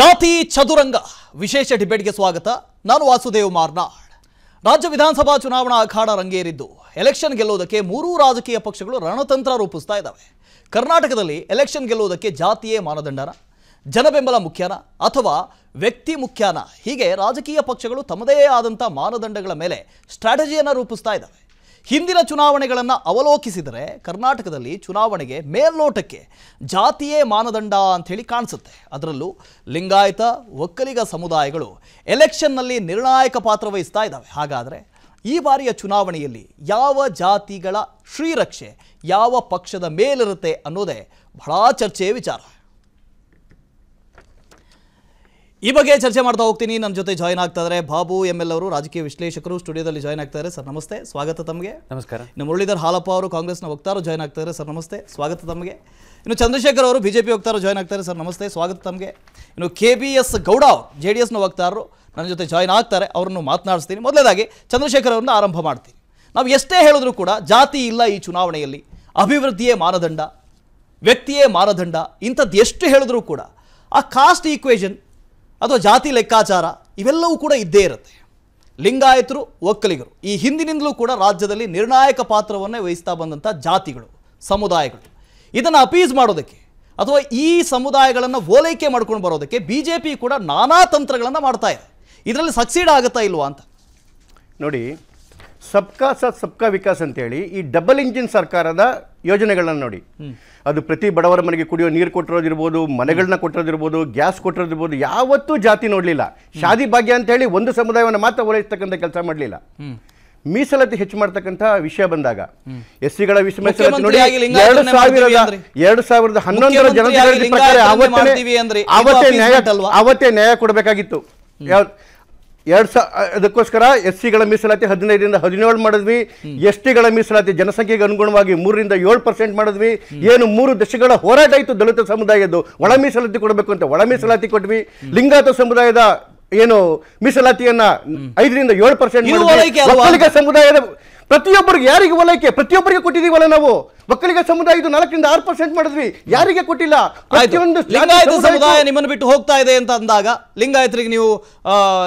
ಜಾತಿ ಚದುರಂಗ ವಿಶೇಷ ಡಿಬೇಟ್ಗೆ ಸ್ವಾಗತ ನಾನು ವಾಸುದೇವ್ ಮಾರ್ನಾಳ್ ರಾಜ್ಯ ವಿಧಾನಸಭಾ ಚುನಾವಣಾ ಅಖಾಡ ರಂಗೇರಿದ್ದು ಎಲೆಕ್ಷನ್ ಗೆಲ್ಲೋದಕ್ಕೆ ಮೂರೂ ರಾಜಕೀಯ ಪಕ್ಷಗಳು ರಣತಂತ್ರ ರೂಪಿಸ್ತಾ ಇದ್ದಾವೆ ಕರ್ನಾಟಕದಲ್ಲಿ ಎಲೆಕ್ಷನ್ ಗೆಲ್ಲುವುದಕ್ಕೆ ಜಾತಿಯೇ ಮಾನದಂಡನ ಜನಬೆಂಬಲ ಮುಖ್ಯನ ಅಥವಾ ವ್ಯಕ್ತಿ ಮುಖ್ಯನ ಹೀಗೆ ರಾಜಕೀಯ ಪಕ್ಷಗಳು ತಮ್ಮದೇ ಆದಂಥ ಮಾನದಂಡಗಳ ಮೇಲೆ ಸ್ಟ್ರಾಟಜಿಯನ್ನು ರೂಪಿಸ್ತಾ ಇದ್ದಾವೆ ಹಿಂದಿನ ಚುನಾವಣೆಗಳನ್ನು ಅವಲೋಕಿಸಿದರೆ ಕರ್ನಾಟಕದಲ್ಲಿ ಚುನಾವಣೆಗೆ ಮೇಲ್ನೋಟಕ್ಕೆ ಜಾತಿಯೇ ಮಾನದಂಡ ಅಂಥೇಳಿ ಕಾಣಿಸುತ್ತೆ ಅದರಲ್ಲೂ ಲಿಂಗಾಯತ ಒಕ್ಕಲಿಗ ಸಮುದಾಯಗಳು ಎಲೆಕ್ಷನ್ನಲ್ಲಿ ನಿರ್ಣಾಯಕ ಪಾತ್ರ ವಹಿಸ್ತಾ ಇದ್ದಾವೆ ಹಾಗಾದರೆ ಈ ಬಾರಿಯ ಚುನಾವಣೆಯಲ್ಲಿ ಯಾವ ಜಾತಿಗಳ ಶ್ರೀರಕ್ಷೆ ಯಾವ ಪಕ್ಷದ ಮೇಲಿರುತ್ತೆ ಅನ್ನೋದೇ ಬಹಳ ಚರ್ಚೆಯ ವಿಚಾರ ಈ ಬಗ್ಗೆ ಚರ್ಚೆ ಮಾಡ್ತಾ ಹೋಗ್ತೀನಿ ನನ್ನ ಜೊತೆ ಜಾಯ್ನ್ ಆಗ್ತಾ ಇದ್ದಾರೆ ಬಾಬು ಎಂ ಎಲ್ ಅವರು ರಾಜಕೀಯ ವಿಶ್ಲೇಷಕರು ಸ್ಟುಡಿಯೋದಲ್ಲಿ ಜಾಯ್ನ್ ಆಗ್ತಾ ಸರ್ ನಮಸ್ತೆ ಸ್ವಾಗತ ತಮಗೆ ನಮಸ್ಕಾರ ಇನ್ನು ಮುರಳೀಧರ್ ಹಾಲಪ್ಪ ಅವರು ಕಾಂಗ್ರೆಸ್ನ ವಕ್ತಾರು ಜಾಯ್ನ್ ಆಗ್ತಾ ಸರ್ ನಮಸ್ತೆ ಸ್ವಾಗತ ತಮಗೆ ಇನ್ನು ಚಂದ್ರಶೇಖರ್ ಅವರು ಬಿಜೆಪಿ ವಕ್ತಾರು ಜಾಯ್ನ್ ಆಗ್ತಾರೆ ಸರ್ ನಮಸ್ತೆ ಸ್ವಾಗತ ತಮಗೆ ಇನ್ನು K B S Gowda J D ಎಸ್ನ ವಕ್ತಾರರು ನನ್ನ ಜೊತೆ ಜಾಯ್ನ್ ಆಗ್ತಾರೆ ಅವರನ್ನು ಮಾತನಾಡಿಸ್ತೀನಿ ಮೊದಲೇದಾಗಿ ಚಂದ್ರಶೇಖರ್ ಅವರನ್ನು ಆರಂಭ ಮಾಡ್ತೀನಿ ನಾವು ಎಷ್ಟೇ ಹೇಳಿದ್ರು ಕೂಡ ಜಾತಿ ಇಲ್ಲ ಈ ಚುನಾವಣೆಯಲ್ಲಿ ಅಭಿವೃದ್ಧಿಯೇ ಮಾನದಂಡ ವ್ಯಕ್ತಿಯೇ ಮಾನದಂಡ ಇಂಥದ್ದು ಎಷ್ಟು ಹೇಳಿದ್ರೂ ಕೂಡ ಆ ಕಾಸ್ಟ್ ಈಕ್ವೇಷನ್ ಅಥವಾ ಜಾತಿ ಲೆಕ್ಕಾಚಾರ ಇವೆಲ್ಲವೂ ಕೂಡ ಇದ್ದೇ ಇರುತ್ತೆ ಲಿಂಗಾಯತರು ಒಕ್ಕಲಿಗರು ಈ ಹಿಂದಿನಿಂದಲೂ ಕೂಡ ರಾಜ್ಯದಲ್ಲಿ ನಿರ್ಣಾಯಕ ಪಾತ್ರವನ್ನೇ ವಹಿಸ್ತಾ ಬಂದಂಥ ಜಾತಿಗಳು ಸಮುದಾಯಗಳು ಇದನ್ನು ಅಪೀಸ್ ಮಾಡೋದಕ್ಕೆ ಅಥವಾ ಈ ಸಮುದಾಯಗಳನ್ನು ಓಲೈಕೆ ಮಾಡ್ಕೊಂಡು ಬರೋದಕ್ಕೆ ಬಿ ಜೆ ಪಿ ಕೂಡ ನಾನಾ ತಂತ್ರಗಳನ್ನು ಮಾಡ್ತಾ ಇದೆ ಇದರಲ್ಲಿ ಸಕ್ಸೀಡ್ ಆಗುತ್ತಾ ಇಲ್ವಾ ಅಂತ ನೋಡಿ ಸಬ್ಕಾ ಸಾಥ್ ಸಬ್ಕಾ ವಿಕಾಸ್ ಅಂತ ಹೇಳಿ ಈ ಡಬಲ್ ಇಂಜಿನ್ ಸರ್ಕಾರದ ಯೋಜನೆಗಳನ್ನು ನೋಡಿ ಅದು ಪ್ರತಿ ಬಡವರ ಮನೆಗೆ ಕುಡಿಯೋ ನೀರು ಕೊಟ್ಟಿರೋದಿರ್ಬೋದು ಮನೆಗಳನ್ನ ಕೊಟ್ಟಿರೋದಿರ್ಬೋದು ಗ್ಯಾಸ್ ಕೊಟ್ಟಿರೋದಿರ್ಬೋದು ಯಾವತ್ತೂ ಜಾತಿ ನೋಡಲಿಲ್ಲ ಶಾದಿ ಭಾಗ್ಯ ಅಂತ ಹೇಳಿ ಒಂದು ಸಮುದಾಯವನ್ನು ಮಾತ್ರ ಓಲೈಸ್ತಕ್ಕಂಥ ಕೆಲಸ ಮಾಡಲಿಲ್ಲ ಮೀಸಲಾತಿ ಹೆಚ್ಚು ಮಾಡ್ತಕ್ಕಂಥ ವಿಷಯ ಬಂದಾಗ ಎಸ್ ಸಿಗಳ ಅವತ್ತೇ ನ್ಯಾಯ ಕೊಡಬೇಕಾಗಿತ್ತು ಎರಡು ಸಾವಿರ ಅದಕ್ಕೋಸ್ಕರ ಎಸ್ ಸಿಗಳ ಮೀಸಲಾತಿ ಹದಿನೈದರಿಂದ ಹದಿನೇಳು ಮಾಡಿದ್ವಿ ಎಸ್ ಟಿಗಳ ಮೀಸಲಾತಿ ಜನಸಂಖ್ಯೆಗೆ ಅನುಗುಣವಾಗಿ ಮೂರರಿಂದ ಏಳು ಪರ್ಸೆಂಟ್ ಮಾಡಿದ್ವಿ ಏನು ಮೂರು ದಶಕಗಳ ಹೋರಾಟ ಇತ್ತು ದಲಿತ ಸಮುದಾಯದ್ದು ಒಳ ಮೀಸಲಾತಿ ಕೊಡಬೇಕು ಅಂತ ಒಳ ಮೀಸಲಾತಿ ಕೊಟ್ವಿ ಲಿಂಗಾಯತ ಸಮುದಾಯದ ಏನು ಮೀಸಲಾತಿಯನ್ನ ಐದರಿಂದ ಏಳು ಪರ್ಸೆಂಟ್ ಸಮುದಾಯದ ಪ್ರತಿಯೊಬ್ಬರಿಗೆ ಯಾರಿಗೆ ವಲಯಕ್ಕೆ ಪ್ರತಿಯೊಬ್ಬರಿಗೆ ಕೊಟ್ಟಿದೀವಲ್ಲ ನಾವು ಒಕ್ಕಲಿಗ ಸಮುದಾಯ ಇದು ನಾಲ್ಕರಿಂದ ಆರು ಪರ್ಸೆಂಟ್ ಮಾಡಿದ್ವಿ ಯಾರಿಗೆ ಕೊಟ್ಟಿಲ್ಲ ಪ್ರತಿಯೊಂದು ಲಿಂಗಾಯತ ಸಮುದಾಯ ನಿಮ್ಮನ್ನು ಬಿಟ್ಟು ಹೋಗ್ತಾ ಇದೆ ಅಂತ ಅಂದಾಗ ಲಿಂಗಾಯತರಿಗೆ ನೀವು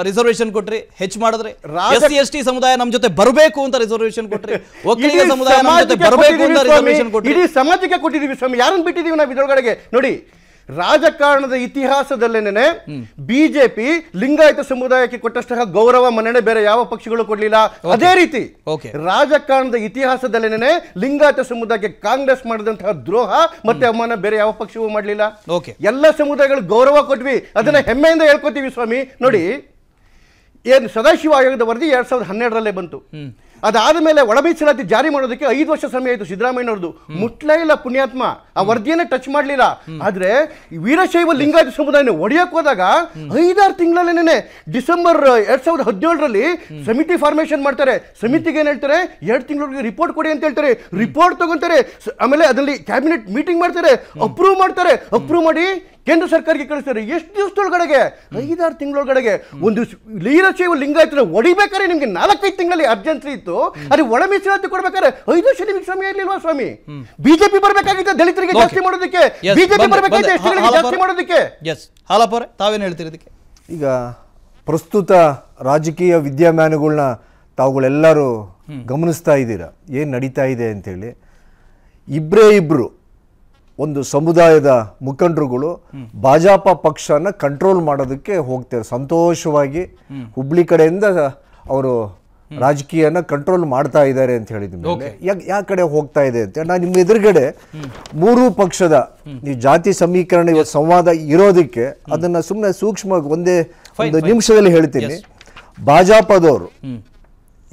ರಿಸರ್ವೇಷನ್ ಕೊಟ್ರಿ ಹೆಚ್ಚು ಮಾಡಿದ್ರೆ ಎಸ್ಸಿ ಎಸ್ ಟಿ ಸಮುದಾಯ ನಮ್ಮ ಜೊತೆ ಬರಬೇಕು ಅಂತ ರಿಸರ್ವೇಷನ್ ಕೊಟ್ರಿ ಒಕ್ಕಲಿಗ ಸಮುದಾಯ ಬರಬೇಕು ಅಂತ ಇಡೀ ಸಮಾಜಕ್ಕೆ ಕೊಟ್ಟಿದೀವಿ ಸ್ವಾಮಿ ಯಾರನ್ನು ಬಿಟ್ಟಿದೀವಿ ನಾವು ಇದರೊಳಗಡೆಗೆ ನೋಡಿ ರಾಜಕಾರಣದ ಇತಿಹಾಸದಲ್ಲೇನೆ ಬಿಜೆಪಿ ಲಿಂಗಾಯತ ಸಮುದಾಯಕ್ಕೆ ಕೊಟ್ಟಷ್ಟಹ ಗೌರವ ಮನ್ನಣೆ ಬೇರೆ ಯಾವ ಪಕ್ಷಗಳು ಕೊಡ್ಲಿಲ್ಲ ಅದೇ ರೀತಿ ರಾಜಕಾರಣದ ಇತಿಹಾಸದಲ್ಲೇನೆ ಲಿಂಗಾಯತ ಸಮುದಾಯಕ್ಕೆ ಕಾಂಗ್ರೆಸ್ ಮಾಡಿದಂತಹ ದ್ರೋಹ ಮತ್ತೆ ಅವಮಾನ ಬೇರೆ ಯಾವ ಪಕ್ಷವೂ ಮಾಡಲಿಲ್ಲ ಎಲ್ಲ ಸಮುದಾಯಗಳು ಗೌರವ ಕೊಟ್ವಿ ಅದನ್ನ ಹೆಮ್ಮೆಯಿಂದ ಹೇಳ್ಕೊತೀವಿ ಸ್ವಾಮಿ ನೋಡಿ ಏನು ಸದಾಶಿವ ಆಯೋಗದ ವರದಿ ಎರಡ್ ಸಾವಿರದ ಹನ್ನೆರಡರಲ್ಲೇ ಬಂತು ಅದಾದ ಮೇಲೆ ಒಳಬೀಸಲಾತಿ ಜಾರಿ ಮಾಡೋದಕ್ಕೆ ಐದು ವರ್ಷ ಸಮಯ ಆಯಿತು ಅವ್ರದ್ದು ಮುಟ್ಲೇ ಇಲ್ಲ ಪುಣ್ಯಾತ್ಮ ಆ ವರದಿಯನ್ನೇ ಟಚ್ ಮಾಡಲಿಲ್ಲ ಆದರೆ ವೀರಶೈವ ಲಿಂಗಾಯತ ಸಮುದಾಯನ ಒಡೆಯಕ್ಕೆ ಹೋದಾಗ ಐದಾರು ತಿಂಗಳಲ್ಲೇನೆ ಡಿಸೆಂಬರ್ ಎರಡ್ ಸಾವಿರದ ಹದಿನೇಳರಲ್ಲಿ ಸಮಿತಿ ಫಾರ್ಮೇಷನ್ ಮಾಡ್ತಾರೆ ಸಮಿತಿಗೆ ಏನು ಹೇಳ್ತಾರೆ ಎರಡು ತಿಂಗಳಿಗೆ ರಿಪೋರ್ಟ್ ಕೊಡಿ ಅಂತ ಹೇಳ್ತಾರೆ ರಿಪೋರ್ಟ್ ತಗೊಂತಾರೆ ಆಮೇಲೆ ಅದರಲ್ಲಿ ಕ್ಯಾಬಿನೆಟ್ ಮೀಟಿಂಗ್ ಮಾಡ್ತಾರೆ ಅಪ್ರೂವ್ ಮಾಡ್ತಾರೆ ಅಪ್ರೂವ್ ಮಾಡಿ ಕೇಂದ್ರ ಸರ್ಕಾರಕ್ಕೆ ಕಳಿಸ್ತಾರೆ ಎಷ್ಟು ದಿವಸದೊಳಗಡೆಗೆ ಐದಾರು ತಿಂಗಳೊಳಗಡೆಗೆ ಒಂದು ಲೀರಶೈವ ಲಿಂಗಾಯತ ಹೊಡಿಬೇಕಾದ್ರೆ ನಿಮ್ಗೆ ನಾಲ್ಕೈದು ತಿಂಗಳಲ್ಲಿ ಅರ್ಜೆನ್ಸಿ ಇತ್ತು ಅದೇ ಒಳ ಮೀಸಲಾತಿ ಕೊಡ್ಬೇಕಾರೆ ಐದು ವರ್ಷ ನಿಮಗೆ ಸಮಯ ಇರ್ಲಿಲ್ವಾ ಸ್ವಾಮಿ ಬಿಜೆಪಿ ಬರಬೇಕಾಗಿತ್ತು ದಲಿತರಿಗೆ ಜಾಸ್ತಿ ಮಾಡೋದಕ್ಕೆ ಬಿಜೆಪಿ ಜಾಸ್ತಿ ಮಾಡೋದಕ್ಕೆ ಎಸ್ ತಾವೇನು ಈಗ ಪ್ರಸ್ತುತ ರಾಜಕೀಯ ವಿದ್ಯಮಾನಗಳನ್ನ ತಾವುಗಳೆಲ್ಲರೂ ಗಮನಿಸ್ತಾ ಇದ್ದೀರಾ ಏನು ನಡೀತಾ ಇದೆ ಅಂತೇಳಿ ಇಬ್ಬರೇ ಇಬ್ಬರು ಒಂದು ಸಮುದಾಯದ ಮುಖಂಡರುಗಳು ಭಾಜಪ ಪಕ್ಷನ ಕಂಟ್ರೋಲ್ ಮಾಡೋದಕ್ಕೆ ಹೋಗ್ತಾರೆ ಸಂತೋಷವಾಗಿ ಹುಬ್ಳಿ ಕಡೆಯಿಂದ ಅವರು ರಾಜಕೀಯನ ಕಂಟ್ರೋಲ್ ಮಾಡ್ತಾ ಇದ್ದಾರೆ ಅಂತ ಹೇಳಿದ ಯಾಕೆ ಯಾವ ಕಡೆ ಹೋಗ್ತಾ ಇದೆ ಅಂತ ನಾನು ನಿಮ್ಮ ಎದುರುಗಡೆ ಮೂರು ಪಕ್ಷದ ನೀವು ಜಾತಿ ಸಮೀಕರಣ ಇವತ್ತು ಸಂವಾದ ಇರೋದಕ್ಕೆ ಅದನ್ನ ಸುಮ್ಮನೆ ಸೂಕ್ಷ್ಮವಾಗಿ ಒಂದೇ ಒಂದು ನಿಮಿಷದಲ್ಲಿ ಹೇಳ್ತೀನಿ ಭಾಜಪದವರು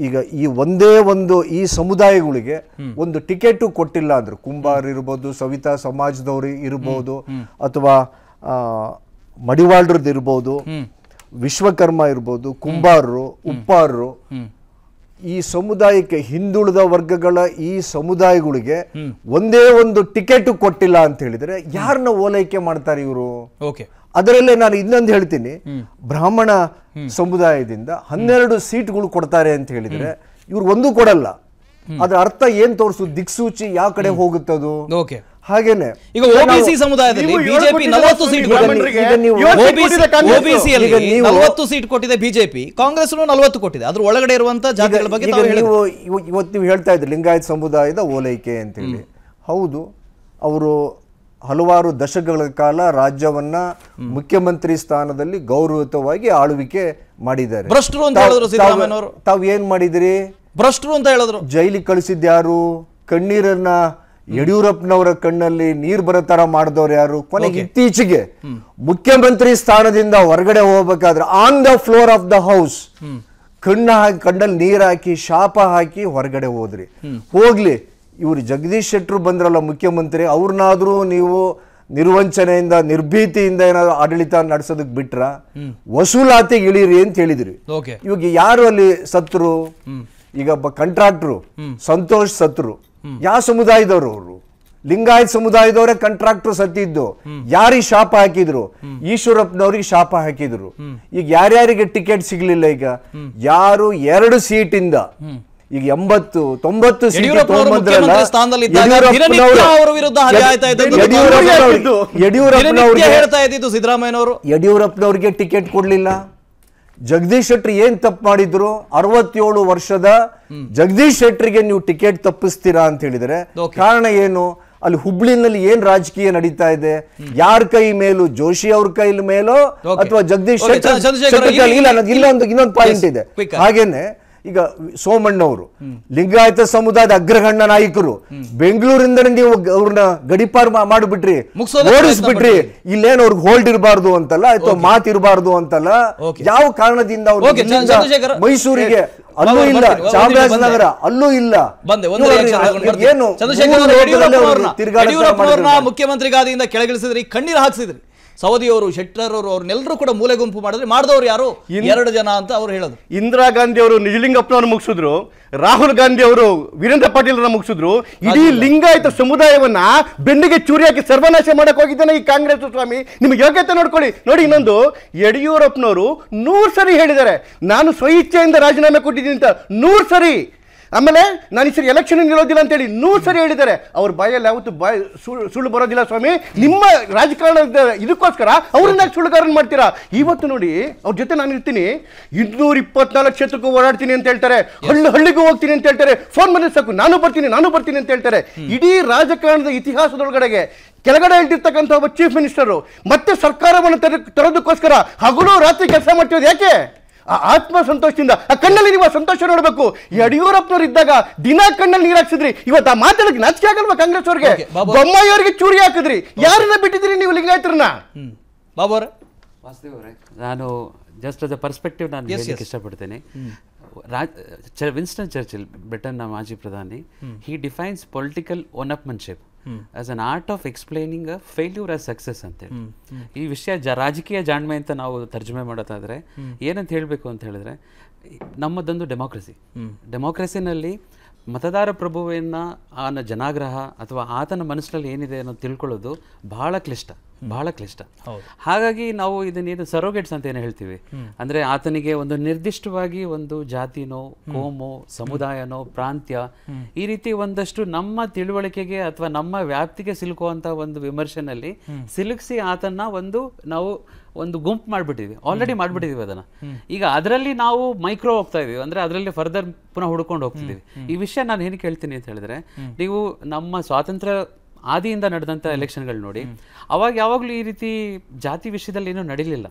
ಈಗ ಈ ಒಂದೇ ಒಂದು ಈ ಸಮುದಾಯಗಳಿಗೆ ಒಂದು ಟಿಕೆಟು ಕೊಟ್ಟಿಲ್ಲ ಅಂದ್ರೆ ಕುಂಬಾರ್ ಇರ್ಬೋದು ಸವಿತಾ ಸಮಾಜದವ್ರು ಇರ್ಬೋದು ಅಥವಾ ಮಡಿವಾಳ್ರದ್ದು ಇರ್ಬೋದು ವಿಶ್ವಕರ್ಮ ಇರ್ಬೋದು ಕುಂಬಾರರು ಉಪ್ಪಾರರು ಈ ಸಮುದಾಯಕ್ಕೆ ಹಿಂದುಳಿದ ವರ್ಗಗಳ ಈ ಸಮುದಾಯಗಳಿಗೆ ಒಂದೇ ಒಂದು ಟಿಕೆಟ್ ಕೊಟ್ಟಿಲ್ಲ ಅಂತ ಹೇಳಿದ್ರೆ ಯಾರನ್ನ ಓಲೈಕೆ ಮಾಡ್ತಾರೆ ಇವರು ಅದರಲ್ಲೇ ನಾನು ಇನ್ನೊಂದು ಹೇಳ್ತೀನಿ ಬ್ರಾಹ್ಮಣ ಸಮುದಾಯದಿಂದ ಹನ್ನೆರಡು ಸೀಟ್ಗಳು ಕೊಡ್ತಾರೆ ಅಂತ ಹೇಳಿದ್ರೆ ಇವ್ರು ಒಂದು ಕೊಡಲ್ಲ ಅದ್ರ ಅರ್ಥ ಏನ್ ತೋರಿಸು ದಿಕ್ಸೂಚಿ ಯಾವ ಕಡೆ ಹೋಗುತ್ತದು ಹಾಗೇನೆ ಈಗ ಓಬಿಸಿ ಸಮುದಾಯದಲ್ಲಿ ಬಿಜೆಪಿ ನಲವತ್ತು ಸೀಟ್ ಓಬಿಸಿ ನಲವತ್ತು ಸೀಟ್ ಕೊಟ್ಟಿದೆ ಬಿಜೆಪಿ ಕಾಂಗ್ರೆಸ್ ನಲವತ್ತು ಕೊಟ್ಟಿದೆ ಅದ್ರ ಒಳಗಡೆ ಇರುವಂತ ಜಾತಿಗಳ ಬಗ್ಗೆ ನೀವು ಇವತ್ತು ನೀವು ಹೇಳ್ತಾ ಇದ್ರಿ ಲಿಂಗಾಯತ್ ಸಮುದಾಯದ ಓಲೈಕೆ ಅಂತೇಳಿ ಹೌದು ಅವರು ಹಲವಾರು ದಶಕಗಳ ಕಾಲ ರಾಜ್ಯವನ್ನ ಮುಖ್ಯಮಂತ್ರಿ ಸ್ಥಾನದಲ್ಲಿ ಗೌರವಯುತವಾಗಿ ಆಳ್ವಿಕೆ ಮಾಡಿದ್ದಾರೆ ಭ್ರಷ್ಟರು ಅಂತ ಹೇಳಿದ್ರು ತಾವು ತಾವೇನ್ ಮಾಡಿದಿರಿ ಭ್ರಷ್ಟರು ಅಂತ ಹೇಳಿದ್ರು ಜೈಲಿಗೆ ಕಳಿಸಿದ್ಯಾರು ಕಣ್ಣೀರನ್ನ ಯಡಿಯೂರಪ್ಪನವರ ಕಣ್ಣಲ್ಲಿ ನೀರ್ ಬರತರ ತರ ಮಾಡಿದವ್ರು ಯಾರು ಕೊನೆಗೆ ಇತ್ತೀಚೆಗೆ ಮುಖ್ಯಮಂತ್ರಿ ಸ್ಥಾನದಿಂದ ಹೊರಗಡೆ ಹೋಗ್ಬೇಕಾದ್ರೆ on the floor of the house ಕಣ್ಣ ಹಾಕಿ ಕಣ್ಣಲ್ಲಿ ನೀರ್ ಹಾಕಿ ಶಾಪ ಹಾಕಿ ಹೊರಗಡೆ ಹೋದ್ರಿ ಹೋಗ್ಲಿ ಇವರು ಜಗದೀಶ್ ಶೆಟ್ಟರು ಬಂದ್ರಲ್ಲ ಮುಖ್ಯಮಂತ್ರಿ ಅವ್ರನ್ನಾದ್ರೂ ನೀವು ನಿರ್ವಂಚನೆಯಿಂದ ನಿರ್ಭೀತಿಯಿಂದ ಏನಾದ್ರು ಆಡಳಿತ ನಡೆಸೋದಕ್ ಬಿಟ್ರ ವಸೂಲಾತಿಗೆ ಇಳಿರಿ ಅಂತ ಹೇಳಿದ್ರಿ ಇವಾಗ ಯಾರು ಅಲ್ಲಿ ಸತ್ರು ಈಗ ಕಂಟ್ರಾಕ್ಟ್ರು ಸಂತೋಷ್ ಸತ್ರು ಯಾವ ಸಮುದಾಯದವರು ಅವರು ಲಿಂಗಾಯತ್ ಸಮುದಾಯದವರೇ ಕಂಟ್ರಾಕ್ಟರ್ ಸತ್ತಿದ್ದು ಯಾರಿಗೆ ಶಾಪ ಹಾಕಿದ್ರು ಈಶ್ವರಪ್ಪನವ್ರಿಗೆ ಶಾಪ ಹಾಕಿದ್ರು ಈಗ ಯಾರ್ಯಾರಿಗೆ ಟಿಕೆಟ್ ಸಿಗ್ಲಿಲ್ಲ ಈಗ ಯಾರು ಎರಡು ಸೀಟಿಂದ ಈಗ ಎಂಬತ್ತು ತೊಂಬತ್ತು ಯಡಿಯೂರಪ್ಪನವ್ರಿಗೆ ಟಿಕೆಟ್ ಕೊಡ್ಲಿಲ್ಲ ಜಗದೀಶ್ ಶೆಟ್ಟಿ ಏನ್ ತಪ್ಪು ಮಾಡಿದ್ರು ಅರವತ್ತೇಳು ವರ್ಷದ ಜಗದೀಶ್ ಶೆಟ್ಟರಿಗೆ ನೀವು ಟಿಕೆಟ್ ತಪ್ಪಿಸ್ತೀರಾ ಅಂತ ಹೇಳಿದ್ರೆ ಕಾರಣ ಏನು ಅಲ್ಲಿ ಹುಬ್ಳಿನಲ್ಲಿ ಏನ್ ರಾಜಕೀಯ ನಡೀತಾ ಇದೆ ಯಾರ ಕೈ ಮೇಲೂ ಜೋಶಿ ಅವ್ರ ಕೈ ಮೇಲೋ ಅಥವಾ ಜಗದೀಶ್ ಶೆಟ್ಟಿ ಇಲ್ಲ ಇನ್ನೊಂದು ಪಾಯಿಂಟ್ ಇದೆ ಹಾಗೇನೆ ಈಗ ಸೋಮಣ್ಣವರು ಲಿಂಗಾಯತ ಸಮುದಾಯದ ಅಗ್ರಗಣ್ಣ ನಾಯಕರು ಬೆಂಗಳೂರಿಂದ ನೀವು ಅವ್ರನ್ನ ಗಡಿಪಾರು ಮಾಡಿಬಿಟ್ರಿ ಓಡಿಸ್ಬಿಟ್ರಿ ಇಲ್ಲೇನು ಅವ್ರಿಗೆ ಹೋಲ್ಡ್ ಇರಬಾರ್ದು ಅಂತಲ್ಲ ಅಥವಾ ಇರಬಾರದು ಅಂತಲ್ಲ ಯಾವ ಕಾರಣದಿಂದ ಅವ್ರು ಮೈಸೂರಿಗೆ ಅಲ್ಲೂ ಇಲ್ಲ ಚಾಮರಾಜನಗರ ಅಲ್ಲೂ ಇಲ್ಲ ಏನು ಮುಖ್ಯಮಂತ್ರಿಗಾದಿಂದ ಮುಖ್ಯಮಂತ್ರಿಗಾದಿಯಿಂದ ಕೆಳಗಿಳಿಸಿದ್ರಿ ಕಣ್ಣೀರು ಹಾಕ್ಸಿದ್ರಿ ಶೆಟ್ಟರ್ ಅವರು ಅವ್ರನ್ನೆಲ್ಲರೂ ಕೂಡ ಮೂಲೆ ಗುಂಪು ಮಾಡಿದ್ರೆ ಮಾಡಿದವರು ಯಾರು ಎರಡು ಜನ ಅಂತ ಅವ್ರು ಹೇಳೋದು ಇಂದಿರಾ ಗಾಂಧಿ ಅವರು ನಿಜಲಿಂಗಪ್ಪನವ್ರು ಮುಗಿಸಿದ್ರು ರಾಹುಲ್ ಗಾಂಧಿ ಅವರು ವೀರೇಂದ್ರ ಪಾಟೀಲ್ ಮುಗಿಸಿದ್ರು ಇಡೀ ಲಿಂಗಾಯತ ಸಮುದಾಯವನ್ನ ಬೆಂಡಿಗೆ ಚೂರಿ ಹಾಕಿ ಸರ್ವನಾಶ ಮಾಡಕ್ ಹೋಗಿದ್ದಾನೆ ಈ ಕಾಂಗ್ರೆಸ್ ಸ್ವಾಮಿ ನಿಮ್ಗೆ ಯೋಗ್ಯತೆ ನೋಡ್ಕೊಳ್ಳಿ ನೋಡಿ ಇನ್ನೊಂದು ಯಡಿಯೂರಪ್ಪನವರು ನೂರು ಸರಿ ಹೇಳಿದ್ದಾರೆ ನಾನು ಸ್ವಇಚ್ಛೆಯಿಂದ ರಾಜೀನಾಮೆ ಕೊಟ್ಟಿದ್ದೀನಿ ಅಂತ ನೂರು ಸರಿ ಆಮೇಲೆ ನಾನು ಈ ಸರಿ ಎಲೆಕ್ಷನ್ ನಿಲ್ಲೋದಿಲ್ಲ ಅಂತೇಳಿ ಇನ್ನೂ ಸರಿ ಹೇಳಿದ್ದಾರೆ ಅವ್ರ ಬಾಯಲ್ಲಿ ಯಾವತ್ತು ಬಾಯ್ ಸುಳ್ಳು ಸುಳ್ಳು ಬರೋದಿಲ್ಲ ಸ್ವಾಮಿ ನಿಮ್ಮ ರಾಜಕಾರಣ ಇದಕ್ಕೋಸ್ಕರ ಅವ್ರನ್ನ ಸುಳ್ಳುಗಾರನ್ ಮಾಡ್ತೀರಾ ಇವತ್ತು ನೋಡಿ ಅವ್ರ ಜೊತೆ ನಾನು ಇರ್ತೀನಿ ಇನ್ನೂರ ಇಪ್ಪತ್ನಾಲ್ಕು ಕ್ಷೇತ್ರಕ್ಕೂ ಓಡಾಡ್ತೀನಿ ಅಂತ ಹೇಳ್ತಾರೆ ಹಳ್ಳಿ ಹಳ್ಳಿಗೂ ಹೋಗ್ತೀನಿ ಅಂತ ಹೇಳ್ತಾರೆ ಫೋನ್ ಬಂದ್ರೆ ಸಾಕು ನಾನು ಬರ್ತೀನಿ ನಾನು ಬರ್ತೀನಿ ಅಂತ ಹೇಳ್ತಾರೆ ಇಡೀ ರಾಜಕಾರಣದ ಇತಿಹಾಸದೊಳಗಡೆಗೆ ಕೆಳಗಡೆ ಇಟ್ಟಿರ್ತಕ್ಕಂಥ ಒಬ್ಬ ಚೀಫ್ ಮಿನಿಸ್ಟರು ಮತ್ತೆ ಸರ್ಕಾರವನ್ನು ತರೋದಕ್ಕೋಸ್ಕರ ಹಗಲು ರಾತ್ರಿ ಕೆಲಸ ಮಾಡ್ತಿರೋದು ಯಾಕೆ ಆ ಆತ್ಮ ಸಂತೋಷದಿಂದ ಆ ಕಣ್ಣಲ್ಲಿ ನೀವು ಸಂತೋಷ ನೋಡಬೇಕು ಯಡಿಯೂರಪ್ಪನವ್ರು ಇದ್ದಾಗ ದಿನ ಕಣ್ಣಲ್ಲಿ ನೀರು ಹಾಕ್ಸಿದ್ರಿ ಇವತ್ತು ಆ ಮಾತಾಡಕ್ಕೆ ನಾಚಿಕೆ ಆಗಲ್ವಾ ಕಾಂಗ್ರೆಸ್ ಅವ್ರಿಗೆ ಬೊಮ್ಮಾಯಿ ಚೂರಿ ಹಾಕಿದ್ರಿ ಯಾರನ್ನ ಬಿಟ್ಟಿದ್ರಿ ನೀವು ಲಿಂಗಾಯತರನ್ನ ಬಾಬು ಅವರೇ ನಾನು ಜಸ್ಟ್ ಅದ ಪರ್ಸ್ಪೆಕ್ಟಿವ್ ನಾನು ಹೇಳಲಿಕ್ಕೆ ಇಷ್ಟಪಡ್ತೇನೆ ರಾಜ್ ವಿನ್ಸ್ಟನ್ ಚರ್ಚಿಲ್ ಬ್ರಿಟನ್ನ ಮಾಜಿ ಪ್ರಧಾನಿ he defines political oneupmanship as an art of explaining a failure as success ಅಂತೇಳಿ ಈ ವಿಷಯ ಜ ರಾಜಕೀಯ ಜಾಣ್ಮೆ ಅಂತ ನಾವು ತರ್ಜಮೆ ಮಾಡೋದಾದ್ರೆ ಏನಂತ ಹೇಳಬೇಕು ಅಂತ ಹೇಳಿದ್ರೆ ನಮ್ಮದೊಂದು ಡೆಮೋಕ್ರಸಿ ಡೆಮೋಕ್ರೆಸಿನಲ್ಲಿ ಮತದಾರ ಪ್ರಭುವೆಯನ್ನು ಆನ ಜನಾಗ್ರಹ ಅಥವಾ ಆತನ ಮನಸ್ಸಿನಲ್ಲಿ ಏನಿದೆ ಅನ್ನೋ ತಿಳ್ಕೊಳ್ಳೋದು ಬಹಳ ಕ್ಲಿಷ್ಟ ಬಹಳ ಕ್ಲಿಷ್ಟ ಹಾಗಾಗಿ ನಾವು ಇದನ್ನೇನು ಸರೋಗೇಟ್ಸ್ ಅಂತ ಏನು ಹೇಳ್ತೀವಿ ಅಂದ್ರೆ ಆತನಿಗೆ ಒಂದು ನಿರ್ದಿಷ್ಟವಾಗಿ ಒಂದು ಜಾತಿನೋ ಕೋಮೋ ಸಮುದಾಯನೋ ಪ್ರಾಂತ್ಯ ಈ ರೀತಿ ಒಂದಷ್ಟು ನಮ್ಮ ತಿಳುವಳಿಕೆಗೆ ಅಥವಾ ನಮ್ಮ ವ್ಯಾಪ್ತಿಗೆ ಸಿಲುಕುವಂತ ಒಂದು ವಿಮರ್ಶೆನಲ್ಲಿ ಸಿಲುಕಿಸಿ ಆತನ ಒಂದು ನಾವು ಒಂದು ಗುಂಪು ಮಾಡಿಬಿಟ್ಟಿದ್ವಿ ಆಲ್ರೆಡಿ ಮಾಡ್ಬಿಟ್ಟಿದೀವಿ ಅದನ್ನ ಈಗ ಅದರಲ್ಲಿ ನಾವು ಮೈಕ್ರೋ ಹೋಗ್ತಾ ಇದೀವಿ ಅಂದ್ರೆ ಅದರಲ್ಲಿ ಫರ್ದರ್ ಪುನಃ ಹುಡ್ಕೊಂಡು ಹೋಗ್ತಿದ್ದೀವಿ ಈ ವಿಷಯ ನಾನು ಏನು ಕೇಳ್ತೀನಿ ಅಂತ ಹೇಳಿದ್ರೆ ನೀವು ನಮ್ಮ ಸ್ವಾತಂತ್ರ್ಯ ಆದಿಯಿಂದ ಎಲೆಕ್ಷನ್ ಎಲೆಕ್ಷನ್ಗಳು ನೋಡಿ ಅವಾಗ ಯಾವಾಗಲೂ ಈ ರೀತಿ ಜಾತಿ ವಿಷಯದಲ್ಲಿ ಏನೂ ನಡೀಲಿಲ್ಲ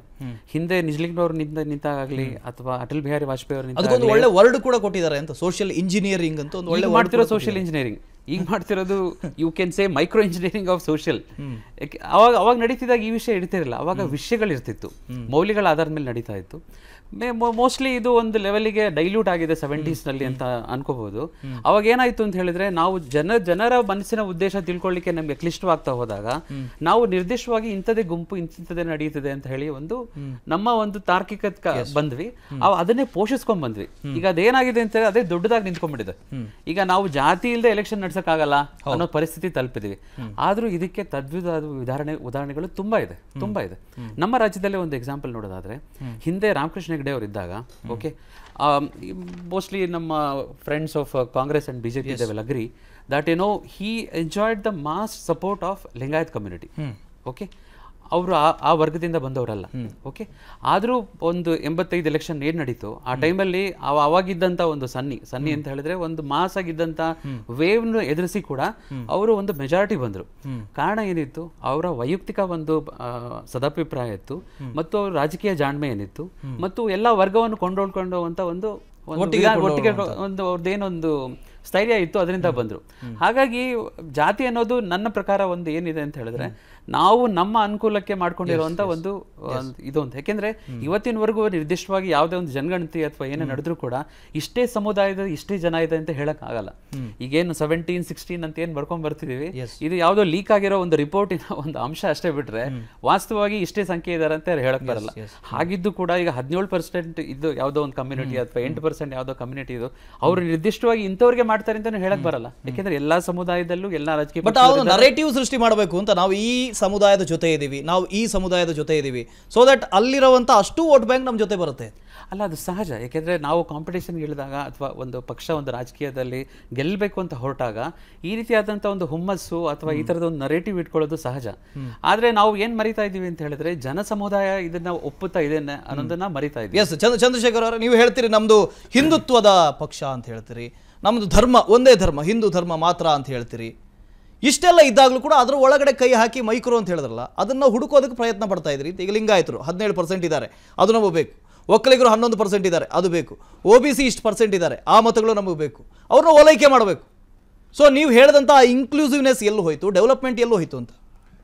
ಹಿಂದೆ ನಿಜಲಿಂಗ್ನವ್ರು ನಿಂತ ನಿಂತಾಗಲಿ ಅಥವಾ ಅಟಲ್ ಬಿಹಾರಿ ವಾಜಪೇಯಿ ಅವರು ಒಳ್ಳೆ ವರ್ಡ್ ಕೂಡ ಕೊಟ್ಟಿದ್ದಾರೆ ಅಂತ ಸೋಷಿಯಲ್ ಇಂಜಿನಿಯರಿಂಗ್ ಅಂತ ಒಂದು ಒಳ್ಳೆ ಮಾಡ್ತಿರೋ ಸೋಷಿಯಲ್ ಇಂಜಿನಿಯರಿಂಗ್ ಈಗ ಮಾಡ್ತಿರೋದು you can say micro engineering of social ಅವಾಗ ಅವಾಗ ನಡೀತಿದ್ದಾಗ ಈ ವಿಷಯ ಇಡ್ತಿರಲಿಲ್ಲ ಅವಾಗ ವಿಷಯಗಳು ಇರ್ತಿತ್ತು ಮೌಲ್ಯಗಳ ಆಧಾರದ ಮೇಲೆ ನಡೀತಾ ಇತ್ತು ಮೋಸ್ಟ್ಲಿ ಇದು ಒಂದು ಲೆವೆಲ್ಗೆ ಡೈಲ್ಯೂಟ್ ಆಗಿದೆ ನಲ್ಲಿ ಅಂತ ಅನ್ಕೋಬಹುದು ಅವಾಗ ಏನಾಯ್ತು ಅಂತ ಹೇಳಿದ್ರೆ ನಾವು ಜನ ಜನರ ಮನಸ್ಸಿನ ಉದ್ದೇಶ ತಿಳ್ಕೊಳ್ಳಿಕ್ಕೆ ನಮಗೆ ಕ್ಲಿಷ್ಟವಾಗ್ತಾ ಹೋದಾಗ ನಾವು ನಿರ್ದಿಷ್ಟವಾಗಿ ಇಂಥದೇ ಗುಂಪು ಇಂಥದೇ ನಡೆಯುತ್ತದೆ ಅಂತ ಹೇಳಿ ಒಂದು ನಮ್ಮ ಒಂದು ತಾರ್ಕಿಕ ಬಂದ್ವಿ ಅದನ್ನೇ ಪೋಷಿಸ್ಕೊಂಡ್ ಬಂದ್ವಿ ಈಗ ಅದೇನಾಗಿದೆ ಅಂತ ಅದೇ ದೊಡ್ಡದಾಗಿ ನಿಂತ್ಕೊಂಡ್ಬಿಟ್ಟಿದೆ ಈಗ ನಾವು ಜಾತಿ ಇಲ್ಲದೆ ಎಲೆಕ್ಷನ್ ಆಗಲ್ಲ ಅನ್ನೋ ಪರಿಸ್ಥಿತಿ ತಲುಪಿದ್ವಿ ಆದ್ರೂ ಇದಕ್ಕೆ ತದ್ವಿಧ ಉದಾಹರಣೆ ಉದಾಹರಣೆಗಳು ತುಂಬಾ ಇದೆ ತುಂಬಾ ಇದೆ ನಮ್ಮ ರಾಜ್ಯದಲ್ಲೇ ಒಂದು ಎಕ್ಸಾಂಪಲ್ ನೋಡೋದಾದ್ರೆ ಹಿಂದೆ ರಾಮಕೃಷ್ಣ ಅವರು ಇದ್ದಾಗ ಓಕೆ ಮೋಸ್ಟ್ಲಿ um, ನಮ್ಮ friends of Congress and BJP agree that you know he enjoyed the mass support of Lingayat community okay ಅವರು ಆ ವರ್ಗದಿಂದ ಬಂದವರಲ್ಲ ಓಕೆ ಆದರೂ ಒಂದು ಎಂಬತ್ತೈದು ಎಲೆಕ್ಷನ್ ಏನು ನಡೀತು ಆ ಟೈಮಲ್ಲಿ ಅವಾಗಿದ್ದಂಥ ಒಂದು ಸನ್ನಿ ಸನ್ನಿ ಅಂತ ಹೇಳಿದ್ರೆ ಒಂದು ಮಾಸ್ ಆಗಿದ್ದಂಥ ವೇವ್ನ ಎದುರಿಸಿ ಕೂಡ ಅವರು ಒಂದು ಮೆಜಾರಿಟಿ ಬಂದರು ಕಾರಣ ಏನಿತ್ತು ಅವರ ವೈಯಕ್ತಿಕ ಒಂದು ಸದಾಭಿಪ್ರಾಯ ಇತ್ತು ಮತ್ತು ಅವ್ರ ರಾಜಕೀಯ ಜಾಣ್ಮೆ ಏನಿತ್ತು ಮತ್ತು ಎಲ್ಲ ವರ್ಗವನ್ನು ಅಂತ ಒಂದು ಒಟ್ಟಿಗೆ ಒಂದು ಅವ್ರದ್ದೇನೊಂದು ಸ್ಥೈರ್ಯ ಇತ್ತು ಅದರಿಂದ ಬಂದರು ಹಾಗಾಗಿ ಜಾತಿ ಅನ್ನೋದು ನನ್ನ ಪ್ರಕಾರ ಒಂದು ಏನಿದೆ ಅಂತ ಹೇಳಿದ್ರೆ ನಾವು ನಮ್ಮ ಅನುಕೂಲಕ್ಕೆ ಮಾಡ್ಕೊಂಡಿರುವಂತ ಒಂದು ಇದೊಂದು ಯಾಕೆಂದ್ರೆ ಇವತ್ತಿನವರೆಗೂ ನಿರ್ದಿಷ್ಟವಾಗಿ ಯಾವುದೇ ಒಂದು ಜನಗಣತಿ ಅಥವಾ ಏನೇ ನಡೆದ್ರು ಕೂಡ ಇಷ್ಟೇ ಸಮುದಾಯದ ಇಷ್ಟೇ ಜನ ಇದೆ ಅಂತ ಹೇಳಕ್ ಆಗಲ್ಲ ಈಗೇನು ಸೆವೆಂಟೀನ್ ಸಿಕ್ಸ್ಟೀನ್ ಅಂತ ಏನ್ ಬರ್ಕೊಂಡ್ ಬರ್ತಿದೀವಿ ಇದು ಯಾವುದೋ ಲೀಕ್ ಆಗಿರೋ ಒಂದು ರಿಪೋರ್ಟಿನ ಒಂದು ಅಂಶ ಅಷ್ಟೇ ಬಿಟ್ರೆ ವಾಸ್ತವವಾಗಿ ಇಷ್ಟೇ ಸಂಖ್ಯೆ ಇದಾರೆ ಅಂತ ಹೇಳಕ್ ಬರಲ್ಲ ಹಾಗಿದ್ದು ಕೂಡ ಈಗ ಹದಿನೇಳು ಪರ್ಸೆಂಟ್ ಇದು ಯಾವುದೋ ಒಂದು ಕಮ್ಯುನಿಟಿ ಅಥವಾ ಎಂಟು ಪರ್ಸೆಂಟ್ ಯಾವುದೋ ಕಮ್ಯುನಿಟಿ ಇದು ಅವರು ನಿರ್ದಿಷ್ಟವಾಗಿ ಇಂಥವ್ರಿಗೆ ಮಾಡ್ತಾರೆ ಅಂತಾನು ಹೇಳಕ್ ಬರಲ್ಲ ಯಾಕೆಂದ್ರೆ ಎಲ್ಲಾ ಸಮುದಾಯದಲ್ಲೂ ಎಲ್ಲಾ ರಾಜಕೀಯ ಬಟ್ ನರೇಟಿವ್ ಸೃಷ್ಟಿ ಮಾಡಬೇಕು ಅಂತ ನಾವು ಈ ಸಮುದಾಯದ ಜೊತೆ ಇದ್ದೀವಿ ನಾವು ಈ ಸಮುದಾಯದ ಜೊತೆ ಇದ್ದೀವಿ ಸೊ ದಟ್ ಅಲ್ಲಿರುವಂಥ ಅಷ್ಟು ವೋಟ್ ಬ್ಯಾಂಕ್ ನಮ್ಮ ಜೊತೆ ಬರುತ್ತೆ ಅಲ್ಲ ಅದು ಸಹಜ ಏಕೆಂದರೆ ನಾವು ಕಾಂಪಿಟೇಷನ್ ಇಳಿದಾಗ ಅಥವಾ ಒಂದು ಪಕ್ಷ ಒಂದು ರಾಜಕೀಯದಲ್ಲಿ ಗೆಲ್ಲಬೇಕು ಅಂತ ಹೊರಟಾಗ ಈ ರೀತಿಯಾದಂಥ ಒಂದು ಹುಮ್ಮಸ್ಸು ಅಥವಾ ಈ ಥರದ ಒಂದು ನರೇಟಿವ್ ಇಟ್ಕೊಳ್ಳೋದು ಸಹಜ ಆದರೆ ನಾವು ಏನು ಮರಿತಾ ಇದ್ದೀವಿ ಅಂತ ಹೇಳಿದ್ರೆ ಜನ ಸಮುದಾಯ ಇದನ್ನ ಒಪ್ಪುತ್ತಾ ಇದೆ ಅನ್ನೋದನ್ನ ಮರಿತಾ ಇದ್ದೀವಿ ಎಸ್ ಚಂದ್ರ ಚಂದ್ರಶೇಖರ್ ಅವರು ನೀವು ಹೇಳ್ತೀರಿ ನಮ್ಮದು ಹಿಂದುತ್ವದ ಪಕ್ಷ ಅಂತ ಹೇಳ್ತೀರಿ ನಮ್ಮದು ಧರ್ಮ ಒಂದೇ ಧರ್ಮ ಹಿಂದೂ ಧರ್ಮ ಮಾತ್ರ ಅಂತ ಹೇಳ್ತೀರಿ ಇಷ್ಟೆಲ್ಲ ಇದ್ದಾಗಲೂ ಕೂಡ ಅದರ ಒಳಗಡೆ ಕೈ ಹಾಕಿ ಮೈಕ್ರೋ ಅಂತ ಹೇಳಿದ್ರಲ್ಲ ಅದನ್ನು ಹುಡುಕೋದಕ್ಕೆ ಪ್ರಯತ್ನ ಪಡ್ತಾ ಇದ್ರಿ ಈಗ ಲಿಂಗಾಯತರು ಹದಿನೇಳು ಪರ್ಸೆಂಟ್ ಇದ್ದಾರೆ ಅದು ನಮಗೆ ಬೇಕು ಒಕ್ಕಲಿಗರು ಹನ್ನೊಂದು ಪರ್ಸೆಂಟ್ ಇದ್ದಾರೆ ಅದು ಬೇಕು ಒ ಬಿ ಸಿ ಇಷ್ಟು ಪರ್ಸೆಂಟ್ ಇದ್ದಾರೆ ಆ ಮತಗಳು ನಮಗೆ ಬೇಕು ಅವ್ರನ್ನ ಓಲೈಕೆ ಮಾಡಬೇಕು ಸೊ ನೀವು ಹೇಳಿದಂಥ ಇನ್ಕ್ಲೂಸಿವ್ನೆಸ್ ಎಲ್ಲೂ ಹೋಯಿತು ಡೆವಲಪ್ಮೆಂಟ್ ಎಲ್ಲೂ ಹೋಯಿತು ಅಂತ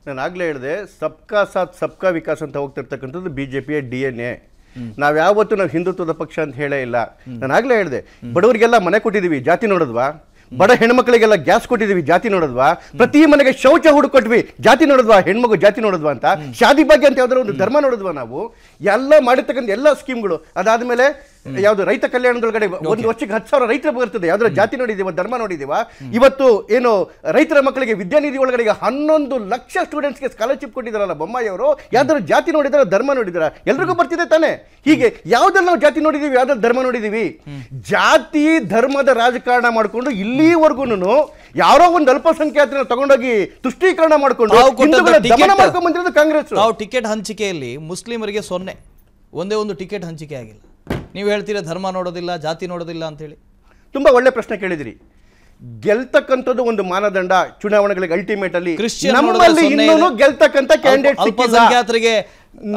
ನಾನು ಆಗಲೇ ಹೇಳಿದೆ ಸಬ್ಕಾ ಸಾಥ್ ಸಬ್ಕಾ ವಿಕಾಸ್ ಅಂತ ಹೋಗ್ತಿರ್ತಕ್ಕಂಥದ್ದು ಬಿ ಜೆ ಪಿಯ ಡಿ ಎನ್ ಎ ನಾವು ಯಾವತ್ತೂ ನಾವು ಹಿಂದುತ್ವದ ಪಕ್ಷ ಅಂತ ಹೇಳೇ ಇಲ್ಲ ನಾನು ಆಗಲೇ ಹೇಳಿದೆ ಬಡವರಿಗೆಲ್ಲ ಮನೆ ಕೊಟ್ಟಿದ್ದೀವಿ ಜಾತಿ ನೋಡಿದ್ವಾ ಬಡ ಹೆಣ್ಮಕ್ಳಿಗೆಲ್ಲ ಗ್ಯಾಸ್ ಕೊಟ್ಟಿದೀವಿ ಜಾತಿ ನೋಡೋದ್ವಾ ಪ್ರತಿ ಮನೆಗೆ ಶೌಚ ಹುಡುಕೊಟ್ವಿ ಜಾತಿ ನೋಡೋದ್ವಾ ಹೆಣ್ಮಗು ಜಾತಿ ನೋಡೋದ್ವಾ ಅಂತ ಶಾದಿ ಭಾಗ್ಯ ಅಂತ ಯಾವ್ದಾರ ಒಂದು ಧರ್ಮ ನೋಡಿದ್ವಾ ನಾವು ಎಲ್ಲ ಮಾಡಿರ್ತಕ್ಕಂಥ ಎಲ್ಲ ಸ್ಕೀಮ್ಗಳು ಅದಾದ್ಮೇಲೆ ಯಾವ್ದು ರೈತ ಕಲ್ಯಾಣದೊಳಗಡೆ ಒಂದು ವರ್ಷಕ್ಕೆ ಹತ್ತು ಸಾವಿರ ರೈತರ ಬರ್ತದೆ ಯಾವ್ದ್ರ ಜಾತಿ ನೋಡಿದೀವ ಧರ್ಮ ನೋಡಿದೀವ ಇವತ್ತು ಏನು ರೈತರ ಮಕ್ಕಳಿಗೆ ವಿದ್ಯಾನಿಧಿ ಒಳಗಡೆ ಹನ್ನೊಂದು ಲಕ್ಷ ಗೆ ಸ್ಕಾಲರ್ಶಿಪ್ ಕೊಟ್ಟಿದ್ದಾರಲ್ಲ ಅವರು ಯಾವ್ದಾದ್ರು ಜಾತಿ ನೋಡಿದಾರ ಧರ್ಮ ನೋಡಿದಾರ ಎಲ್ರಿಗೂ ಬರ್ತಿದೆ ತಾನೆ ಹೀಗೆ ಯಾವ್ದ್ರಲ್ಲಿ ನಾವು ಜಾತಿ ನೋಡಿದೀವಿ ಯಾವ್ದಾದ್ರು ಧರ್ಮ ನೋಡಿದೀವಿ ಜಾತಿ ಧರ್ಮದ ರಾಜಕಾರಣ ಮಾಡಿಕೊಂಡು ಇಲ್ಲಿವರೆಗೂ ಯಾರೋ ಒಂದು ಅಲ್ಪಸಂಖ್ಯಾತರ ತಗೊಂಡೋಗಿ ತುಷ್ಟೀಕರಣ ಮಾಡಿಕೊಂಡು ಮಾಡ್ಕೊಂಡು ಕಾಂಗ್ರೆಸ್ ನಾವು ಟಿಕೆಟ್ ಹಂಚಿಕೆಯಲ್ಲಿ ಮುಸ್ಲಿಮರಿಗೆ ಸೊನ್ನೆ ಒಂದೇ ಒಂದು ಟಿಕೆಟ್ ಹಂಚಿಕೆ ಆಗಿಲ್ಲ ನೀವು ಹೇಳ್ತೀರಾ ಧರ್ಮ ನೋಡೋದಿಲ್ಲ ಜಾತಿ ನೋಡೋದಿಲ್ಲ ಅಂತೇಳಿ ತುಂಬ ಒಳ್ಳೆ ಪ್ರಶ್ನೆ ಕೇಳಿದಿರಿ ಗೆಲ್ತಕ್ಕಂಥದ್ದು ಒಂದು ಮಾನದಂಡ ಚುನಾವಣೆಗಳಿಗೆ ಅಲ್ಟಿಮೇಟ್ ಅಲ್ಲಿ ನಮ್ಮಲ್ಲಿ ಅಲ್ಪಸಂಖ್ಯಾತರಿಗೆ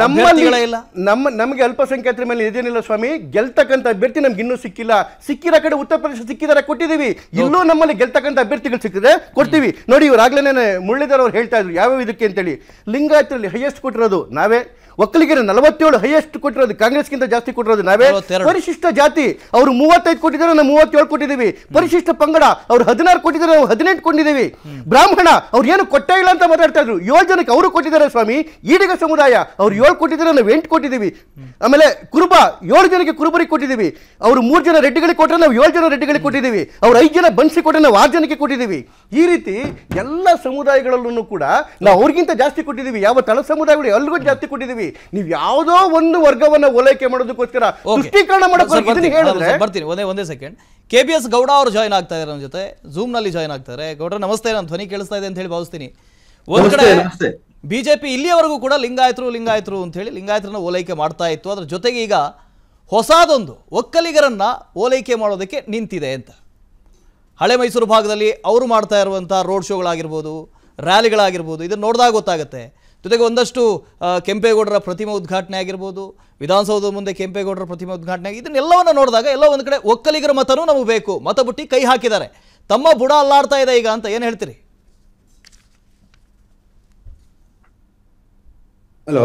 ನಮ್ಮ ನಮಗೆ ಅಲ್ಪಸಂಖ್ಯಾತರ ಮೇಲೆ ಇದೇನಿಲ್ಲ ಸ್ವಾಮಿ ಗೆಲ್ತಕ್ಕಂಥ ಅಭ್ಯರ್ಥಿ ನಮ್ಗೆ ಇನ್ನೂ ಸಿಕ್ಕಿಲ್ಲ ಸಿಕ್ಕಿರೋ ಕಡೆ ಉತ್ತರ ಪ್ರದೇಶ ಸಿಕ್ಕಿದಾರೆ ಕೊಟ್ಟಿದ್ದೀವಿ ಇಲ್ಲೂ ನಮ್ಮಲ್ಲಿ ಗೆಲ್ತಕ್ಕಂಥ ಅಭ್ಯರ್ಥಿಗಳು ಸಿಕ್ಕಿದೆ ಕೊಡ್ತೀವಿ ನೋಡಿ ಆಗ್ಲೇನೆ ಮುರಳೀಧರ್ ಅವ್ರು ಹೇಳ್ತಾ ಇದ್ರು ಯಾವ್ಯಾವ ಇದಕ್ಕೆ ಅಂತೇಳಿ ಲಿಂಗಾಯತರಲ್ಲಿ ಹೈಯೆಸ್ಟ್ ಕೊಟ್ಟಿರೋದು ನಾವೇ ಒಕ್ಕಲಿಗರು ನಲವತ್ತೇಳು ಹೈಯೆಸ್ಟ್ ಕೊಟ್ಟಿರೋದು ಕಾಂಗ್ರೆಸ್ಗಿಂತ ಜಾಸ್ತಿ ಕೊಟ್ಟಿರೋದು ನಾವೇ ಪರಿಶಿಷ್ಟ ಜಾತಿ ಅವರು ಮೂವತ್ತೈದು ಕೊಟ್ಟಿದ್ದಾರೆ ನಾವು ಮೂವತ್ತೇಳು ಕೊಟ್ಟಿದ್ದೀವಿ ಪರಿಶಿಷ್ಟ ಪಂಗಡ ಅವ್ರು ಹದಿನಾರು ಕೊಟ್ಟಿದ್ದಾರೆ ನಾವು ಹದಿನೆಂಟು ಕೊಟ್ಟಿದ್ದೀವಿ ಬ್ರಾಹ್ಮಣ ಅವ್ರು ಏನು ಕೊಟ್ಟೇ ಇಲ್ಲ ಅಂತ ಮಾತಾಡ್ತಾ ಇದ್ರು ಏಳು ಜನಕ್ಕೆ ಅವರು ಕೊಟ್ಟಿದ್ದಾರೆ ಸ್ವಾಮಿ ಈಡಿಗ ಸಮುದಾಯ ಅವ್ರು ಏಳು ಕೊಟ್ಟಿದ್ದಾರೆ ನಾವು ಎಂಟು ಕೊಟ್ಟಿದ್ದೀವಿ ಆಮೇಲೆ ಕುರುಬ ಏಳು ಜನಕ್ಕೆ ಕುರುಬರಿಗೆ ಕೊಟ್ಟಿದ್ದೀವಿ ಅವರು ಮೂರು ಜನ ರೆಡ್ಡಿಗಳಿಗೆ ಕೊಟ್ಟರೆ ನಾವು ಏಳು ಜನ ರೆಡ್ಡಿಗಳಿಗೆ ಕೊಟ್ಟಿದ್ದೀವಿ ಅವ್ರು ಐದು ಜನ ಬನ್ಸಿ ಕೊಟ್ಟರೆ ನಾವು ಆರು ಜನಕ್ಕೆ ಕೊಟ್ಟಿದ್ದೀವಿ ಈ ರೀತಿ ಎಲ್ಲ ಸಮುದಾಯಗಳಲ್ಲೂ ಕೂಡ ನಾವು ಅವ್ರಿಗಿಂತ ಜಾಸ್ತಿ ಕೊಟ್ಟಿದ್ದೀವಿ ಯಾವ ತಳ ಸಮುದಾಯಗಳು ಎಲ್ರಿಗೂ ಜಾಸ್ತಿ ಕೊಟ್ಟಿದ್ದೀವಿ ನೀವು ಯಾವುದೋ ಒಂದು ವರ್ಗವನ್ನ ಓಲೈಕೆ ಮಾಡೋದಕ್ಕೋಸ್ಕರ ಪುಷ್ಟೀಕರಣ ಮಾಡಿದ್ರೆ ಬರ್ತೀನಿ ಒಂದೇ ಒಂದೇ second K B S Gowda ಅವರು ಜಾಯ್ನ್ ಆಗ್ತಾ ಇದ್ದಾರೆ ನಮ್ಮ ಜೊತೆ ಝೂಮ್ ನಲ್ಲಿ ಜಾಯ್ನ್ ಆಗ್ತಾರೆ ಗೌಡ್ರ ನಮಸ್ತೆ ನಾನು ಧ್ವನಿ ಕೇಳಿಸ್ತಾ ಇದೆ ಅಂತ ಹೇಳಿ ಭಾವಿಸ್ತೀನಿ ಒಂದ್ ಕಡೆ ಬಿಜೆಪಿ ಇಲ್ಲಿಯವರೆಗೂ ಕೂಡ ಲಿಂಗಾಯತರು ಲಿಂಗಾಯತರು ಅಂತ ಹೇಳಿ ಲಿಂಗಾಯತರನ್ನ ಓಲೈಕೆ ಮಾಡ್ತಾ ಇತ್ತು ಅದ್ರ ಜೊತೆಗೆ ಈಗ ಹೊಸದೊಂದು ಒಕ್ಕಲಿಗರನ್ನ ಓಲೈಕೆ ಮಾಡೋದಕ್ಕೆ ನಿಂತಿದೆ ಅಂತ ಹಳೆ ಮೈಸೂರು ಭಾಗದಲ್ಲಿ ಅವರು ಮಾಡ್ತಾ ಇರುವಂತಹ ರೋಡ್ ಶೋಗಳಾಗಿರ್ಬೋದು ರ್ಯಾಲಿಗಳಾಗಿರ್ಬೋದು ಇದನ್ನ ನೋಡಿದಾಗ ಗೊತ್ತಾಗುತ್ತೆ ಜೊತೆಗೆ ಒಂದಷ್ಟು ಕೆಂಪೇಗೌಡರ ಪ್ರತಿಮೆ ಉದ್ಘಾಟನೆ ಆಗಿರ್ಬೋದು ವಿಧಾನಸೌಧದ ಮುಂದೆ ಕೆಂಪೇಗೌಡರ ಪ್ರತಿಮೆ ಉದ್ಘಾಟನೆ ಆಗಿ ಇದನ್ನೆಲ್ಲವನ್ನು ನೋಡಿದಾಗ ಎಲ್ಲ ಒಂದು ಕಡೆ ಒಕ್ಕಲಿಗರ ಮತನೂ ನಮಗೆ ಬೇಕು ಮತ ಬುಟ್ಟಿ ಕೈ ಹಾಕಿದ್ದಾರೆ ತಮ್ಮ ಬುಡ ಅಲ್ಲಾಡ್ತಾ ಇದೆ ಈಗ ಅಂತ ಏನು ಹೇಳ್ತೀರಿ ಹಲೋ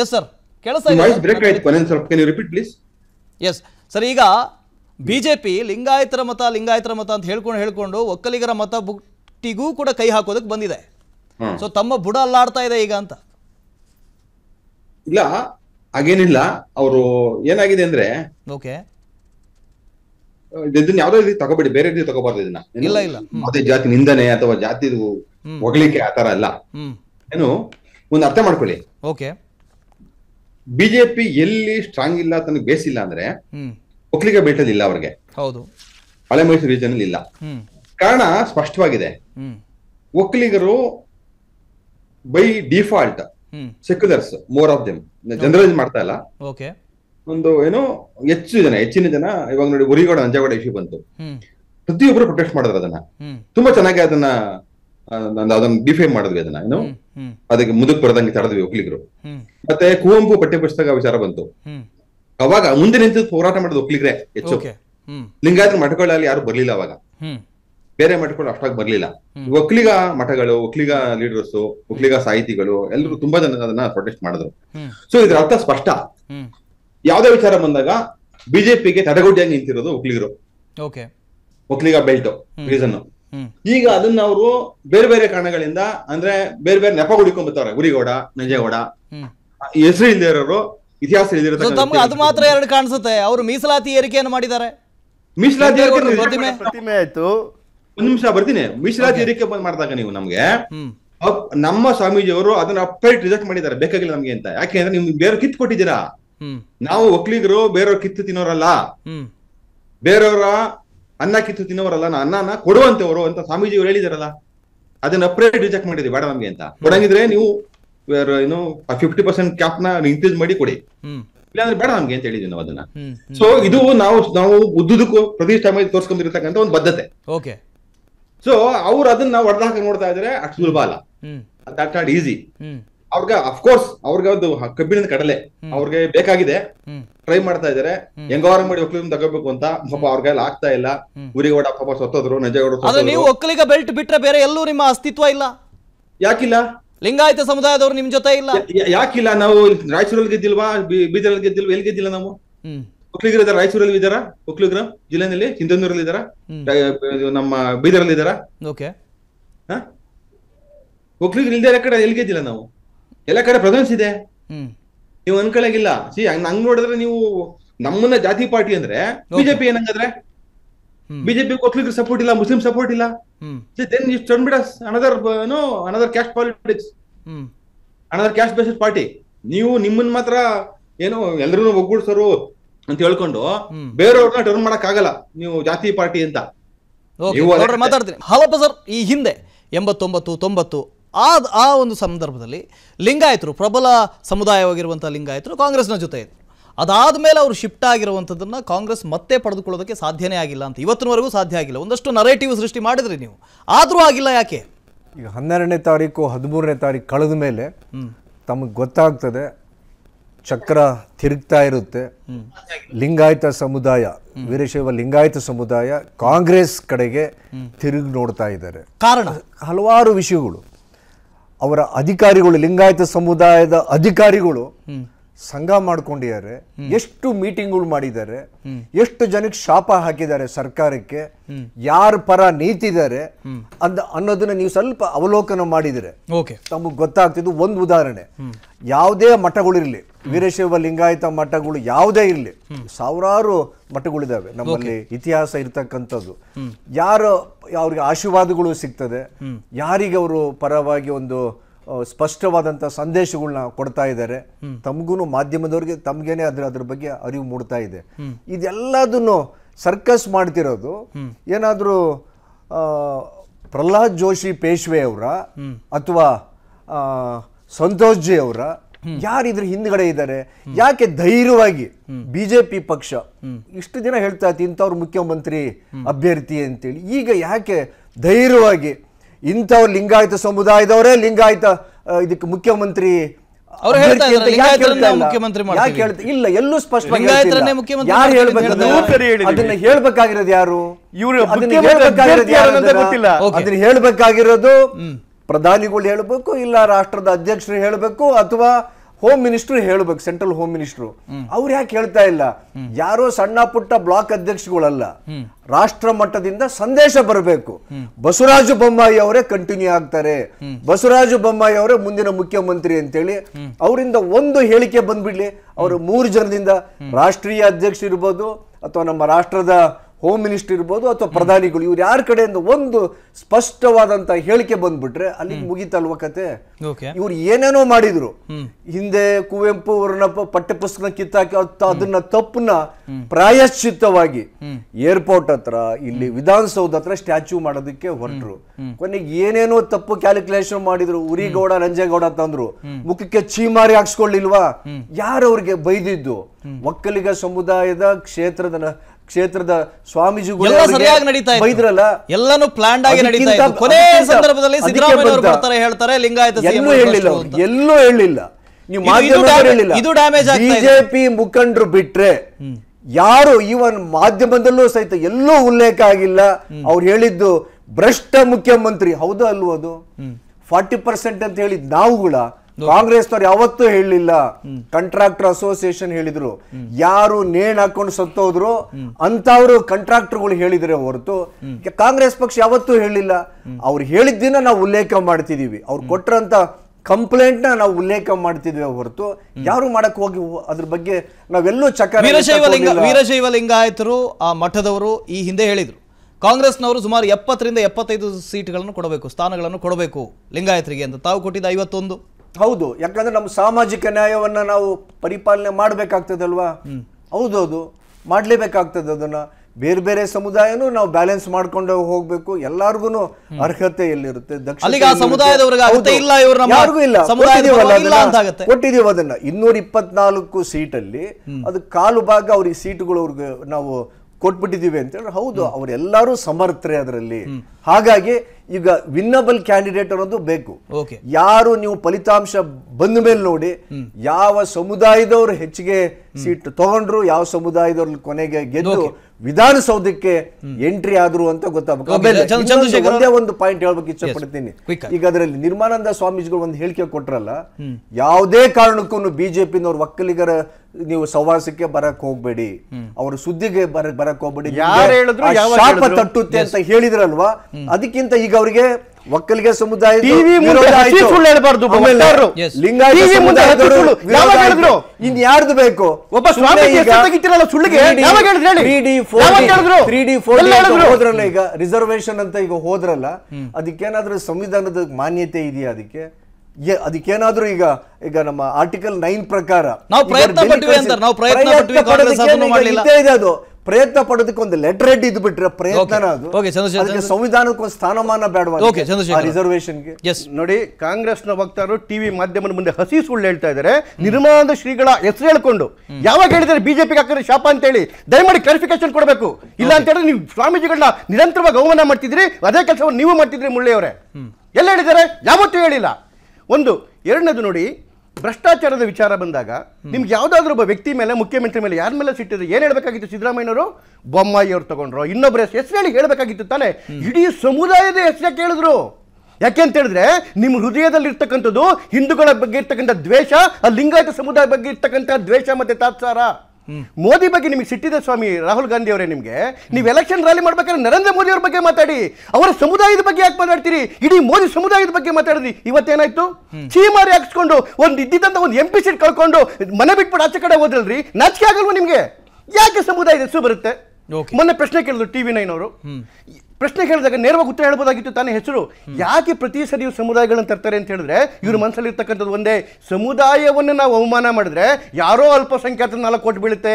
ಎಸ್ ಸರ್ ಕೆಲಸ ಎಸ್ ಸರ್ ಈಗ ಬಿಜೆಪಿ ಲಿಂಗಾಯತರ ಮತ ಲಿಂಗಾಯತರ ಮತ ಅಂತ ಹೇಳ್ಕೊಂಡು ಹೇಳ್ಕೊಂಡು ಒಕ್ಕಲಿಗರ ಮತ ಬುಟ್ಟಿಗೂ ಕೂಡ ಕೈ ಹಾಕೋದಕ್ಕೆ ಬಂದಿದೆ ಸೊ ತಮ್ಮ ಬುಡ ಅಲ್ಲಾಡ್ತಾ ಇದೆ ಈಗ ಅಂತ ಇಲ್ಲ ಹಾಗೇನಿಲ್ಲ ಅವರು ಏನಾಗಿದೆ ಅಂದ್ರೆ ಓಕೆ ಇದನ್ನ ಯಾವ್ದೋ ರೀತಿ ತಗೋಬೇಡಿ ಬೇರೆ ರೀತಿ ತಗೋಬಾರ್ದು ಇದನ್ನ ಇಲ್ಲ ಇಲ್ಲ ಅದೇ ಜಾತಿ ನಿಂದನೆ ಅಥವಾ ಜಾತಿ ಹೊಗಳಿಕೆ ಆತರ ಅಲ್ಲ ಏನು ಒಂದು ಅರ್ಥ ಮಾಡ್ಕೊಳ್ಳಿ ಓಕೆ ಬಿಜೆಪಿ ಎಲ್ಲಿ ಸ್ಟ್ರಾಂಗ್ ಇಲ್ಲ ತನಗೆ ಬೇಸಿಲ್ಲ ಅಂದ್ರೆ ಒಕ್ಕಲಿಗ ಬೇಟದಿಲ್ಲ ಇಲ್ಲ ಅವ್ರಿಗೆ ಹೌದು ಹಳೆ ಮೈಸೂರು ರೀಜನ್ ಇಲ್ಲ ಕಾರಣ ಸ್ಪಷ್ಟವಾಗಿದೆ ಒಕ್ಕಲಿಗರು by default seculars more of them generalise ಮಾಡ್ತಾ ಇಲ್ಲ ಒಂದು ಏನೋ ಹೆಚ್ಚು ಜನ ಹೆಚ್ಚಿನ ಜನ ಇವಾಗ ನೋಡಿ ಉರಿಗೋಡ ನಂಜಗೋಡ ಇಶ್ಯೂ ಬಂತು ಪ್ರತಿಯೊಬ್ಬರು ಪ್ರೊಟೆಸ್ಟ್ ಮಾಡಿದ್ರು ಅದನ್ನ ತುಂಬಾ ಚೆನ್ನಾಗಿ ಅದನ್ನ ಅದನ್ನ ಡಿಫೈನ್ ಮಾಡಿದ್ವಿ ಅದನ್ನ ಏನು ಅದಕ್ಕೆ ಮುದುಕ್ ಬರದಂಗೆ ತಡೆದ್ವಿ ಒಕ್ಲಿಗರು ಮತ್ತೆ ಕುವೆಂಪು ಪಠ್ಯ ಪುಸ್ತಕ ವಿಚಾರ ಬಂತು ಅವಾಗ ಮುಂದೆ ನಿಂತು ಹೋರಾಟ ಮಾಡಿದ ಒಕ್ಲಿಗ್ರೆ ಹೆಚ್ಚು ಲಿಂಗಾಯತ ಮಠಗಳಲ್ಲಿ ಯಾರು ಬರ್ಲಿಲ್ಲ ಅವಾಗ ಬೇರೆ ಮಠಗಳು ಅಷ್ಟಾಗಿ ಬರ್ಲಿಲ್ಲ ಒಕ್ಲಿಗ ಮಠಗಳು ಒಕ್ಲಿಗ ಲೀಡರ್ಸ್ ಒಕ್ಲಿಗ ಸಾಹಿತಿಗಳು ಎಲ್ಲರೂ ತುಂಬಾ ಜನ ಅದನ್ನ ಪ್ರೊಟೆಸ್ಟ್ ಮಾಡಿದ್ರು ಸೊ ಇದ್ರ ಅರ್ಥ ಸ್ಪಷ್ಟ ಯಾವ್ದೇ ವಿಚಾರ ಬಂದಾಗ ಬಿಜೆಪಿಗೆ ತಡೆಗೋಡೆಯಾಗಿ ನಿಂತಿರೋದು ಒಕ್ಲಿಗರು ಒಕ್ಲಿಗ ಬೆಲ್ಟ್ ರೀಸನ್ ಈಗ ಅದನ್ನ ಅವರು ಬೇರೆ ಬೇರೆ ಕಾರಣಗಳಿಂದ ಅಂದ್ರೆ ಬೇರೆ ಬೇರೆ ನೆಪ ಹುಡಿಕೊಂಡ್ ಬರ್ತಾರೆ ಗುರಿಗೌಡ ನಂಜೇಗೌಡ ಹೆಸರು ಇಲ್ಲದೆ ಇರೋರು ಇತಿಹಾಸ ಇಲ್ದಿರೋ ಅದು ಮಾತ್ರ ಎರಡು ಕಾಣಿಸುತ್ತೆ ಅವರು ಮೀಸಲಾತಿ ಏರಿಕೆಯನ್ನು ಮಾಡಿದ್ದಾರೆ ಮೀಸಲಾತಿ ಪ್ರತಿಮೆ ಆಯ್ತು ಒಂದ್ ನಿಮಿಷ ಬರ್ತೀನಿ ಮಿಶ್ರಾ ಏರಿಕೆ ಬಂದ್ ಮಾಡಿದಾಗ ನೀವು ನಮ್ಗೆ ನಮ್ಮ ಸ್ವಾಮೀಜಿ ಅವರು ಅದನ್ನ ಅಪ್ರೈಟ್ ರಿಜೆಕ್ಟ್ ಮಾಡಿದ್ದಾರೆ ಬೇಕಾಗಿಲ್ಲ ನಮ್ಗೆ ಅಂತ ಯಾಕೆಂದ್ರೆ ನಿಮ್ಗೆ ಬೇರೆ ಕಿತ್ ಕೊಟ್ಟಿದ್ದೀರಾ ನಾವು ಒಕ್ಲಿಗರು ಬೇರೆಯವ್ರ ಕಿತ್ತು ತಿನ್ನೋರಲ್ಲ ಬೇರೆಯವರ ಅನ್ನ ಕಿತ್ತು ತಿನ್ನೋರಲ್ಲ ನಾ ಅನ್ನನ ಕೊಡುವಂತವರು ಅಂತ ಸ್ವಾಮೀಜಿಯವರು ಹೇಳಿದಾರಲ್ಲ ಅದನ್ನ ಅಪ್ರೈಟ್ ರಿಜೆಕ್ಟ್ ಮಾಡಿದ್ರಿ ಬೇಡ ನಮ್ಗೆ ಅಂತ ಕೊಡಂಗಿದ್ರೆ ನೀವು ಏನು ಫಿಫ್ಟಿ ಪರ್ಸೆಂಟ್ ಕ್ಯಾಪ್ ನ ಇನ್ಕ್ರೀಸ್ ಮಾಡಿ ಕೊಡಿ ಇಲ್ಲಾಂದ್ರೆ ಬೇಡ ನಮ್ಗೆ ಅಂತ ಹೇಳಿದ್ವಿ ನಾವು ಅದನ್ನ ಸೊ ಇದು ನಾವು ನಾವು ಉದ್ದುದಕ್ಕೂ ಪ್ರತಿಷ್ಠೆ ಮಾಡಿ ತೋರಿಸ್ಕೊಂಡಿರ್ತಕ್ಕಂಥ ಒಂದು ಬದ್ಧತೆ ಓಕೆ ಸೊ ಅವ್ರು ಅದನ್ನ ಒಡೆದಾಕ ನೋಡ್ತಾ ಇದ್ರೆ ಅಷ್ಟು ಸುಲಭ ಅಲ್ಲ ದಟ್ ನಾಟ್ ಈಸಿ ಅವ್ರಿಗೆ ಅಫ್ಕೋರ್ಸ್ ಅವ್ರಿಗೆ ಒಂದು ಕಬ್ಬಿಣದ ಕಡಲೆ ಅವ್ರಿಗೆ ಬೇಕಾಗಿದೆ ಟ್ರೈ ಮಾಡ್ತಾ ಇದಾರೆ ಹೆಂಗವರ ಮಾಡಿ ಒಕ್ಕಲಿನ ತಗೋಬೇಕು ಅಂತ ಪಾಪ ಅವ್ರಿಗೆ ಆಗ್ತಾ ಇಲ್ಲ ಊರಿಗೌಡ ಪಾಪ ಸತ್ತೋದ್ರು ನೀವು ಒಕ್ಕಲಿಗ ಬೆಲ್ಟ್ ಬಿಟ್ರೆ ಬೇರೆ ಎಲ್ಲೂ ನಿಮ್ಮ ಅಸ್ತಿತ್ವ ಇಲ್ಲ ಯಾಕಿಲ್ಲ ಲಿಂಗಾಯತ ಸಮುದಾಯದವ್ರು ನಿಮ್ ಜೊತೆ ಇಲ್ಲ ಯಾಕಿಲ್ಲ ನಾವು ರಾಯಚೂರಲ್ಲಿ ಗೆದ್ದಿಲ್ವಾ ಬೀದರ್ ಗೆದ್ದಿಲ್ವಾ ಎಲ್ಲಿ ಗೆದ್ದಿಲ್ಲ ನಾವು ಒಕ್ಲಿಗರು ಇದಾರ ರಾಯಚೂರಲ್ಲಿ ಇದಾರ ಒಕ್ಲಿಗರು ಜಿಲ್ಲೆನಲ್ಲಿ ಚಿಂತನೂರಲ್ಲಿ ಇದಾರ ನಮ್ಮ ಬೀದರಲ್ಲಿ ಇದಾರ ಹಾ ಇಲ್ದೇ ಎಲ್ಲ ಕಡೆ ಎಲ್ಲಿ ನಾವು ಎಲ್ಲ ಕಡೆ ಪ್ರೆಸೆನ್ಸ್ ಇದೆ ನೀವು ಅನ್ಕೊಳಗಿಲ್ಲ ಸಿ ಹಂಗ್ ನೋಡಿದ್ರೆ ನೀವು ನಮ್ಮನ್ನ ಜಾತಿ ಪಾರ್ಟಿ ಅಂದ್ರೆ ಬಿಜೆಪಿ ಏನಂಗಂದ್ರೆ ಬಿಜೆಪಿ ಒಕ್ಲಿಗರು ಸಪೋರ್ಟ್ ಇಲ್ಲ ಮುಸ್ಲಿಂ ಸಪೋರ್ಟ್ ಇಲ್ಲ then you turn another no another caste politics another caste based party ನೀವು ನಿಮ್ಮನ್ನ ಮಾತ್ರ ಏನು ಎಲ್ಲರೂ ಒಗ್ಗೂಡ್ಸೋರು ಅಂತ ಹೇಳ್ಕೊಂಡು ಬೇರೆಯವ್ರನ್ನ ಟರ್ನ್ ಮಾಡಕ್ ಆಗಲ್ಲ ನೀವು ಜಾತಿ ಪಾರ್ಟಿ ಅಂತ ಮಾತಾಡ್ತೀನಿ ಹಲಪ್ಪ ಸರ್ ಈ ಹಿಂದೆ ಎಂಬತ್ತೊಂಬತ್ತು ತೊಂಬತ್ತು ಆ ಆ ಒಂದು ಸಂದರ್ಭದಲ್ಲಿ ಲಿಂಗಾಯತರು ಪ್ರಬಲ ಸಮುದಾಯವಾಗಿರುವಂಥ ಲಿಂಗಾಯತರು ಕಾಂಗ್ರೆಸ್ನ ಜೊತೆ ಇದ್ರು ಅದಾದ ಮೇಲೆ ಅವರು ಶಿಫ್ಟ್ ಆಗಿರುವಂಥದ್ದನ್ನು ಕಾಂಗ್ರೆಸ್ ಮತ್ತೆ ಪಡೆದುಕೊಳ್ಳೋದಕ್ಕೆ ಸಾಧ್ಯನೇ ಆಗಿಲ್ಲ ಅಂತ ಇವತ್ತಿನವರೆಗೂ ಸಾಧ್ಯ ಆಗಿಲ್ಲ ಒಂದಷ್ಟು ನರೇಟಿವ್ ಸೃಷ್ಟಿ ಮಾಡಿದ್ರಿ ನೀವು ಆದರೂ ಆಗಿಲ್ಲ ಯಾಕೆ ಈಗ ಹನ್ನೆರಡನೇ ತಾರೀಕು ಹದಿಮೂರನೇ ತಾರೀಕು ಕಳೆದ ಮೇಲೆ ತಮಗೆ ಗೊತ್ತಾಗ್ತದೆ ಚಕ್ರ ತಿರುಗ್ತಾ ಇರುತ್ತೆ ಲಿಂಗಾಯತ ಸಮುದಾಯ ವೀರಶೈವ ಲಿಂಗಾಯತ ಸಮುದಾಯ ಕಾಂಗ್ರೆಸ್ ಕಡೆಗೆ ತಿರುಗಿ ನೋಡ್ತಾ ಇದ್ದಾರೆ ಕಾರಣ ಹಲವಾರು ವಿಷಯಗಳು ಅವರ ಅಧಿಕಾರಿಗಳು ಲಿಂಗಾಯತ ಸಮುದಾಯದ ಅಧಿಕಾರಿಗಳು ಸಂಘ ಮಾಡ್ಕೊಂಡಿದ್ದಾರೆ ಎಷ್ಟು ಮೀಟಿಂಗ್ಗಳು ಮಾಡಿದ್ದಾರೆ ಎಷ್ಟು ಜನಕ್ಕೆ ಶಾಪ ಹಾಕಿದ್ದಾರೆ ಸರ್ಕಾರಕ್ಕೆ ಯಾರ ಪರ ನೀತಿದ್ದಾರೆ ಅಂದ ಅನ್ನೋದನ್ನ ನೀವು ಸ್ವಲ್ಪ ಅವಲೋಕನ ಮಾಡಿದರೆ ತಮಗೆ ಗೊತ್ತಾಗ್ತಿದ್ದು ಒಂದು ಉದಾಹರಣೆ ಯಾವುದೇ ಮಠಗಳಿರಲಿ ವೀರಶೈವ ಲಿಂಗಾಯತ ಮಠಗಳು ಯಾವುದೇ ಇರಲಿ ಸಾವಿರಾರು ಮಠಗಳಿದಾವೆ ನಮ್ಮಲ್ಲಿ ಇತಿಹಾಸ ಇರತಕ್ಕಂಥದ್ದು ಯಾರು ಅವ್ರಿಗೆ ಆಶೀರ್ವಾದಗಳು ಸಿಗ್ತದೆ ಯಾರಿಗೆ ಅವರು ಪರವಾಗಿ ಒಂದು ಸ್ಪಷ್ಟವಾದಂಥ ಸಂದೇಶಗಳನ್ನ ಕೊಡ್ತಾ ಇದ್ದಾರೆ ತಮಗೂ ಮಾಧ್ಯಮದವ್ರಿಗೆ ತಮಗೇನೆ ಅದ್ರ ಅದ್ರ ಬಗ್ಗೆ ಅರಿವು ಮೂಡ್ತಾ ಇದೆ ಇದೆಲ್ಲದನ್ನು ಸರ್ಕಸ್ ಮಾಡ್ತಿರೋದು ಏನಾದರೂ ಪ್ರಹ್ಲಾದ್ ಜೋಶಿ ಪೇಶ್ವೆ ಅವರ ಅಥವಾ ಸಂತೋಷ್ ಜಿ ಅವರ ಯಾರು ಇದ್ರ ಹಿಂದ್ಗಡೆ ಇದ್ದಾರೆ ಯಾಕೆ ಧೈರ್ಯವಾಗಿ ಬಿಜೆಪಿ ಪಕ್ಷ ಇಷ್ಟು ದಿನ ಹೇಳ್ತಾ ಇತ್ತು ಇಂಥವ್ರ ಮುಖ್ಯಮಂತ್ರಿ ಅಭ್ಯರ್ಥಿ ಅಂತೇಳಿ ಈಗ ಯಾಕೆ ಧೈರ್ಯವಾಗಿ ಇಂಥವ್ರು ಲಿಂಗಾಯತ ಸಮುದಾಯದವರೇ ಲಿಂಗಾಯತ ಇದಕ್ಕೆ ಮುಖ್ಯಮಂತ್ರಿ ಇಲ್ಲ ಎಲ್ಲೂ ಅದನ್ನ ಹೇಳ್ಬೇಕಾಗಿರೋದು ಯಾರು ಅದನ್ನ ಹೇಳ್ಬೇಕಾಗಿರೋದು ಪ್ರಧಾನಿಗಳು ಹೇಳ್ಬೇಕು ಇಲ್ಲ ರಾಷ್ಟ್ರದ ಅಧ್ಯಕ್ಷರು ಹೇಳ್ಬೇಕು ಅಥವಾ ಹೋಮ್ ಮಿನಿಸ್ಟ್ರು ಹೇಳಬೇಕು ಸೆಂಟ್ರಲ್ ಹೋಮ್ ಮಿನಿಸ್ಟ್ರು ಅವ್ರು ಯಾಕೆ ಹೇಳ್ತಾ ಇಲ್ಲ ಯಾರೋ ಸಣ್ಣ ಪುಟ್ಟ ಬ್ಲಾಕ್ ಅಧ್ಯಕ್ಷಗಳಲ್ಲ ರಾಷ್ಟ್ರ ಮಟ್ಟದಿಂದ ಸಂದೇಶ ಬರಬೇಕು ಬಸವರಾಜ ಬೊಮ್ಮಾಯಿ ಅವರೇ ಕಂಟಿನ್ಯೂ ಆಗ್ತಾರೆ ಬಸವರಾಜ ಬೊಮ್ಮಾಯಿ ಅವರೇ ಮುಂದಿನ ಮುಖ್ಯಮಂತ್ರಿ ಅಂತೇಳಿ ಅವರಿಂದ ಒಂದು ಹೇಳಿಕೆ ಬಂದ್ಬಿಡ್ಲಿ ಅವರು ಮೂರು ಜನದಿಂದ ರಾಷ್ಟ್ರೀಯ ಅಧ್ಯಕ್ಷ ಇರ್ಬೋದು ಅಥವಾ ನಮ್ಮ ರಾಷ್ಟ್ರದ ಹೋಮ್ ಮಿನಿಸ್ಟರ್ ಇರ್ಬೋದು ಅಥವಾ ಪ್ರಧಾನಿಗಳು ಇವ್ರು ಯಾರ ಕಡೆಯಿಂದ ಒಂದು ಸ್ಪಷ್ಟವಾದಂತಹ ಹೇಳಿಕೆ ಬಂದ್ಬಿಟ್ರೆ ಅಲ್ಲಿ ಮುಗೀತಲ್ವ ಕತೆ ಇವ್ರು ಏನೇನೋ ಮಾಡಿದ್ರು ಹಿಂದೆ ಕುವೆಂಪು ಅವ್ರನ್ನ ಪಠ್ಯ ಪುಸ್ತಕ ಕಿತ್ತಾಕಿ ಅದನ್ನ ತಪ್ಪನ್ನ ಪ್ರಾಯಶ್ಚಿತ್ತವಾಗಿ ಏರ್ಪೋರ್ಟ್ ಹತ್ರ ಇಲ್ಲಿ ವಿಧಾನಸೌಧ ಹತ್ರ ಸ್ಟ್ಯಾಚ್ಯೂ ಮಾಡೋದಕ್ಕೆ ಹೊರಟರು ಕೊನೆಗೆ ಏನೇನೋ ತಪ್ಪು ಕ್ಯಾಲ್ಕುಲೇಷನ್ ಮಾಡಿದ್ರು ಉರಿಗೌಡ ರಂಜೇಗೌಡ ತಂದ್ರು ಮುಖಕ್ಕೆ ಚೀಮಾರಿ ಹಾಕ್ಸ್ಕೊಳ್ಳಿಲ್ವಾ ಯಾರು ಅವ್ರಿಗೆ ಬೈದಿದ್ದು ಒಕ್ಕಲಿಗ ಸಮುದಾಯದ ಕ್ಷೇತ್ರದ ಕ್ಷೇತ್ರದ ಸ್ವಾಮೀಜಿಗಳು ಸರಿಯಾಗಿ ಎಲ್ಲೂ ಹೇಳಿಲ್ಲ ಬಿಜೆಪಿ ಮುಖಂಡರು ಬಿಟ್ರೆ ಯಾರು ಈವನ್ ಮಾಧ್ಯಮದಲ್ಲೂ ಸಹಿತ ಎಲ್ಲೂ ಉಲ್ಲೇಖ ಆಗಿಲ್ಲ ಅವ್ರು ಹೇಳಿದ್ದು ಭ್ರಷ್ಟ ಮುಖ್ಯಮಂತ್ರಿ ಹೌದು ಅಲ್ವದು ಫಾರ್ಟಿ ಪರ್ಸೆಂಟ್ ಅಂತ ಹೇಳಿದ್ ಕೂಡ ಕಾಂಗ್ರೆಸ್ನವ್ರು ಯಾವತ್ತೂ ಹೇಳಲಿಲ್ಲ ಕಂಟ್ರಾಕ್ಟರ್ ಅಸೋಸಿಯೇಷನ್ ಹೇಳಿದ್ರು ಯಾರು ನೇಣ್ ಹಾಕೊಂಡು ಸತ್ತೋದ್ರು ಅಂತವ್ರು ಕಾಂಟ್ರಾಕ್ಟರ್ಗಳು ಹೇಳಿದ್ರೆ ಹೊರತು ಕಾಂಗ್ರೆಸ್ ಪಕ್ಷ ಯಾವತ್ತೂ ಹೇಳಿಲ್ಲ ಅವ್ರು ಹೇಳಿದ್ದನ್ನ ನಾವು ಉಲ್ಲೇಖ ಮಾಡ್ತಿದೀವಿ ಅವ್ರು ಕೊಟ್ಟರಂತ ಕಂಪ್ಲೇಂಟ್ ನ ನಾವು ಉಲ್ಲೇಖ ಮಾಡ್ತಿದ್ವಿ ಹೊರತು ಯಾರು ಮಾಡಕ್ ಹೋಗಿ ಅದ್ರ ಬಗ್ಗೆ ನಾವೆಲ್ಲೂ ಚಕ್ರ ವೀರಶೈವಲಿಂಗ ವೀರಶೈವ ಲಿಂಗಾಯತರು ಆ ಮಠದವರು ಈ ಹಿಂದೆ ಹೇಳಿದ್ರು ಕಾಂಗ್ರೆಸ್ನವರು ಸುಮಾರು ಎಪ್ಪತ್ತರಿಂದ ಎಪ್ಪತ್ತೈದು ಸೀಟ್ಗಳನ್ನು ಕೊಡಬೇಕು ಸ್ಥಾನಗಳನ್ನು ಕೊಡಬೇಕು ಲಿಂಗಾಯತರಿಗೆ ಅಂತ ತಾವು ಕೊಟ್ಟಿದ್ದ ಐವತ್ತೊಂದು ಹೌದು ಯಾಕಂದ್ರೆ ನಮ್ಮ ಸಾಮಾಜಿಕ ನ್ಯಾಯವನ್ನ ನಾವು ಪರಿಪಾಲನೆ ಮಾಡಬೇಕಾಗ್ತದಲ್ವಾ ಹೌದೌದು ಮಾಡಲೇಬೇಕಾಗ್ತದೆ ಅದನ್ನ ಬೇರೆ ಬೇರೆ ಸಮುದಾಯನೂ ನಾವು ಬ್ಯಾಲೆನ್ಸ್ ಮಾಡ್ಕೊಂಡು ಹೋಗ್ಬೇಕು ಎಲ್ಲಾರ್ಗು ಅರ್ಹತೆ ಎಲ್ಲಿರುತ್ತೆ ಕೊಟ್ಟಿದೀವಿ ಅದನ್ನ ಇನ್ನೂರ ಇಪ್ಪತ್ನಾಲ್ಕು ಸೀಟಲ್ಲಿ ಅದು ಕಾಲು ಭಾಗ ಅವ್ರಿಗೆ ಸೀಟ್ಗಳು ಅವ್ರಿಗೆ ನಾವು ಕೊಟ್ಬಿಟ್ಟಿದೀವಿ ಅಂತ ಹೇಳಿ ಹೌದು ಅವರೆಲ್ಲರೂ ಸಮರ್ಥರೇ ಅದರಲ್ಲಿ ಹಾಗಾಗಿ ಈಗ ವಿನ್ನಬಲ್ ಕ್ಯಾಂಡಿಡೇಟ್ ಅನ್ನೋದು ಬೇಕು ಯಾರು ನೀವು ಫಲಿತಾಂಶ ಬಂದ ಮೇಲೆ ನೋಡಿ ಯಾವ ಸಮುದಾಯದವರು ಹೆಚ್ಚಿಗೆ ಸೀಟ್ ತಗೊಂಡ್ರು ಯಾವ ಸಮುದಾಯದವ್ರ ಕೊನೆಗೆ ಗೆದ್ದು ವಿಧಾನಸೌಧಕ್ಕೆ ಎಂಟ್ರಿ ಆದ್ರು ಅಂತ ಗೊತ್ತಾಗಬೇಕು ಒಂದೇ ಒಂದು ಪಾಯಿಂಟ್ ಹೇಳ್ಬೇಕು ಇಚ್ಛೆ ಪಡ್ತೀನಿ ಈಗ ಅದರಲ್ಲಿ ನಿರ್ಮಾನಂದ ಸ್ವಾಮೀಜಿಗಳು ಒಂದು ಹೇಳಿಕೆ ಕೊಟ್ರಲ್ಲ ಯಾವುದೇ ಕಾರಣಕ್ಕೂ ಬಿಜೆಪಿನವ್ರ ಒಕ್ಕಲಿಗರ ನೀವು ಸವಾಸಕ್ಕೆ ಬರಕ್ ಹೋಗ್ಬೇಡಿ ಅವ್ರ ಸುದ್ದಿಗೆ ಬರಕ್ ಹೋಗ್ಬೇಡಿ ತಟ್ಟುತ್ತೆ ಅಂತ ಹೇಳಿದ್ರಲ್ವಾ ಅದಕ್ಕಿಂತ ಈಗ ಅವರಿಗೆ ಒಕ್ಕಲಿಗ ಸಮುದಾಯ ಹೇಳ್ಬಾರ್ದು ಯಾರ್ದು ಬೇಕು ಒಬ್ಬ ಈಗ ರಿಸರ್ವೇಶನ್ ಅಂತ ಈಗ ಹೋದ್ರಲ್ಲ ಅದಕ್ಕೇನಾದ್ರೂ ಸಂವಿಧಾನದ ಮಾನ್ಯತೆ ಇದೆಯಾ ಅದಕ್ಕೆ ಅದಕ್ಕೇನಾದ್ರೂ ಈಗ ಈಗ ನಮ್ಮ ಆರ್ಟಿಕಲ್ ನೈನ್ ಪ್ರಕಾರ ನಾವು ಪ್ರಯತ್ನ ಪ್ರಯತ್ನ ಕಾಂಗ್ರೆಸ್ ಪ್ರಯತ್ನ ಪಡೋದಕ್ಕೆ ಒಂದು ಲೆಟರ್ ಹೆಡ್ ಇದು ಬಿಟ್ರೆ ಪ್ರಯತ್ನ ಅದು ಸಂವಿಧಾನಕ್ಕೆ ಸ್ಥಾನಮಾನ ಬೇಡವಾ ನೋಡಿ ನೋಡಿ ನ ವಕ್ತಾರರು ಟಿವಿ ಮಾಧ್ಯಮದ ಮುಂದೆ ಹಸಿ ಸುಳ್ಳು ಹೇಳ್ತಾ ಇದಾರೆ ನಿರ್ಮಾಣದ ಶ್ರೀಗಳ ಹೆಸರು ಹೇಳ್ಕೊಂಡು ಯಾವಾಗ ಹೇಳಿದ್ರೆ ಬಿಜೆಪಿಗೆ ಹಾಕಿದ್ರೆ ಶಾಪ ಅಂತ ಹೇಳಿ ದಯಮಾಡಿ ಕ್ಲಾರಿಫಿಕೇಶನ್ ಕೊಡಬೇಕು ಇಲ್ಲ ಅಂತ ಹೇಳಿದ್ರೆ ನೀವು ಸ್ವಾಮೀಜಿಗಳನ್ನ ನಿರಂತರವಾಗಿ ಗೌಮನ ಮಾಡ್ತಿದ್ರಿ ಅದೇ ಕೆಲಸವನ್ನು ನೀವು ಮಾಡ್ತಿದ್ರಿ ಮುಳ್ಳೆಯವರೇ ಎಲ್ಲ ಹೇಳಿದ್ದಾರೆ ಯಾವತ್ತೂ ಹೇಳಿಲ್ಲ ಒಂದು ಎರಡನೇದು ನೋಡಿ ಭ್ರಷ್ಟಾಚಾರದ ವಿಚಾರ ಬಂದಾಗ ನಿಮ್ಗೆ ಯಾವ್ದಾದ್ರು ಒಬ್ಬ ವ್ಯಕ್ತಿ ಮೇಲೆ ಮುಖ್ಯಮಂತ್ರಿ ಮೇಲೆ ಯಾರ ಮೇಲೆ ಸಿಟ್ಟಿದ್ರೆ ಏನು ಹೇಳಬೇಕಾಗಿತ್ತು ಸಿದ್ದರಾಮಯ್ಯವರು ಬೊಮ್ಮಾಯಿ ಅವ್ರು ತಗೊಂಡ್ರು ಇನ್ನೊಬ್ಬರ ಹೆಸರು ಹೇಳಿ ಹೇಳಬೇಕಾಗಿತ್ತು ತಾನೆ ಇಡೀ ಸಮುದಾಯದ ಹೆಸರೇ ಕೇಳಿದ್ರು ಯಾಕೆ ಅಂತ ಹೇಳಿದ್ರೆ ನಿಮ್ಮ ಹೃದಯದಲ್ಲಿ ಇರ್ತಕ್ಕಂಥದ್ದು ಹಿಂದೂಗಳ ಬಗ್ಗೆ ಇರ್ತಕ್ಕಂಥ ದ್ವೇಷ ಆ ಲಿಂಗಾಯತ ಸಮುದಾಯ ಬಗ್ಗೆ ಇರ್ತಕ್ಕಂಥ ದ್ವೇಷ ಮತ್ತೆ ತಾತ್ಸಾರ ಮೋದಿ ಬಗ್ಗೆ ನಿಮಗೆ ಸಿಟ್ಟಿದೆ ಸ್ವಾಮಿ ರಾಹುಲ್ ಗಾಂಧಿ ಅವರೇ ನಿಮಗೆ ನೀವು ಎಲೆಕ್ಷನ್ ರ್ಯಾಲಿ ಮಾಡ್ಬೇಕಾದ್ರೆ ನರೇಂದ್ರ ಮೋದಿ ಅವ್ರ ಬಗ್ಗೆ ಮಾತಾಡಿ ಅವರ ಸಮುದಾಯದ ಬಗ್ಗೆ ಯಾಕೆ ಮಾತಾಡ್ತೀರಿ ಇಡೀ ಮೋದಿ ಸಮುದಾಯದ ಬಗ್ಗೆ ಮಾತಾಡಿದ್ರಿ ಇವತ್ತೇನಾಯ್ತು ಚೀಮಾರಿ ಹಾಕ್ಸ್ಕೊಂಡು ಒಂದು ಇದ್ದಿದ್ದಂತ ಒಂದು ಎಂ ಪಿ ಸೀಟ್ ಕಳ್ಕೊಂಡು ಮನೆ ಬಿಟ್ಬಿಟ್ಟು ಆಚೆ ಕಡೆ ಹೋದ್ರಲ್ರಿ ನಾಚಿಕೆ ಆಗಲ್ವ ನಿಮಗೆ ಯಾಕೆ ಸಮುದಾಯದ ಹೆಸರು ಬರುತ್ತೆ ಮೊನ್ನೆ ಪ್ರಶ್ನೆ ಕೇಳಿದ್ರು ಟಿವಿ ನೈನ್ ಅವರು ಪ್ರಶ್ನೆ ಕೇಳಿದಾಗ ನೇರವಾಗಿ ಉತ್ತರ ಹೇಳ್ಬೋದಾಗಿತ್ತು ತಾನೇ ಹೆಸರು ಯಾಕೆ ಪ್ರತಿ ಸರಿ ಸಮುದಾಯಗಳನ್ನು ತರ್ತಾರೆ ಅಂತ ಹೇಳಿದ್ರೆ ಇವ್ರ ಮನಸ್ಸಲ್ಲಿ ಇರ್ತಕ್ಕಂಥದ್ದು ಒಂದೇ ಸಮುದಾಯವನ್ನು ನಾವು ಅವಮಾನ ಮಾಡಿದ್ರೆ ಯಾರೋ ಅಲ್ಪಸಂಖ್ಯಾತರ ನಾಲ್ಕು ಕೋಟಿ ಬೀಳುತ್ತೆ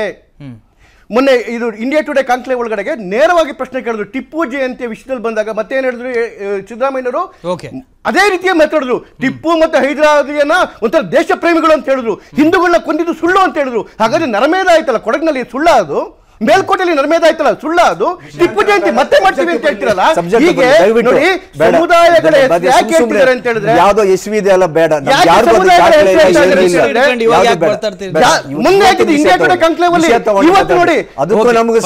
ಮೊನ್ನೆ ಇದು ಇಂಡಿಯಾ ಟುಡೇ ಕಾನ್ಕ್ಲೇವ್ ಒಳಗಡೆಗೆ ನೇರವಾಗಿ ಪ್ರಶ್ನೆ ಕೇಳಿದ್ರು ಟಿಪ್ಪು ಜಯಂತಿಯ ವಿಷಯದಲ್ಲಿ ಬಂದಾಗ ಮತ್ತೆ ಏನ್ ಹೇಳಿದ್ರು ಓಕೆ ಅದೇ ರೀತಿಯ ಮಾತಾಡಿದ್ರು ಟಿಪ್ಪು ಮತ್ತೆ ಹೈದರಾಬಾದಿಯನ್ನ ಒಂಥರ ದೇಶ ಪ್ರೇಮಿಗಳು ಅಂತ ಹೇಳಿದ್ರು ಹಿಂದೂಗಳನ್ನ ಕೊಂದಿದ್ದು ಸುಳ್ಳು ಅಂತ ಹೇಳಿದ್ರು ಹಾಗಾದ್ರೆ ನರಮೇದ ಆಯ್ತಲ್ಲ ಕೊಡಗಿನಲ್ಲಿ ಸುಳ್ಳ ಅದು ಮೇಲ್ಕೋಟೆಯಲ್ಲಿ ನರ್ಮೇದ ಆಯ್ತಲ್ಲ ಸುಳ್ಳ ಅದು ಟಿಪ್ಪು ಜಯಂತಿ ಮತ್ತೆ ಮಾಡ್ತೀವಿ ಅಂತ ಹೇಳ್ತಿರಲ್ಲ ಹೀಗೆ ನೋಡಿ ಸಮುದಾಯಗಳ ಯಾಕೆ ಹೇಳ್ತಿದ್ದಾರೆ ಅಂತ ಹೇಳಿದ್ರೆ ಯಾವ್ದೋ ಯಶವಿ ಇದೆ ಅಲ್ಲ ಬೇಡ ಮುಂದೆ ಹಾಕಿದ್ದು ಇಂಡಿಯಾ ಟುಡೆ ಕಾನ್ಕ್ಲೇವ್ ಅಲ್ಲಿ ಇವತ್ತು ನೋಡಿ ಅದಕ್ಕೆ ನಮಗೆ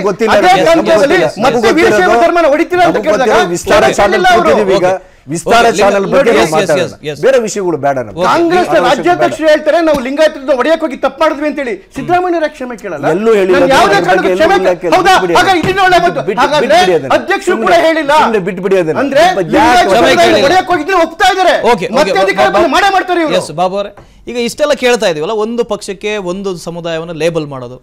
ಇವತ್ತು ಅದೇ ಕಾನ್ಕ್ಲೇವ್ ಅಲ್ಲಿ ಮತ್ತೆ ವೀರಶೈವ ಧರ್ಮನ ಹೊಡಿತೀರಾ ಅಂತ ಕೇಳಿದಾಗ ವಿಸ್ತಾರ ಚಾನೆಲ್ ಕೊಟ್ಟಿದ್ದೀವಿ ಈಗ ವಿಸ್ತಾರ ಚಾನೆಲ್ ಬಗ್ಗೆ ಬೇರೆ ವಿಷಯಗಳು ಬೇಡ ಕಾಂಗ್ರೆಸ್ ರಾಜ್ಯಾಧ್ಯಕ್ಷರು ಹೇಳ್ತಾರೆ ನಾವು ಲಿಂಗಾಯತ ಒಡೆಯಕ್ಕೆ ಹೋಗಿ ತಪ್ಪು ಮಾಡಿದ್ವಿ ಅಂತ ಹೇಳಿ ಸಿದ್ದರಾಮಯ್ಯರ ಕ್ಷಮೆ ಕೇಳಲ್ಲ ಎಲ್ಲೂ ಹೇಳಿಲ್ಲ ಅಧ್ಯಕ್ಷರು ಕೂಡ ಹೇಳಿಲ್ಲ ಅಂದ್ರೆ ಒಡೆಯಕ್ಕೆ ಹೋಗಿದ್ರೆ ಒಪ್ತಾ ಇದ್ದಾರೆ ಮಾಡೇ ಮಾಡ್ತಾರೆ ಬಾಬು ಅವರೇ ಈಗ ಇಷ್ಟೆಲ್ಲ ಕೇಳ್ತಾ ಇದೀವಲ್ಲ ಒಂದು ಪಕ್ಷಕ್ಕೆ ಒಂದು ಸಮುದಾಯವನ್ನು ಲೇಬಲ್ ಮಾಡೋದು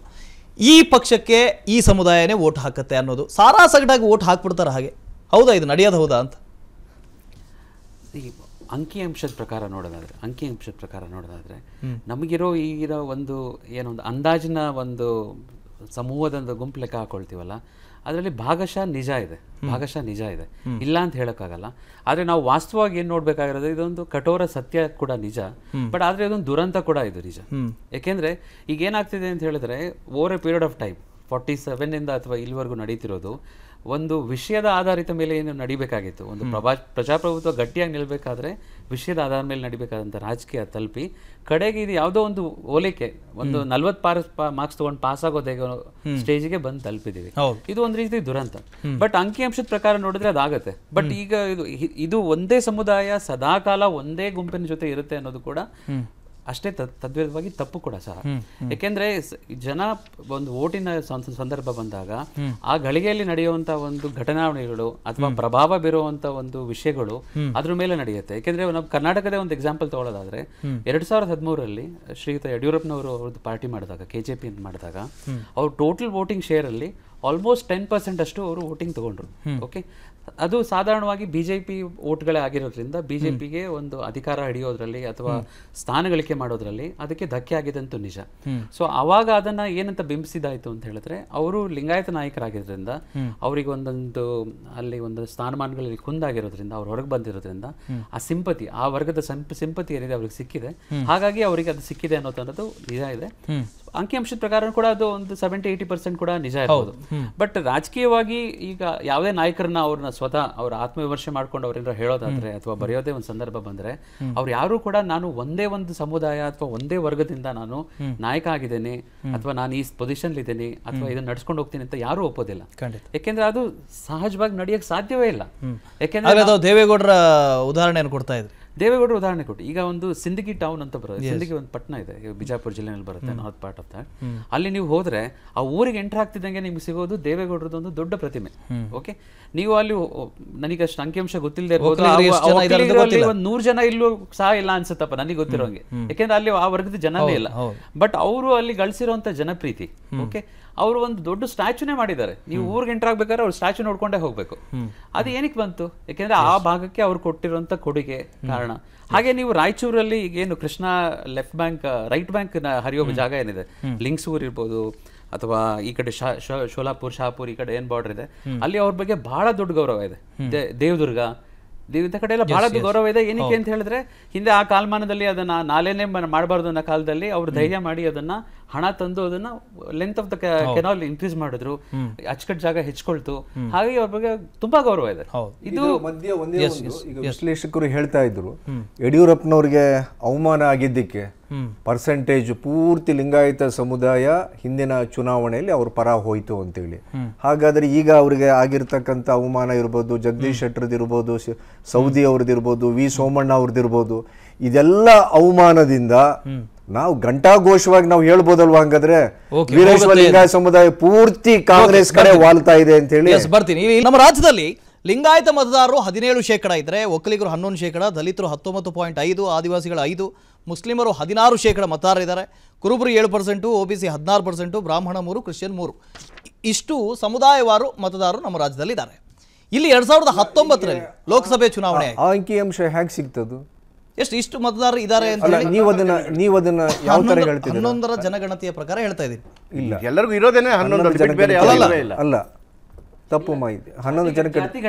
ಈ ಪಕ್ಷಕ್ಕೆ ಈ ಸಮುದಾಯನೇ ವೋಟ್ ಹಾಕತ್ತೆ ಅನ್ನೋದು ಸಾರಾಸಗಡಾಗಿ ಓಟ್ ವೋಟ್ ಹಾಕ್ಬಿಡ್ತಾರೆ ಹಾಗೆ ಹೌದಾ ಇದು ನಡೆಯೋದು ಹೌದಾ ಅಂತ ಅಂಕಿಅಂಶದ ಪ್ರಕಾರ ನೋಡೋದಾದ್ರೆ ಅಂಕಿಅಂಶದ ಪ್ರಕಾರ ನೋಡೋದಾದ್ರೆ ನಮಗಿರೋ ಈಗಿರೋ ಒಂದು ಏನೊಂದು ಅಂದಾಜಿನ ಒಂದು ಸಮೂಹದ ಒಂದು ಗುಂಪು ಲೆಕ್ಕ ಹಾಕೊಳ್ತೀವಲ್ಲ ಅದರಲ್ಲಿ ಭಾಗಶಃ ನಿಜ ಇದೆ ಭಾಗಶಃ ನಿಜ ಇದೆ ಇಲ್ಲ ಅಂತ ಹೇಳೋಕ್ಕಾಗಲ್ಲ ಆದರೆ ನಾವು ವಾಸ್ತವವಾಗಿ ಏನು ನೋಡಬೇಕಾಗಿರೋದು ಇದೊಂದು ಕಠೋರ ಸತ್ಯ ಕೂಡ ನಿಜ ಬಟ್ ಆದರೆ ಇದೊಂದು ದುರಂತ ಕೂಡ ಇದು ನಿಜ ಏಕೆಂದರೆ ಈಗ ಏನಾಗ್ತಿದೆ ಅಂತ ಹೇಳಿದ್ರೆ over a period of time forty ಇಂದ ಅಥವಾ ಇಲ್ಲಿವರೆಗೂ ನಡೀತಿರೋದು ಒಂದು ವಿಷಯದ ಆಧಾರಿತ ಮೇಲೆ ಏನು ನಡಿಬೇಕಾಗಿತ್ತು ಒಂದು ಪ್ರಭಾ ಪ್ರಜಾಪ್ರಭುತ್ವ ಗಟ್ಟಿಯಾಗಿ ನಿಲ್ಬೇಕಾದ್ರೆ ವಿಷಯದ ಆಧಾರ ಮೇಲೆ ನಡಿಬೇಕಾದಂಥ ರಾಜಕೀಯ ತಲುಪಿ ಕಡೆಗೆ ಇದು ಯಾವುದೋ ಒಂದು ಓಲಿಕೆ ಒಂದು ನಲ್ವತ್ತು ಪಾರ್ಸ್ ಮಾರ್ಕ್ಸ್ ತಗೊಂಡ್ ಪಾಸ್ ಆಗೋದೇ ಸ್ಟೇಜ್ಗೆ ಬಂದು ತಲುಪಿದೀವಿ ಇದು ಒಂದು ರೀತಿ ದುರಂತ ಬಟ್ ಅಂಕಿಅಂಶದ ಪ್ರಕಾರ ನೋಡಿದ್ರೆ ಅದಾಗತ್ತೆ ಬಟ್ ಈಗ ಇದು ಇದು ಒಂದೇ ಸಮುದಾಯ ಸದಾಕಾಲ ಒಂದೇ ಗುಂಪಿನ ಜೊತೆ ಇರುತ್ತೆ ಅನ್ನೋದು ಕೂಡ ಅಷ್ಟೇ ತದ್ವಿಧವಾಗಿ ತಪ್ಪು ಕೂಡ ಸಹ ಯಾಕೆಂದ್ರೆ ಜನ ಒಂದು ಓಟಿನ ಸಂದರ್ಭ ಬಂದಾಗ ಆ ಗಳಿಗೆಯಲ್ಲಿ ನಡೆಯುವಂತಹ ಒಂದು ಘಟನಾವಣೆಗಳು ಅಥವಾ ಪ್ರಭಾವ ಬೀರುವಂತಹ ಒಂದು ವಿಷಯಗಳು ಅದ್ರ ಮೇಲೆ ನಡೆಯುತ್ತೆ ಯಾಕೆಂದ್ರೆ ನಾವು ಕರ್ನಾಟಕದ ಒಂದು ಎಕ್ಸಾಂಪಲ್ ತಗೊಳ್ಳೋದಾದ್ರೆ ಎರಡ್ ಸಾವಿರದ ಹದಿಮೂರರಲ್ಲಿ ಶ್ರೀಯುತ ಯಡಿಯೂರಪ್ಪನವರು ಅವ್ರದ್ದು ಪಾರ್ಟಿ ಮಾಡಿದಾಗ ಕೆ ಕೆಜೆಪಿ ಅಂತ ಮಾಡಿದಾಗ ಅವ್ರು ಟೋಟಲ್ ವೋಟಿಂಗ್ ಶೇರ್ ಅಲ್ಲಿ ಆಲ್ಮೋಸ್ಟ್ ಟೆನ್ ಪರ್ಸೆಂಟ್ ಅಷ್ಟು ಅವರು ವೋಟಿಂಗ್ ತಗೊಂಡ್ರು ಓಕೆ ಅದು ಸಾಧಾರಣವಾಗಿ ಬಿ ಜೆ ಪಿ ಓಟ್ಗಳೇ ಆಗಿರೋದ್ರಿಂದ ಬಿ ಜೆ ಪಿಗೆ ಒಂದು ಅಧಿಕಾರ ಹಿಡಿಯೋದ್ರಲ್ಲಿ ಅಥವಾ ಸ್ಥಾನಗಳಿಕೆ ಮಾಡೋದ್ರಲ್ಲಿ ಅದಕ್ಕೆ ಧಕ್ಕೆ ಆಗಿದೆ ಅಂತೂ ನಿಜ ಸೊ ಅವಾಗ ಅದನ್ನ ಏನಂತ ಬಿಂಬಿಸಿದಾಯ್ತು ಅಂತ ಹೇಳಿದ್ರೆ ಅವರು ಲಿಂಗಾಯತ ನಾಯಕರಾಗಿರೋದ್ರಿಂದ ಅವರಿಗೆ ಒಂದೊಂದು ಅಲ್ಲಿ ಒಂದು ಸ್ಥಾನಮಾನಗಳಲ್ಲಿ ಕುಂದಾಗಿರೋದ್ರಿಂದ ಅವ್ರು ಹೊರಗೆ ಬಂದಿರೋದ್ರಿಂದ ಆ ಸಿಂಪತಿ ಆ ವರ್ಗದ ಸಿಂಪತಿ ಏನಿದೆ ಅವ್ರಿಗೆ ಸಿಕ್ಕಿದೆ ಹಾಗಾಗಿ ಅವರಿಗೆ ಅದು ಸಿಕ್ಕಿದೆ ಅನ್ನೋದು ನಿಜ ಇದೆ ಅಂಕಿಅಂಶದ ಪ್ರಕಾರ ಕೂಡ ಅದು ಒಂದು ಸೆವೆಂಟಿ ಏಯ್ಟಿ ಪರ್ಸೆಂಟ್ ಕೂಡ ನಿಜ ಇರ್ಬೋದು ಬಟ್ ರಾಜಕೀಯವಾಗಿ ಈಗ ಯಾವುದೇ ನಾಯಕರನ್ನ ಅವ್ರನ್ನ ಸ್ವತಃ ಅವ್ರ ಆತ್ಮವಿಮರ್ಶೆ ಮಾಡ್ಕೊಂಡು ಅವ್ರಿಂದ ಹೇಳೋದಾದ್ರೆ ಅಥವಾ ಬರೆಯೋದೇ ಒಂದು ಸಂದರ್ಭ ಬಂದ್ರೆ ಅವ್ರು ಯಾರು ಕೂಡ ನಾನು ಒಂದೇ ಒಂದು ಸಮುದಾಯ ಅಥವಾ ಒಂದೇ ವರ್ಗದಿಂದ ನಾನು ನಾಯಕ ಆಗಿದ್ದೇನೆ ಅಥವಾ ನಾನು ಈ ಪೊಸಿಷನ್ ಇದ್ದೇನೆ ಅಥವಾ ಇದನ್ನ ನಡ್ಸ್ಕೊಂಡು ಹೋಗ್ತೀನಿ ಅಂತ ಯಾರು ಒಪ್ಪೋದಿಲ್ಲ ಯಾಕೆಂದ್ರೆ ಅದು ಸಹಜವಾಗಿ ನಡೆಯಕ್ಕೆ ಸಾಧ್ಯವೇ ಇಲ್ಲ ಯಾಕೆಂದ್ರೆ ದೇವೇಗೌಡರ ಉದಾಹರಣೆಯನ್ನು ಕೊಡ್ತಾ ಇದ್ರು ದೇವೇಗೌಡರು ಉದಾಹರಣೆ ಕೊಟ್ಟು ಈಗ ಒಂದು ಸಿಂದಗಿ ಟೌನ್ ಅಂತ ಬರೋದು ಸಿಂದಗಿ ಒಂದು ಪಟ್ಟಣ ಇದೆ ಬಿಜಾಪುರ ಜಿಲ್ಲೆಯಲ್ಲಿ ಬರುತ್ತೆ ನಾರ್ತ್ ಪಾರ್ಟ್ ಆಫ್ ದಟ್ ಅಲ್ಲಿ ನೀವು ಹೋದ್ರೆ ಆ ಊರಿಗೆ ಎಂಟರ್ ಆಗ್ತಿದ್ದಂಗೆ ನಿಮ್ಗೆ ಸಿಗೋದು ದೇವೇಗೌಡರದ ಒಂದು ದೊಡ್ಡ ಪ್ರತಿಮೆ ಓಕೆ ನೀವು ಅಲ್ಲಿ ನನಗೆ ಅಷ್ಟು ಅಂಕಿಅಂಶ ಗೊತ್ತಿಲ್ಲದೆ ಒಂದು ನೂರು ಜನ ಇಲ್ಲೂ ಸಹ ಇಲ್ಲ ಅನ್ಸುತ್ತಪ್ಪ ನನಗೆ ಗೊತ್ತಿರೋಂಗೆ ಯಾಕೆಂದ್ರೆ ಅಲ್ಲಿ ಆ ವರ್ಗದ ಜನನೇ ಇಲ್ಲ ಬಟ್ ಅವರು ಅಲ್ಲಿ ಗಳಿಸಿರುವಂತ ಜನಪ್ರೀತಿ ಓಕೆ ಅವರು ಒಂದು ದೊಡ್ಡ ಸ್ಟ್ಯಾಚ್ಯೂನೇ ಮಾಡಿದ್ದಾರೆ ನೀವು ಊರಿಗೆ ಎಂಟರ್ ಆಗ್ಬೇಕಾದ್ರೆ ಅವ್ರು ಸ್ಟ್ಯಾಚು ನೋಡ್ಕೊಂಡೇ ಹೋಗ್ಬೇಕು ಅದು ಏನಕ್ಕೆ ಬಂತು ಯಾಕೆಂದ್ರೆ ಆ ಭಾಗಕ್ಕೆ ಅವ್ರು ಕೊಟ್ಟಿರುವಂತ ಕೊಡುಗೆ ಕಾರಣ ಹಾಗೆ ನೀವು ರಾಯಚೂರಲ್ಲಿ ಏನು Krishna left bank right bank ಹರಿಯೋ ಜಾಗ ಏನಿದೆ ಲಿಂಕ್ಸ್ ಊರ್ ಇರ್ಬೋದು ಅಥವಾ ಈ ಕಡೆ ಶೋಲಾಪುರ್ ಶಾಪುರ್ ಈ ಕಡೆ ಏನ್ ಬಾರ್ಡರ್ ಇದೆ ಅಲ್ಲಿ ಅವ್ರ ಬಗ್ಗೆ ಬಹಳ ದೊಡ್ಡ ಗೌರವ ಇದೆ ದೇವದುರ್ಗ ದೇವಿನ ಕಡೆ ಎಲ್ಲ ಬಹಳ ಗೌರವ ಇದೆ ಏನಕ್ಕೆ ಅಂತ ಹೇಳಿದ್ರೆ ಹಿಂದೆ ಆ ಕಾಲಮಾನದಲ್ಲಿ ಅದನ್ನ ನಾಲೇನೆ ಮಾಡಬಾರ್ದು ಅನ್ನೋ ಕಾಲದಲ್ಲಿ ಅವರು ಧೈರ್ಯ ಮಾಡಿ ಅದನ್ನ ಹಣ ತಂದು ಅದನ್ನ length of the canal increase ಮಾಡಿದ್ರು ಅಚ್ಚಕಟ್ ಜಾಗ ಹೆಚ್ಚಿಕೊಳ್ತು ಹಾಗಾಗಿ ಅವ್ರ ಬಗ್ಗೆ ತುಂಬಾ ಗೌರವ ಇದೆ ಇದು ಮಧ್ಯ ಒಂದೇ ವಿಶ್ಲೇಷಕರು ಹೇಳ್ತಾ ಇದ್ರು ಯಡಿಯೂರಪ್ಪನವ್ರಿಗೆ ಅವಮಾನ ಆಗಿದ್ದಕ್ಕೆ ಪರ್ಸೆಂಟೇಜ್ ಪೂರ್ತಿ ಲಿಂಗಾಯತ ಸಮುದಾಯ ಹಿಂದಿನ ಚುನಾವಣೆಯಲ್ಲಿ ಅವ್ರ ಪರ ಹೋಯಿತು ಅಂತೇಳಿ ಹಾಗಾದ್ರೆ ಈಗ ಅವರಿಗೆ ಆಗಿರ್ತಕ್ಕಂಥ ಅವಮಾನ ಇರ್ಬೋದು ಜಗದೀಶ್ ಶೆಟ್ಟರ್ದಿರ್ಬೋದು ಸೌದಿ ಇರ್ಬೋದು ವಿ ಸೋಮಣ್ಣ ಅವ್ರದ್ದಿರ್ಬೋದು ಇದೆಲ್ಲ ಅವಮಾನದಿಂದ ನಾವು ಘಂಟಾಘೋಷವಾಗಿ ನಾವು ಹೇಳ್ಬೋದಲ್ವಾ ಹಂಗಾದ್ರೆ ವೀರೇಶ್ವರ ಲಿಂಗಾಯತ ಸಮುದಾಯ ಪೂರ್ತಿ ಕಾಂಗ್ರೆಸ್ ಕಡೆ ವಾಲ್ತಾ ಇದೆ ಅಂತ ಹೇಳಿ ಬರ್ತೀನಿ ನಮ್ಮ ರಾಜ್ಯದಲ್ಲಿ ಲಿಂಗಾಯತ ಮತದಾರರು ಹದಿನೇಳು ಶೇಕಡ ಇದ್ರೆ ಒಕ್ಕಲಿಗರು ಹನ್ನೊಂದು ಶೇಕಡ ದಲಿತರು ಹತ್ತೊಂಬತ್ತು ಪಾಯಿಂಟ್ ಐದು ಆದಿವಾಸಿಗಳು ಐದು ಮುಸ್ಲಿಮರು ಹದಿನಾರು ಶೇಕಡ ಮತದಾರರಿದ್ದಾರೆ ಕುರುಬರು ಏಳು ಪರ್ಸೆಂಟು ಒ ಬಿ ಸಿ ಹದಿನಾರು ಪರ್ಸೆಂಟು ಬ್ರಾಹ್ಮಣ ಮೂರು ಕ್ರಿಶ್ಚಿಯನ್ ಮೂರು ಇಷ್ಟು ಸಮುದಾಯವಾರು ಮತದಾರರು ನಮ್ಮ ರಾಜ್ಯದಲ್ಲಿದ್ದಾರೆ ಇಲ್ಲಿ ಎರಡು ಸಾವಿರದ ಹತ್ತೊಂಬತ್ತರಲ್ಲಿ ಲೋಕಸಭೆ ಚುನಾವಣೆ ಅಂಕಿಅಂಶ ಹೇಗೆ ಸಿಗ್ತದು ಎಷ್ಟು ಇಷ್ಟು ಮತದಾರರು ಇದ್ದಾರೆ ಅಂತ ಯಾವ ತರ ಹನ್ನೊಂದರ ಜನಗಣತಿಯ ಪ್ರಕಾರ ಹೇಳ್ತಾ ಇದ್ದೀನಿ ಇಲ್ಲ ಎಲ್ಲರಿಗೂ ಇರೋದೇನೆ ಹನ್ನೊಂದು ಬೇರೆ ಇಲ್ಲ, ಅಲ್ಲ ತಪ್ಪು ಮಾಹಿತಿ ಹನ್ನೊಂದು ಜನಗಣತಿ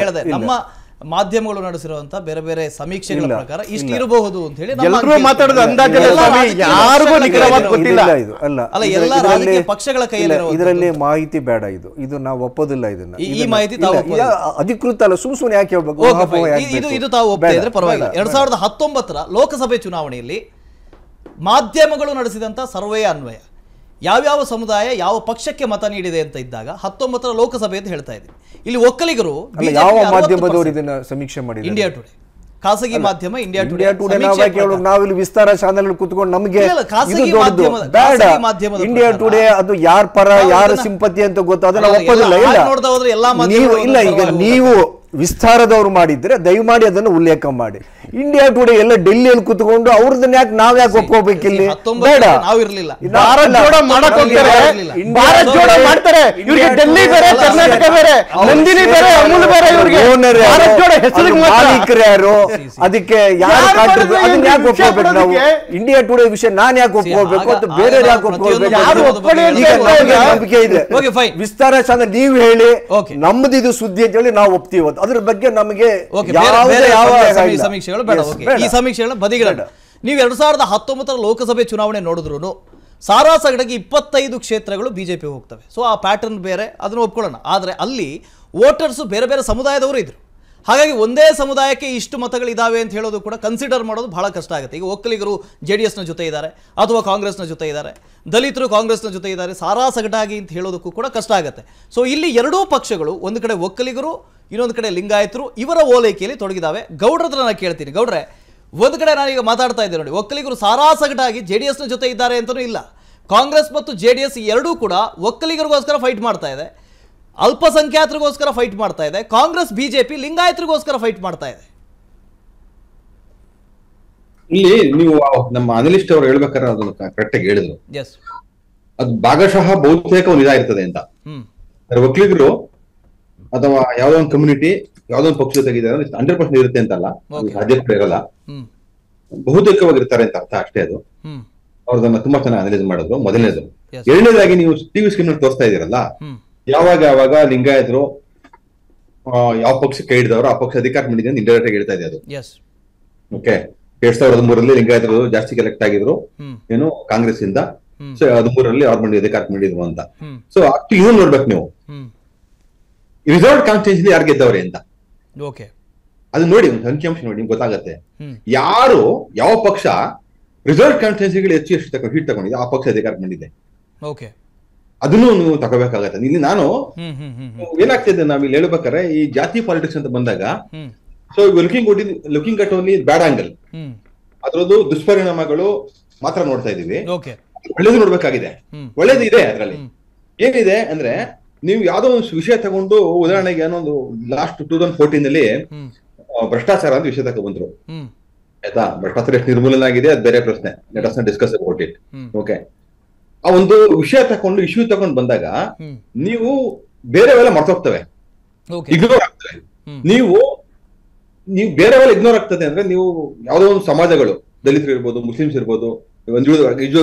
ಹೇಳಿದೆ ನಮ್ಮ ಮಾಧ್ಯಮಗಳು ನಡೆಸಿರುವಂತಹ ಬೇರೆ ಬೇರೆ ಸಮೀಕ್ಷೆಗಳ ಪ್ರಕಾರ ಇಷ್ಟು ಇರಬಹುದು ಅಂತ ಹೇಳಿ ಎಲ್ಲರೂ ಮಾತಾಡೋದು ಅಂದಾಜು ಯಾರಿಗೂ ನಿಖರವಾಗಿ ಗೊತ್ತಿಲ್ಲ ಇದು ಅಲ್ಲ ಅಲ್ಲ ಎಲ್ಲ ರಾಜಕೀಯ ಪಕ್ಷಗಳ ಕೈಯಲ್ಲಿ ಇದರಲ್ಲಿ ಮಾಹಿತಿ ಬೇಡ ಇದು ಇದು ನಾವು ಒಪ್ಪೋದಿಲ್ಲ ಇದನ್ನ ಈ ಮಾಹಿತಿ ತಾವು ಅಧಿಕೃತ ಅಲ್ಲ ಸುಮ್ ಸುಮ್ನೆ ಯಾಕೆ ಹೇಳ್ಬೇಕು ಇದು ಇದು ತಾವು ಒಪ್ಪಿದ್ರೆ ಇದ್ರೆ ಪರವಾಗಿಲ್ಲ ಎರಡ್ ಸಾವಿರದ ಹತ್ತೊಂಬತ್ತರ ಲೋಕಸಭೆ ಚುನಾವಣೆಯಲ್ಲಿ ಮಾಧ್ಯಮಗಳು ನಡೆಸಿದಂತ ಸರ್ವೇ ಅನ್ವಯ ಯಾವ್ಯಾವ ಸಮುದಾಯ ಯಾವ ಪಕ್ಷಕ್ಕೆ ಮತ ನೀಡಿದೆ ಅಂತ ಇದ್ದಾಗ ಹತ್ತೊಂಬತ್ತರ ಲೋಕಸಭೆ ಅಂತ ಹೇಳ್ತಾ ಇದೆ ಇಲ್ಲಿ ಒಕ್ಕಲಿಗರು ಯಾವ ಮಾಧ್ಯಮದವರು ಇದನ್ನ ಸಮೀಕ್ಷೆ ಮಾಡಿ ಇಂಡಿಯಾ ಟುಡೇ ಖಾಸಗಿ ಮಾಧ್ಯಮ ಇಂಡಿಯಾ ಇಂಡಿಯಾ ಟುಡೇ ನಾವಿಲ್ಲಿ ವಿಸ್ತಾರ ಚಾನೆಲ್ ಕೂತ್ಕೊಂಡು ನಮಗೆ ಮಾಧ್ಯಮ ಇಂಡಿಯಾ ಟುಡೇ ಅದು ಯಾರ ಪರ ಯಾರ ಸಿಂಪತಿ ಅಂತ ಗೊತ್ತಾದ್ರೆ ನಾವು ಇಲ್ಲ ನೀವು ಇಲ್ಲ ಈಗ ನೀವು ವಿಸ್ತಾರದವ್ರು ಮಾಡಿದ್ರೆ ದಯಮಾಡಿ ಅದನ್ನು ಉಲ್ಲೇಖ ಮಾಡಿ ಇಂಡಿಯಾ ಟುಡೇ ಎಲ್ಲ ಡೆಲ್ಲಿಯಲ್ಲಿ ಕುತ್ಕೊಂಡು ಅವ್ರದನ್ನ ಯಾಕೆ ನಾವ್ ಯಾಕೆ ಒಪ್ಕೋಬೇಕಿಲ್ಲಿ ಬೇಡ ಅದಕ್ಕೆ ಯಾರು ನಾವು ಇಂಡಿಯಾ ಟುಡೇ ವಿಷಯ ನಾನ್ ಯಾಕೆ ಒಪ್ಕೋಬೇಕು ಅಥವಾ ಬೇರೆ ಯಾಕೆ ಒಪ್ಕೋಬೇಕು ಇದೆ ವಿಸ್ತಾರ ಚಂದ್ರ ನೀವು ಹೇಳಿ ನಮ್ದು ಇದು ಸುದ್ದಿ ಅಂತ ಹೇಳಿ ನಾವು ಒಪ್ತೀವಿ ಅದ್ರ ಬಗ್ಗೆ ನಮಗೆ ಸಮೀಕ್ಷೆಗಳು ಈ ಸಮೀಕ್ಷೆಗಳನ್ನ ಬದಿಗಿಡ ನೀವು ಎರಡ್ ಸಾವಿರದ ಹತ್ತೊಂಬತ್ತರ ಲೋಕಸಭೆ ಚುನಾವಣೆ ನೋಡಿದ್ರು ಸಾರಾ ಸಗಡಗೆ ಇಪ್ಪತ್ತೈದು ಕ್ಷೇತ್ರಗಳು ಬಿಜೆಪಿ ಹೋಗ್ತವೆ ಸೊ ಆ ಪ್ಯಾಟರ್ನ್ ಬೇರೆ ಅದನ್ನು ಒಪ್ಕೊಳ್ಳೋಣ ಆದರೆ ಅಲ್ಲಿ ವೋಟರ್ಸು ಬೇರೆ ಬೇರೆ ಸಮುದಾಯದವರು ಇದ್ರು ಹಾಗಾಗಿ ಒಂದೇ ಸಮುದಾಯಕ್ಕೆ ಇಷ್ಟು ಮತಗಳಿದ್ದಾವೆ ಅಂತ ಹೇಳೋದು ಕೂಡ ಕನ್ಸಿಡರ್ ಮಾಡೋದು ಬಹಳ ಕಷ್ಟ ಆಗುತ್ತೆ ಈಗ ಒಕ್ಕಲಿಗರು ಜೆ ಡಿ ಎಸ್ನ ಜೊತೆ ಇದ್ದಾರೆ ಅಥವಾ ಕಾಂಗ್ರೆಸ್ನ ಜೊತೆ ಇದ್ದಾರೆ ದಲಿತರು ಕಾಂಗ್ರೆಸ್ನ ಜೊತೆ ಇದ್ದಾರೆ ಸಾರಾ ಸಗಟಾಗಿ ಅಂತ ಹೇಳೋದಕ್ಕೂ ಕೂಡ ಕಷ್ಟ ಆಗುತ್ತೆ ಸೊ ಇಲ್ಲಿ ಎರಡೂ ಪಕ್ಷಗಳು ಒಂದು ಕಡೆ ಒಕ್ಕಲಿಗರು ಇನ್ನೊಂದು ಕಡೆ ಲಿಂಗಾಯತರು ಇವರ ಓಲೈಕೆಯಲ್ಲಿ ತೊಡಗಿದಾವೆ ಹತ್ರ ನಾನು ಕೇಳ್ತೀನಿ ಗೌಡ್ರೆ ಒಂದು ಕಡೆ ನಾನೀಗ ಮಾತಾಡ್ತಾ ಇದ್ದೆ ನೋಡಿ ಒಕ್ಕಲಿಗರು ಸಾರಾಸಗಟಾಗಿ ಜೆ ಡಿ ಎಸ್ನ ಜೊತೆ ಇದ್ದಾರೆ ಅಂತಲೂ ಇಲ್ಲ ಕಾಂಗ್ರೆಸ್ ಮತ್ತು ಜೆ ಡಿ ಎಸ್ ಎರಡೂ ಕೂಡ ಒಕ್ಕಲಿಗರಿಗೋಸ್ಕರ ಫೈಟ್ ಮಾಡ್ತಾ ಇದೆ ಅಲ್ಪಸಂಖ್ಯಾತರಿಗೋಸ್ಕರ ಫೈಟ್ ಮಾಡ್ತಾ ಇದೆ ಕಾಂಗ್ರೆಸ್ ಬಿಜೆಪಿ ಲಿಂಗಾಯತರಿಗೋಸ್ಕರ ಫೈಟ್ ಮಾಡ್ತಾ ಇದೆ ಇಲ್ಲಿ ನೀವು ನಮ್ಮ ಅನಲಿಸ್ಟ್ ಅವರು ಹೇಳ್ಬೇಕಾದ್ರೆ ಅದನ್ನ ಕರೆಕ್ಟ್ ಹೇಳಿದ್ರು ಅದು ಭಾಗಶಃ ಬಹುತೇಕ ಒಂದು ಇದಾಗಿರ್ತದೆ ಅಂತ ಒಕ್ಕಲಿಗರು ಅಥವಾ ಯಾವ್ದೋ ಒಂದು ಕಮ್ಯುನಿಟಿ ಯಾವ್ದೋ ಒಂದು ಪಕ್ಷ ತೆಗಿದಾರೆ ಹಂಡ್ರೆಡ್ ಪರ್ಸೆಂಟ್ ಇರುತ್ತೆ ಅಂತಲ್ಲ ಸಾಧ್ಯತೆ ಇರಲ್ಲ ಬಹುತೇಕವಾಗಿರ್ತಾರೆ ಅಂತ ಅರ್ಥ ಅಷ್ಟೇ ಅದು ಅವ್ರದನ್ನ ತುಂಬಾ ಚೆನ್ನಾಗಿ ಅನಲೈಸ್ ಮಾಡಿದ್ರು ಮೊದಲನೇದು ಎರಡನೇದಾಗಿ ನೀವು ಟಿವಿ ಸ್ಕ್ರೀನ್ ತೋರಿಸ್ತಾ ಇದೀರಲ್ಲ ಯಾವಾಗ ಯಾವಾಗ ಲಿಂಗಾಯತರು ಯಾವ ಪಕ್ಷಕ್ಕೆ ಹಿಡಿದವರು ಆ ಪಕ್ಷ ಅಧಿಕಾರ ಮಾಡಿದೆ ಇಂಡೈರೆಕ್ಟ್ ಆಗಿ ಹೇಳ್ತಾ ಇದೆ ಅದು ಓಕೆ ಎರಡ್ ಸಾವಿರದ ಹದಿಮೂರರಲ್ಲಿ ಲಿಂಗಾಯತರು ಜಾಸ್ತಿ ಕಲೆಕ್ಟ್ ಆಗಿದ್ರು ಏನು ಕಾಂಗ್ರೆಸ್ ಇಂದ ಸೊ ಹದಿಮೂರಲ್ಲಿ ಅವ್ರ ಮಂಡಿ ಅಧಿಕಾರ ಮಾಡಿದ್ರು ಅಂತ ಸೊ ಅಷ್ಟು ಇವ್ ನೋಡ್ಬೇಕು ನೀವು ರಿಸರ್ವ್ ಕಾನ್ಸ್ಟಿಟ್ಯೂನ್ಸಿ ಯಾರು ಗೆದ್ದವ್ರೆ ಅಂತ ಓಕೆ ಅದು ನೋಡಿ ಒಂದು ಅಂಕಿಅಂಶ ನೋಡಿ ನಿಮ್ಗೆ ಗೊತ್ತಾಗತ್ತೆ ಯಾರು ಯಾವ ಪಕ್ಷ ರಿಸರ್ವ್ ಕಾನ್ಸ್ಟಿಟ್ಯೂನ್ಸಿಗಳು ಹೆಚ್ಚು ಎಷ್ಟು ತಗೊಂಡು ಹೀಟ್ ತಗೊಂಡಿದೆ ಆ ಪಕ್ಷ ಅಧಿಕಾರ ಬಂದಿದೆ ಓಕೆ ಅದನ್ನು ನೀವು ತಗೋಬೇಕಾಗತ್ತೆ ಇಲ್ಲಿ ನಾನು ಏನಾಗ್ತಿದೆ ನಾವ್ ಇಲ್ಲಿ ಹೇಳ್ಬೇಕಾರೆ ಈ ಜಾತಿ ಪಾಲಿಟಿಕ್ಸ್ ಅಂತ ಬಂದಾಗ so looking looking at only bad angle ಅದರದ್ದು ದುಷ್ಪರಿಣಾಮಗಳು ಮಾತ್ರ ನೋಡ್ತಾ ಇದೀವಿ ಒಳ್ಳೇದು ನೋಡ್ಬೇಕಾಗಿದೆ ಒಳ್ಳೇದು ಇದೆ ಅದರಲ್ಲಿ ಏನಿದೆ ಅಂದ್ರೆ ನೀವು ಯಾವುದೋ ಒಂದು ವಿಷಯ ತಗೊಂಡು ಉದಾಹರಣೆಗೆ ಒಂದು ಲಾಸ್ಟ್ ಟೂ ತೌಸಂಡ್ ಫೋರ್ಟೀನ್ ಅಲ್ಲಿ ಭ್ರಷ್ಟಾಚಾರ ಅಂತ ವಿಷಯ ತಗೊಂಡ್ರು ಆಯ್ತಾ ಭ್ರಷ್ಟಾಚಾರ ಎಷ್ಟು ನಿರ್ಮೂಲನೆ ಆಗಿದೆ ಅದು ಬೇರೆ ಪ್ರಶ್ನೆ let discuss about it okay ಆ ಒಂದು ವಿಷಯ ತಗೊಂಡು ಇಶ್ಯೂ ತಗೊಂಡ್ ಬಂದಾಗ ನೀವು ಬೇರೆವೆಲ್ಲ ಮರ್ತೋಗ್ತವೆ ಇಗ್ನೋರ್ ಆಗ್ತವೆ ನೀವು ನೀವು ಬೇರೆವೆಲ್ಲ ಇಗ್ನೋರ್ ಆಗ್ತದೆ ಅಂದ್ರೆ ನೀವು ಯಾವುದೋ ಒಂದು ಸಮಾಜಗಳು ದಲಿತರು ಇರ್ಬೋದು ಮುಸ್ಲಿಮ್ಸ್ ಇರ್ಬೋದು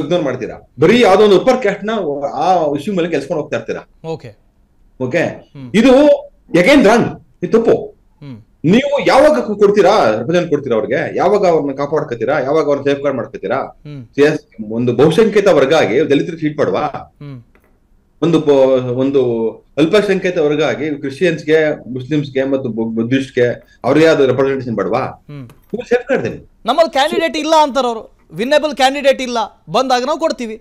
ಇಗ್ನೋರ್ ಮಾಡ್ತೀರಾ ಬರೀ ಯಾವ್ದೋ ಒಂದು ಉಪರ್ ಕ್ಯಾಸ್ಟ್ ನ ಆ ಇಶ್ಯೂ ಮೇಲೆ ಕೆಲ್ಸ್ಕೊಂಡು ಹೋಗ್ತಾ ಇರ್ತೀರಾ ಓಕೆ ಇದು ಎಗೇನ್ ರಾಂಗ್ ಇದು ತಪ್ಪು ನೀವು ಯಾವಾಗ ಕೊಡ್ತೀರಾ ರೆಪ್ರೆಸೆಂಟ್ ಕೊಡ್ತೀರಾ ಅವ್ರಿಗೆ ಯಾವಾಗ ಅವ್ರನ್ನ ಕಾಪಾಡ್ಕೊತೀರಾ ಯಾವಾಗ ಅವ್ರನ್ನ ಸೇಫ್ ಗಾರ್ಡ್ ಮಾಡ್ಕೋತೀರಾ ಒಂದು ಬಹುಸಂಖ್ಯಾತ ವರ್ಗ ಆಗಿ ದಲಿತರು ಟ್ರೀಟ್ ಮಾಡುವ ಒಂದು ಒಂದು ಅಲ್ಪಸಂಖ್ಯಾತ ವರ್ಗ ಆಗಿ ಕ್ರಿಶ್ಚಿಯನ್ಸ್ಗೆ ಮುಸ್ಲಿಮ್ಸ್ಗೆ ಮತ್ತು ಬುದ್ಧಿಸ್ಟ್ಗೆ ಅವ್ರಿಗೆ ಯಾವ್ದು ರೆಪ್ರೆಸೆಂಟೇಷನ್ ಮಾಡುವ ಸೇಫ್ ಗಾರ್ಡ್ ನಮ್ಮಲ್ಲಿ ಕ್ಯಾಂಡಿಡೇಟ್ ಇಲ್ಲ ಅಂತಾರ ಅವರು ವಿನ್ನೆಬಲ್ ಕ್ಯಾಂಡಿಡೇಟ್ ಇಲ್ಲ ಬಂದಾಗ ನಾವು ಕೊಡ್ತೀವಿ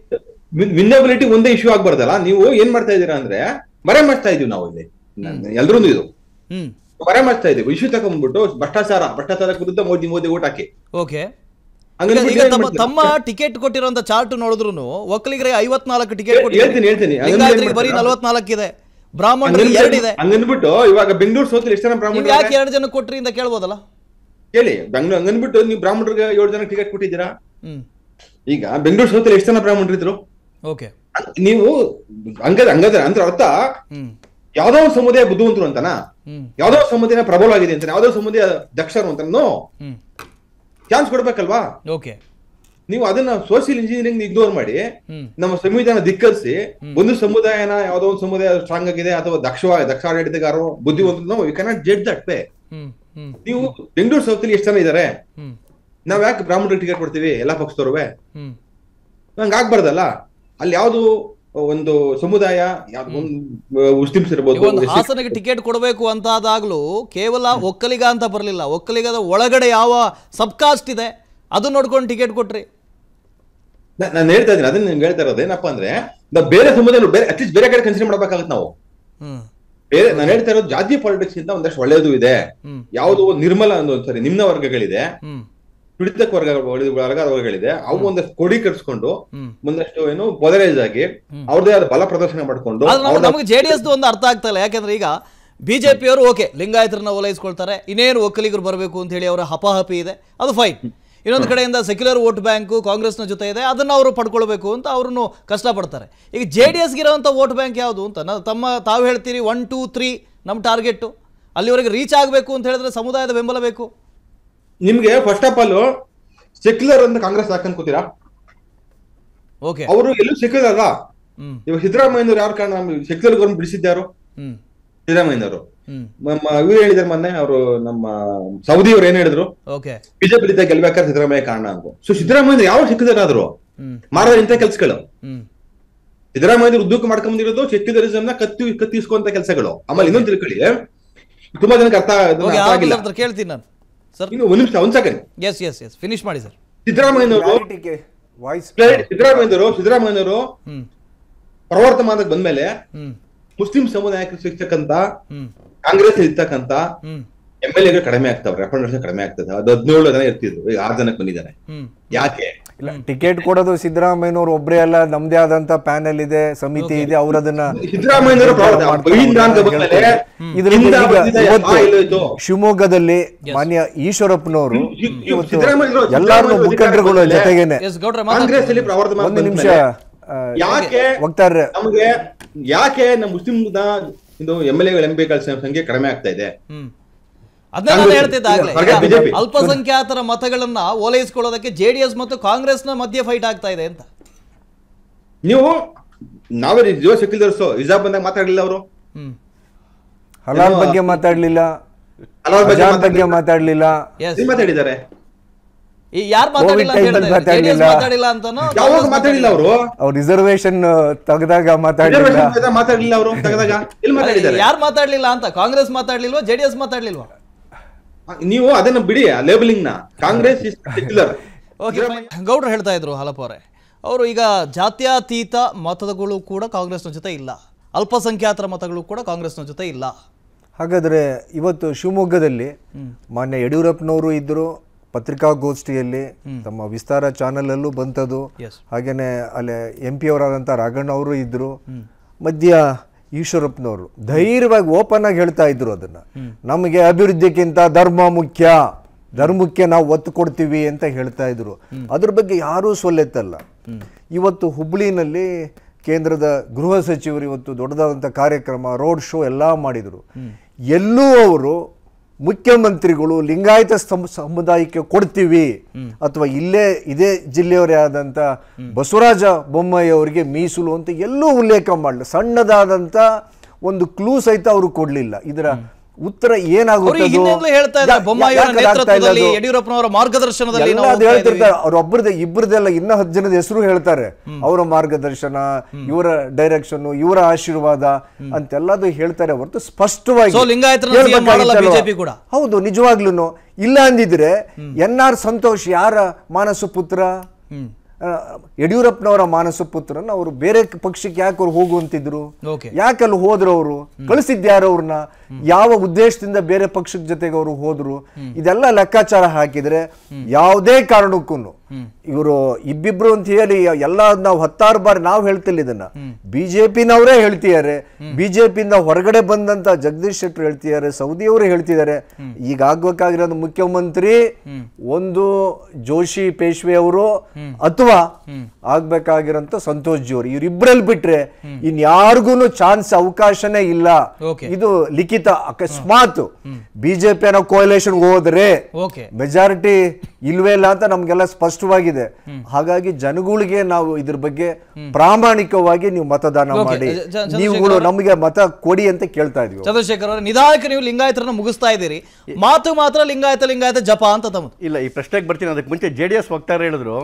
ವಿನ್ನೆಬಿಲಿಟಿ ಒಂದೇ ಇಶ್ಯೂ ಆಗ್ಬಾರ್ದಲ್ಲ ನೀವು ಏನ್ ಮಾಡ್ತಾ ಇದ್ದೀರಾ ಅಂದ್ರೆ ಮರೆ ಮಾಡ್ತಾ ಇದೀವಿ ನಾವು ಇಲ್ಲಿ ಎಲ್ರೂ ಇದು ಮರೆ ಮಾಡ್ತಾ ಇದೀವಿ ಇಶ್ಯೂ ತಗೊಂಡ್ಬಿಟ್ಟು ಭ್ರಷ್ಟಾಚಾರ ಭ್ರಷ್ಟಾಚಾರ ವಿರುದ್ಧ ಮೋದಿ ಮೋದಿ ಓಟ್ ಹಾಕಿ ಓಕೆ ತಮ್ಮ ಟಿಕೆಟ್ ಕೊಟ್ಟಿರುವಂತ ಚಾರ್ಟ್ ನೋಡಿದ್ರು ಒಕ್ಕಲಿಗರಿಗೆ ಐವತ್ನಾಲ್ಕು ಟಿಕೆಟ್ ಹೇಳ್ತೀನಿ ಹೇಳ್ತೀನಿ ಬರೀ ನಲ್ವತ್ನಾಲ್ಕು ಇದೆ ಬ್ರಾಹ್ಮಣರಿಗೆ ಎರಡು ಇದೆ ಹಂಗನ್ಬಿಟ್ಟು ಇವಾಗ ಬೆಂಗಳೂರು ಸೋತಲ್ಲಿ ಎಷ್ಟು ಜನ ಬ್ರಾಹ್ಮಣ ಯಾಕೆ ಎರಡು ಜನ ಕೊಟ್ರಿ ಅಂತ ಕೇಳ್ಬೋದಲ್ಲ ಕೇಳಿ ಬೆಂಗಳೂರು ಹಂಗನ್ಬಿಟ್ಟು ನೀವು ಬ್ರಾಹ್ಮಣರಿಗೆ ಏಳು ಜನ ಟಿಕೆಟ್ ಕೊಟ್ಟಿದ್ದೀರಾ ಈಗ ಬೆಂಗಳೂರು ಸೋತಲ್ಲಿ ಎಷ್ಟು ಜನ ಇದ್ರು ಓಕೆ ನೀವು ಹಂಗದ ಹಂಗದ ಅಂದ್ರೆ ಅರ್ಥ ಯಾವ್ದೋ ಒಂದು ಸಮುದಾಯ ಬುದ್ಧಿವಂತರು ಅಂತಾನ ಯಾವ್ದೋ ಸಮುದಾಯ ಪ್ರಬಲ ಆಗಿದೆ ಅಂತ ಯಾವ್ದೋ ಸಮುದಾಯ ದಕ್ಷರು ಅಂತ ಚಾನ್ಸ್ ಕೊಡ್ಬೇಕಲ್ವಾ ನೀವು ಅದನ್ನ ಸೋಷಿಯಲ್ ಇಂಜಿನಿಯರಿಂಗ್ ಇಗ್ನೋರ್ ಮಾಡಿ ನಮ್ಮ ಸಂವಿಧಾನ ಧಿಕ್ಕರಿಸಿ ಒಂದು ಸಮುದಾಯನ ಯಾವ್ದೋ ಒಂದು ಸಮುದಾಯ ಸ್ಟ್ರಾಂಗ್ ಆಗಿದೆ ಅಥವಾ ದಕ್ಷ ಆಡಳಿತಗಾರೋ ಬುದ್ಧಿವಂತರು we cannot judge that pay ನೀವು ಬೆಂಗಳೂರು ಸೌತ್ ಅಲ್ಲಿ ಎಷ್ಟು ಜನ ಇದಾರೆ ನಾವ್ ಯಾಕೆ ಬ್ರಾಹ್ಮಣರಿಗೆ ಟಿಕೆಟ್ ಕೊಡ್ತೀವಿ ಎಲ್ಲಾ ಪಕ್ಷದವ್ರುವೆ ನಂಗ್ ಆಗ್ಬಾರ್ದಲ್ಲ ಅಲ್ಲಿ ಯಾವುದು ಒಂದು ಸಮುದಾಯ ಮುಸ್ಲಿಮ್ಸ್ ಇರಬಹುದು ಹಾಸನಿಗೆ ಟಿಕೆಟ್ ಕೊಡಬೇಕು ಅಂತ ಆದಾಗ್ಲೂ ಕೇವಲ ಒಕ್ಕಲಿಗ ಅಂತ ಬರಲಿಲ್ಲ ಒಕ್ಕಲಿಗದ ಒಳಗಡೆ ಯಾವ ಸಬ್ ಕಾಸ್ಟ್ ಇದೆ ಅದು ನೋಡ್ಕೊಂಡು ಟಿಕೆಟ್ ಕೊಟ್ರಿ ನಾನು ಹೇಳ್ತಾ ಇದ್ದೀನಿ ಅದನ್ನ ನಿಮ್ಗೆ ಹೇಳ್ತಾ ಇರೋದು ಏನಪ್ಪಾ ಅಂದ್ರೆ ಬೇರೆ ಸಮುದಾಯ ಬೇರೆ ಅಟ್ಲೀಸ್ಟ್ ಬೇರೆ ಕಡೆ ಕನ್ಸಿಡರ್ ಮಾಡ್ಬೇಕಾಗತ್ತೆ ನಾವು ಬೇರೆ ನಾನು ಹೇಳ್ತಾ ಇರೋದು ಜಾತಿ ಪಾಲಿಟಿಕ್ಸ್ ಇಂದ ಒಂದಷ್ಟು ಒಳ್ಳೆಯದು ಇದೆ ಯಾವುದು ನಿರ್ಮಲ ಅಂದ್ರೆ ಸರಿ ನಿಮ್ನ ವರ್ಗಗಳಿದೆ ದುಡಿತಕ್ಕೆ ವರ್ಗ ವರ್ಗದ ವರ್ಗಗಳಿದೆ ಅವು ಒಂದಷ್ಟು ಕ್ರೋಢೀಕರಿಸಿಕೊಂಡು ಒಂದಷ್ಟು ಏನು ಆಗಿ ಅವ್ರದೇ ಆದ ಬಲ ಪ್ರದರ್ಶನ ಮಾಡಿಕೊಂಡು ನಮಗೆ ಜೆಡಿಎಸ್ ಒಂದು ಅರ್ಥ ಆಗ್ತಾ ಇಲ್ಲ ಯಾಕಂದ್ರೆ ಈಗ ಬಿಜೆಪಿಯವರು ಓಕೆ ಲಿಂಗಾಯತರನ್ನ ಓಲೈಸ್ಕೊಳ್ತಾರೆ ಇನ್ನೇನು ಒಕ್ಕಲಿಗರು ಬರಬೇಕು ಅಂತ ಹೇಳಿ ಅವರ ಹಪಾಹಪಿ ಇದೆ ಅದು ಫೈನ್ ಇನ್ನೊಂದು ಕಡೆಯಿಂದ ಸೆಕ್ಯುಲರ್ ವೋಟ್ ಬ್ಯಾಂಕು ಕಾಂಗ್ರೆಸ್ನ ಜೊತೆ ಇದೆ ಅದನ್ನು ಅವರು ಪಡ್ಕೊಳ್ಬೇಕು ಅಂತ ಅವ್ರನ್ನು ಕಷ್ಟಪಡ್ತಾರೆ ಈಗ ಜೆ ಡಿ ಎಸ್ಗಿರೋವಂಥ ವೋಟ್ ಬ್ಯಾಂಕ್ ಯಾವುದು ಅಂತ ನಾವು ತಮ್ಮ ತಾವು ಹೇಳ್ತೀರಿ ಒನ್ ಟೂ ತ್ರೀ ನಮ್ಮ ಟಾರ್ಗೆಟ್ ಅಲ್ಲಿವರೆಗೆ ರೀಚ್ ಆಗಬೇಕು ಅಂತ ಹೇಳಿದ್ರೆ ಸಮುದಾಯದ ಬೆಂಬಲ ಬೇಕು ನಿಮ್ಗೆ ಫಸ್ಟ್ ಆಫ್ ಆಲ್ ಸೆಕ್ಯುಲರ್ ಅಂತ ಕಾಂಗ್ರೆಸ್ ಹಾಕೊಂಡ್ಕೋತೀರಾ ಓಕೆ ಅವರು ಎಲ್ಲೂ ಸೆಕ್ಯುಲರ್ ಅಲ್ಲ ಇವಾಗ ಸಿದ್ದರಾಮಯ್ಯನವ್ರು ಯಾರು ಕಾರಣ ಸೆಕ್ಯುಲರ್ ಗೌರ್ಮೆಂಟ್ ಬಿಡಿಸಿದ್ದಾರು ನಮ್ಮ ಇವ್ರು ಹೇಳಿದಾರೆ ಮೊನ್ನೆ ಅವರು ನಮ್ಮ ಸೌದಿ ಅವ್ರು ಏನ್ ಹೇಳಿದ್ರು ಬಿಜೆಪಿ ಜೊತೆ ಗೆಲ್ಬೇಕಾದ್ರೆ ಸಿದ್ದರಾಮಯ್ಯ ಕಾರಣ ಅಂತ ಸೊ ಸಿದ್ದರಾಮಯ್ಯ ಯಾವ ಸೆಕ್ಯುಲರ್ ಆದ್ರು ಮಾಡೋದ್ರ ಇಂಥ ಕೆಲ್ಸಗಳು ಸಿದ್ದರಾಮಯ್ಯ ಉದ್ಯೋಗ ಮಾಡ್ಕೊಂಡಿರೋದು ಸೆಕ್ಯುಲರಿಸಮ್ ನ ಕತ್ತಿ ಕತ್ತಿಸ್ಕೊಂತ ಕೆಲಸಗಳು ಆಮೇಲೆ ಇನ್ನೊಂದು ತಿಳ್ಕೊಳ್ಳಿ ತುಂಬಾ ಜನಕ್ಕೆ ಅರ್ಥ ಕೇಳ್ತೀನಿ ನಾನು ಸರ್ ಇನ್ನು ಒಂದು ನಿಮಿಷ ಒಂದು second yes yes yes finish ಮಾಡಿ ಸರ್ ಸಿದ್ದರಾಮಯ್ಯನವರು ಸಿದ್ದರಾಮಯ್ಯನವರು ಸಿದ್ದರಾಮಯ್ಯನವರು ಪ್ರವರ್ತಮಾನಕ್ಕೆ ಬಂದ್ಮೇಲೆ ಮುಸ್ಲಿಂ ಸಮುದಾಯಕ್ಕೆ ಸಿಗ್ತಕ್ಕಂತ ಕಾಂಗ್ರೆಸ್ ಇರ್ತಕ್ಕಂತ ಎಂ ಎಲ್ ಎಗಳು ಕಡಿಮೆ ಆಗ್ತಾವ್ರೆ ರೆಕಮೆಂಡೇಶನ್ ಕಡಿಮೆ ಆಗ್ತದೆ ಅದು ಹದಿನೇಳು ಜನ ಇರ್ತಿದ್ರು ಈಗ ಆರು ಜನಕ್ಕೆ ಬಂದಿದ್ದಾರೆ ಯಾಕೆ ಇಲ್ಲ ಟಿಕೆಟ್ ಕೊಡೋದು ಸಿದ್ದರಾಮಯ್ಯನವ್ರು ಒಬ್ಬರೇ ಅಲ್ಲ ನಮ್ದೇ ಆದಂತ ಪ್ಯಾನೆಲ್ ಇದೆ ಸಮಿತಿ ಇದೆ ಅವ್ರ ಅದನ್ನ ಶಿವಮೊಗ್ಗದಲ್ಲಿ ಮಾನ್ಯ ಈಶ್ವರಪ್ಪನವರು ಎಲ್ಲಾರು ಮುಖಂಡರುಗಳ ಜೊತೆಗೇನೆ ಒಂದು ನಿಮಿಷ ಹೋಗ್ತಾರೆ ನಮ್ಗೆ ಯಾಕೆ ನಮ್ಮ ಮುಸ್ಲಿಂ ಎಂ ಎಲ್ ಎಂಬಿಗಳ ಸಂಖ್ಯೆ ಕಡಿಮೆ ಆಗ್ತಾ ಇದೆ ಅದನ್ನೆಲ್ಲ ಹೇಳ್ತಿದ್ದಾಗಲೇ ಅಲ್ಪಸಂಖ್ಯಾತರ ಮತಗಳನ್ನ ಓಲೈಸ್ಕೊಳ್ಳೋದಕ್ಕೆ ಜೆಡಿಎಸ್ ಮತ್ತು ಕಾಂಗ್ರೆಸ್ನ ಮಧ್ಯೆ ಫೈಟ್ ಆಗ್ತಾ ಇದೆ ಅಂತ ನೀವು ನಾವೇ ಜೀವ ಶಕೀಲ್ದರ್ಸು ಇಜಾಬ್ ಬಂದಾಗ ಮಾತಾಡಲಿಲ್ಲ ಅವರು ಹಲಾಲ್ ಬಗ್ಗೆ ಮಾತಾಡಲಿಲ್ಲ ಹಲಾಲ್ ಬಗ್ಗೆ ಮಾತಾಡಲಿಲ್ಲ ಮಾತಾಡಿದ್ದಾರೆ ಯಾರು ಮಾತಾಡಿಲ್ಲ ಅಂತಾನೋ ಮಾತಾಡಿಲ್ಲ ಅವರು ಅವ್ರು ರಿಸರ್ವೇಶನ್ ತೆಗೆದಾಗ ಮಾತಾಡಿಲ್ಲ ಮಾತಾಡಿಲ್ಲ ಅವರು ಮಾತಾಡಿದಾರೆ ಯಾರ್ ಮಾತಾಡ್ಲಿಲ್ಲ ಅಂತ ಕಾಂಗ್ರೆಸ್ ಮಾತಾಡ್ಲಿಲ್ವಾ ಜೆಡಿಎಸ್ ಮಾತಾಡ್ಲಿಲ್ವಾ ನೀವು ಅದನ್ನ ಬಿಡಿ ಲೇಬಲಿಂಗ್ ನ ಕಾಂಗ್ರೆಸ್ ಇಸ್ ಗೌಡ್ರು ಹೇಳ್ತಾ ಇದ್ರು ಹಲಪೋರೆ ಅವರು ಈಗ ಜಾತ್ಯತೀತ ಮತಗಳು ಕೂಡ ಕಾಂಗ್ರೆಸ್ನ ಜೊತೆ ಇಲ್ಲ ಅಲ್ಪಸಂಖ್ಯಾತರ ಮತಗಳು ಕೂಡ ಕಾಂಗ್ರೆಸ್ನ ಜೊತೆ ಇಲ್ಲ ಹಾಗಾದರೆ ಇವತ್ತು ಶಿವಮೊಗ್ಗದಲ್ಲಿ ಮಾನ್ಯ ಯಡಿಯೂರಪ್ಪನವರು ಇದ್ದರು ಪತ್ರಿಕಾಗೋಷ್ಠಿಯಲ್ಲಿ ತಮ್ಮ ವಿಸ್ತಾರ ಚಾನಲಲ್ಲೂ ಬಂತದ್ದು ಹಾಗೇನೆ ಅಲ್ಲಿ ಎಂ ಪಿ ಅವರಾದಂಥ ರಾಘಣ್ಣ ಅವರು ಇದ್ದರು ಮಧ್ಯ ಈಶ್ವರಪ್ಪನವರು ಧೈರ್ಯವಾಗಿ ಓಪನ್ ಆಗಿ ಹೇಳ್ತಾ ಇದ್ರು ಅದನ್ನು ನಮಗೆ ಅಭಿವೃದ್ಧಿಗಿಂತ ಧರ್ಮ ಮುಖ್ಯ ಧರ್ಮಕ್ಕೆ ನಾವು ಒತ್ತು ಕೊಡ್ತೀವಿ ಅಂತ ಹೇಳ್ತಾ ಇದ್ರು ಅದ್ರ ಬಗ್ಗೆ ಯಾರೂ ಸೊಲ್ಲೆತ್ತಲ್ಲ ಇವತ್ತು ಹುಬ್ಳಿನಲ್ಲಿ ಕೇಂದ್ರದ ಗೃಹ ಸಚಿವರು ಇವತ್ತು ದೊಡ್ಡದಾದಂಥ ಕಾರ್ಯಕ್ರಮ ರೋಡ್ ಶೋ ಎಲ್ಲ ಮಾಡಿದರು ಎಲ್ಲೂ ಅವರು ಮುಖ್ಯಮಂತ್ರಿಗಳು ಲಿಂಗಾಯತ ಸಮುದಾಯಕ್ಕೆ ಕೊಡ್ತೀವಿ ಅಥವಾ ಇಲ್ಲೇ ಇದೇ ಜಿಲ್ಲೆಯವರೇ ಆದಂತ ಬಸವರಾಜ ಬೊಮ್ಮಾಯಿ ಅವರಿಗೆ ಮೀಸಲು ಅಂತ ಎಲ್ಲೂ ಉಲ್ಲೇಖ ಮಾಡಲಿಲ್ಲ ಸಣ್ಣದಾದಂತ ಒಂದು ಕ್ಲೂ ಸಹಿತ ಅವರು ಕೊಡಲಿಲ್ಲ ಇದರ ಉತ್ತರ ಏನಾಗುತ್ತೆ ಹೇಳ್ತಾ ಇದ್ದಾರೆ ಇಬ್ಬರದೆಲ್ಲ ಇನ್ನ ಹತ್ತು ಜನದ ಹೆಸರು ಹೇಳ್ತಾರೆ ಅವರ ಮಾರ್ಗದರ್ಶನ ಇವರ ಡೈರೆಕ್ಷನ್ ಇವರ ಆಶೀರ್ವಾದ ಅಂತೆಲ್ಲದು ಹೇಳ್ತಾರೆ ಹೊರತು ಸ್ಪಷ್ಟವಾಗಿ ಹೌದು ನಿಜವಾಗ್ಲೂ ಇಲ್ಲ ಅಂದಿದ್ರೆ ಎನ್ ಆರ್ ಸಂತೋಷ್ ಯಾರ ಮಾನಸು ಪುತ್ರ ಯಡಿಯೂರಪ್ಪನವರ ಮಾನಸ ಪುತ್ರನ ಅವರು ಬೇರೆ ಪಕ್ಷಕ್ಕೆ ಯಾಕೆ ಅವ್ರು ಹೋಗುವಂತಿದ್ರು ಅಲ್ಲಿ ಹೋದ್ರು ಅವರು ಕಳಿಸಿದ್ಯಾರ ಅವ್ರನ್ನ ಯಾವ ಉದ್ದೇಶದಿಂದ ಬೇರೆ ಪಕ್ಷದ ಜೊತೆಗೆ ಅವರು ಹೋದ್ರು ಇದೆಲ್ಲ ಲೆಕ್ಕಾಚಾರ ಹಾಕಿದ್ರೆ ಯಾವುದೇ ಕಾರಣಕ್ಕೂ ಇವರು ಇಬ್ಬಿಬ್ರು ಅಂತ ಹೇಳಿ ಎಲ್ಲ ನಾವು ಹತ್ತಾರು ಬಾರಿ ನಾವು ಹೇಳ್ತಿಲ್ಲ ಇದನ್ನ ಬಿಜೆಪಿನವರೇ ಹೇಳ್ತಿದ್ದಾರೆ ಬಿಜೆಪಿಯಿಂದ ಹೊರಗಡೆ ಬಂದಂತ ಜಗದೀಶ್ ಶೆಟ್ಟರ್ ಹೇಳ್ತಿದ್ದಾರೆ ಅವರು ಹೇಳ್ತಿದ್ದಾರೆ ಈಗ ಆಗ್ಬೇಕಾಗಿರೋ ಮುಖ್ಯಮಂತ್ರಿ ಒಂದು ಜೋಶಿ ಪೇಶ್ವೆ ಅವರು ಅಥವಾ ಆಗ್ಬೇಕಾಗಿರೋಂತ ಸಂತೋಷ್ ಜೋರ್ ಇವರಿಬ್ಬರಲ್ಲಿ ಬಿಟ್ರೆ ಇನ್ಯಾರಿಗೂ ಚಾನ್ಸ್ ಅವಕಾಶನೇ ಇಲ್ಲ ಇದು ಲಿಖಿತ ಅಕಸ್ಮಾತ್ ಬಿಜೆಪಿ ಅನ್ನೋ ಕೋಲೇಷನ್ ಹೋದ್ರೆ ಮೆಜಾರಿಟಿ ಇಲ್ವೇ ಇಲ್ಲ ಅಂತ ನಮ್ಗೆಲ್ಲ ಸ್ಪಷ್ಟವಾಗಿದೆ ಹಾಗಾಗಿ ಜನಗಳಿಗೆ ನಾವು ಇದ್ರ ಬಗ್ಗೆ ಪ್ರಾಮಾಣಿಕವಾಗಿ ನೀವು ಮತದಾನ ಮಾಡಿ ನೀವುಗಳು ನಮಗೆ ಮತ ಕೊಡಿ ಅಂತ ಕೇಳ್ತಾ ಇದೀವಿ ಚಂದ್ರಶೇಖರ್ ಅವರ ನಿಧಾನಕ್ಕೆ ನೀವು ಲಿಂಗಾಯತರನ್ನ ಮುಗಿಸ್ತಾ ಇದೀರಿ ಮಾತು ಮಾತ್ರ ಲಿಂಗಾಯತ ಲಿಂಗಾಯತ ಜಪ ಅಂತ ಇಲ್ಲ ಈ ಪ್ರಶ್ನೆಗೆ ಬರ್ತೀನಿ ಅದಕ್ಕೆ ಮುಂಚೆ ಜೆಡಿಎಸ್ ವಕ್ತಾರ ಹೇಳಿದ್ರು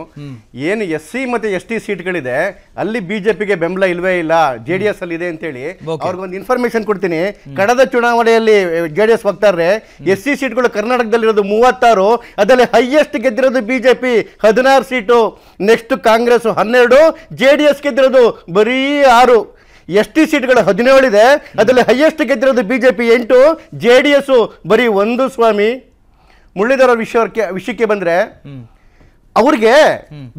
ಏನು ಎಸ್ ಸಿ ಮತ್ತೆ ಮತ್ತೆ ಎಸ್ ಟಿ ಸೀಟ್ಗಳಿದೆ ಅಲ್ಲಿ ಬಿಜೆಪಿಗೆ ಬೆಂಬಲ ಇಲ್ವೇ ಇಲ್ಲ ಜೆ ಡಿ ಎಸ್ ಅಲ್ಲಿ ಇದೆ ಅಂತೇಳಿ ಅವ್ರಿಗೊಂದು ಇನ್ಫಾರ್ಮೇಶನ್ ಕೊಡ್ತೀನಿ ಕಡದ ಚುನಾವಣೆಯಲ್ಲಿ ಜೆ ಡಿ ಎಸ್ ಹೋಗ್ತಾರೆ ಎಸ್ ಸಿ ಸೀಟ್ಗಳು ಕರ್ನಾಟಕದಲ್ಲಿರೋದು ಮೂವತ್ತಾರು ಅದರಲ್ಲಿ ಹೈಯೆಸ್ಟ್ ಗೆದ್ದಿರೋದು ಬಿಜೆಪಿ ಹದಿನಾರು ಸೀಟು ನೆಕ್ಸ್ಟ್ ಕಾಂಗ್ರೆಸ್ ಹನ್ನೆರಡು ಜೆ ಡಿ ಎಸ್ ಗೆದ್ದಿರೋದು ಬರೀ ಆರು ಎಸ್ ಟಿ ಸೀಟ್ಗಳು ಹದಿನೇಳು ಇದೆ ಅದರಲ್ಲಿ ಹೈಯೆಸ್ಟ್ ಗೆದ್ದಿರೋದು ಬಿಜೆಪಿ ಎಂಟು ಜೆ ಡಿ ಎಸ್ ಬರೀ ಒಂದು ಸ್ವಾಮಿ ಮುರಳೀಧರ ವಿಷಯಕ್ಕೆ ವಿಷಯಕ್ಕೆ ಬಂದ್ರೆ ಅವ್ರಿಗೆ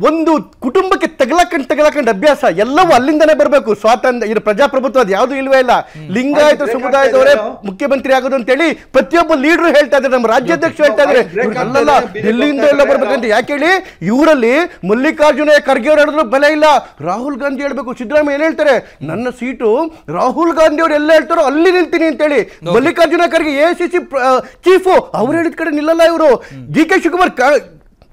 ಒಂದು ಕುಟುಂಬಕ್ಕೆ ತಗಲಾಕಂಡ್ ತಗಲಾಕಂಡ್ ಅಭ್ಯಾಸ ಎಲ್ಲವೂ ಅಲ್ಲಿಂದನೇ ಬರಬೇಕು ಸ್ವಾತಂತ್ರ್ಯ ಇದು ಪ್ರಜಾಪ್ರಭುತ್ವ ಅದು ಯಾವುದು ಇಲ್ವೇ ಇಲ್ಲ ಲಿಂಗಾಯತ ಸಮುದಾಯದವರೇ ಮುಖ್ಯಮಂತ್ರಿ ಆಗೋದು ಅಂತ ಹೇಳಿ ಪ್ರತಿಯೊಬ್ಬ ಲೀಡರ್ ಹೇಳ್ತಾ ಇದ್ದಾರೆ ನಮ್ಮ ರಾಜ್ಯಾಧ್ಯಕ್ಷ ಹೇಳ್ತಾ ಇದ್ದಾರೆ ಅಲ್ಲಲ್ಲ ಎಲ್ಲಿಂದ ಎಲ್ಲ ಬರ್ಬೇಕಂತ ಯಾಕೆ ಹೇಳಿ ಇವರಲ್ಲಿ ಮಲ್ಲಿಕಾರ್ಜುನ ಖರ್ಗೆ ಅವ್ರು ಹೇಳಿದ್ರು ಬೆಲೆ ಇಲ್ಲ ರಾಹುಲ್ ಗಾಂಧಿ ಹೇಳ್ಬೇಕು ಸಿದ್ದರಾಮಯ್ಯ ಏನ್ ಹೇಳ್ತಾರೆ ನನ್ನ ಸೀಟು ರಾಹುಲ್ ಗಾಂಧಿ ಅವ್ರು ಎಲ್ಲ ಹೇಳ್ತಾರೋ ಅಲ್ಲಿ ನಿಲ್ತೀನಿ ಅಂತ ಹೇಳಿ Mallikarjuna Kharge A C C chief ಅವ್ರು ಹೇಳಿದ ಕಡೆ ನಿಲ್ಲಲ್ಲ ಇವರು D K Shivakumar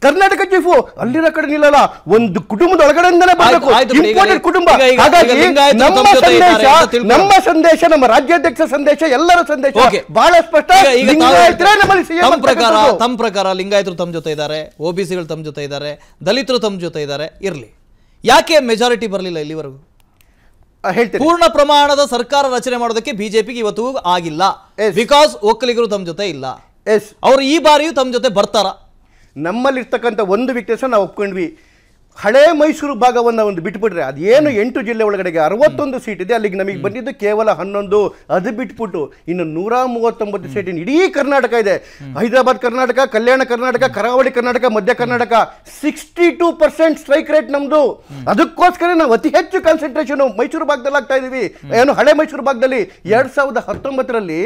Karnataka chief ಅಲ್ಲಿರೋ ಕಡೆ ನಿಲ್ಲಲ್ಲ ಒಂದು ಕುಟುಂಬದ ಒಳಗಡೆಯಿಂದಲೇ ಬರಬೇಕು ಇಂಪಾರ್ಟೆಂಟ್ ಕುಟುಂಬ ಹಾಗಾಗಿ ನಮ್ಮ ಸಂದೇಶ ನಮ್ಮ ಸಂದೇಶ ನಮ್ಮ ರಾಜ್ಯಾಧ್ಯಕ್ಷ ಸಂದೇಶ ಎಲ್ಲರ ಸಂದೇಶ ಬಹಳ ಸ್ಪಷ್ಟ ತಮ್ಮ ಪ್ರಕಾರ ಪ್ರಕಾರ ಲಿಂಗಾಯತರು ತಮ್ಮ ಜೊತೆ ಇದ್ದಾರೆ ಒಬಿಸಿಗಳು ತಮ್ಮ ಜೊತೆ ಇದ್ದಾರೆ ದಲಿತರು ತಮ್ಮ ಜೊತೆ ಇದ್ದಾರೆ ಇರಲಿ ಯಾಕೆ ಮೆಜಾರಿಟಿ ಬರಲಿಲ್ಲ ಇಲ್ಲಿವರೆಗೂ ಪೂರ್ಣ ಪ್ರಮಾಣದ ಸರ್ಕಾರ ರಚನೆ ಮಾಡೋದಕ್ಕೆ ಬಿಜೆಪಿಗೆ ಇವತ್ತು ಆಗಿಲ್ಲ ಬಿಕಾಸ್ ಒಕ್ಕಲಿಗರು ತಮ್ಮ ಜೊತೆ ಇಲ್ಲ ಎಸ್ ಅವರು ಈ ಬಾರಿಯೂ ತಮ್ಮ ಜೊತೆ ಬರ್ತಾರ ನಮ್ಮಲ್ಲಿರ್ತಕ್ಕಂಥ ಒಂದು ವೀಕ್ನೆಸ್ನ ನಾವು ಒಪ್ಕೊಂಡ್ವಿ ಹಳೆ ಮೈಸೂರು ಭಾಗವನ್ನು ಒಂದು ಬಿಟ್ಬಿಟ್ರೆ ಏನು ಎಂಟು ಜಿಲ್ಲೆ ಒಳಗಡೆಗೆ ಅರವತ್ತೊಂದು ಸೀಟ್ ಇದೆ ಅಲ್ಲಿಗೆ ನಮಗೆ ಬಂದಿದ್ದು ಕೇವಲ ಹನ್ನೊಂದು ಅದು ಬಿಟ್ಬಿಟ್ಟು ಇನ್ನು ನೂರ ಮೂವತ್ತೊಂಬತ್ತು ಸೀಟಿನ ಇಡೀ ಕರ್ನಾಟಕ ಇದೆ ಹೈದರಾಬಾದ್ ಕರ್ನಾಟಕ ಕಲ್ಯಾಣ ಕರ್ನಾಟಕ ಕರಾವಳಿ ಕರ್ನಾಟಕ ಮಧ್ಯ Karnataka sixty two percent strike rate ನಮ್ಮದು ಅದಕ್ಕೋಸ್ಕರ ನಾವು ಅತಿ ಹೆಚ್ಚು ಕಾನ್ಸಂಟ್ರೇಷನ್ ಮೈಸೂರು ಭಾಗದಲ್ಲಿ ಆಗ್ತಾ ಇದೀವಿ ಏನು ಹಳೆ ಮೈಸೂರು ಭಾಗದಲ್ಲಿ ಎರಡು ಸಾವಿರದ ಹತ್ತೊಂಬತ್ತರಲ್ಲಿ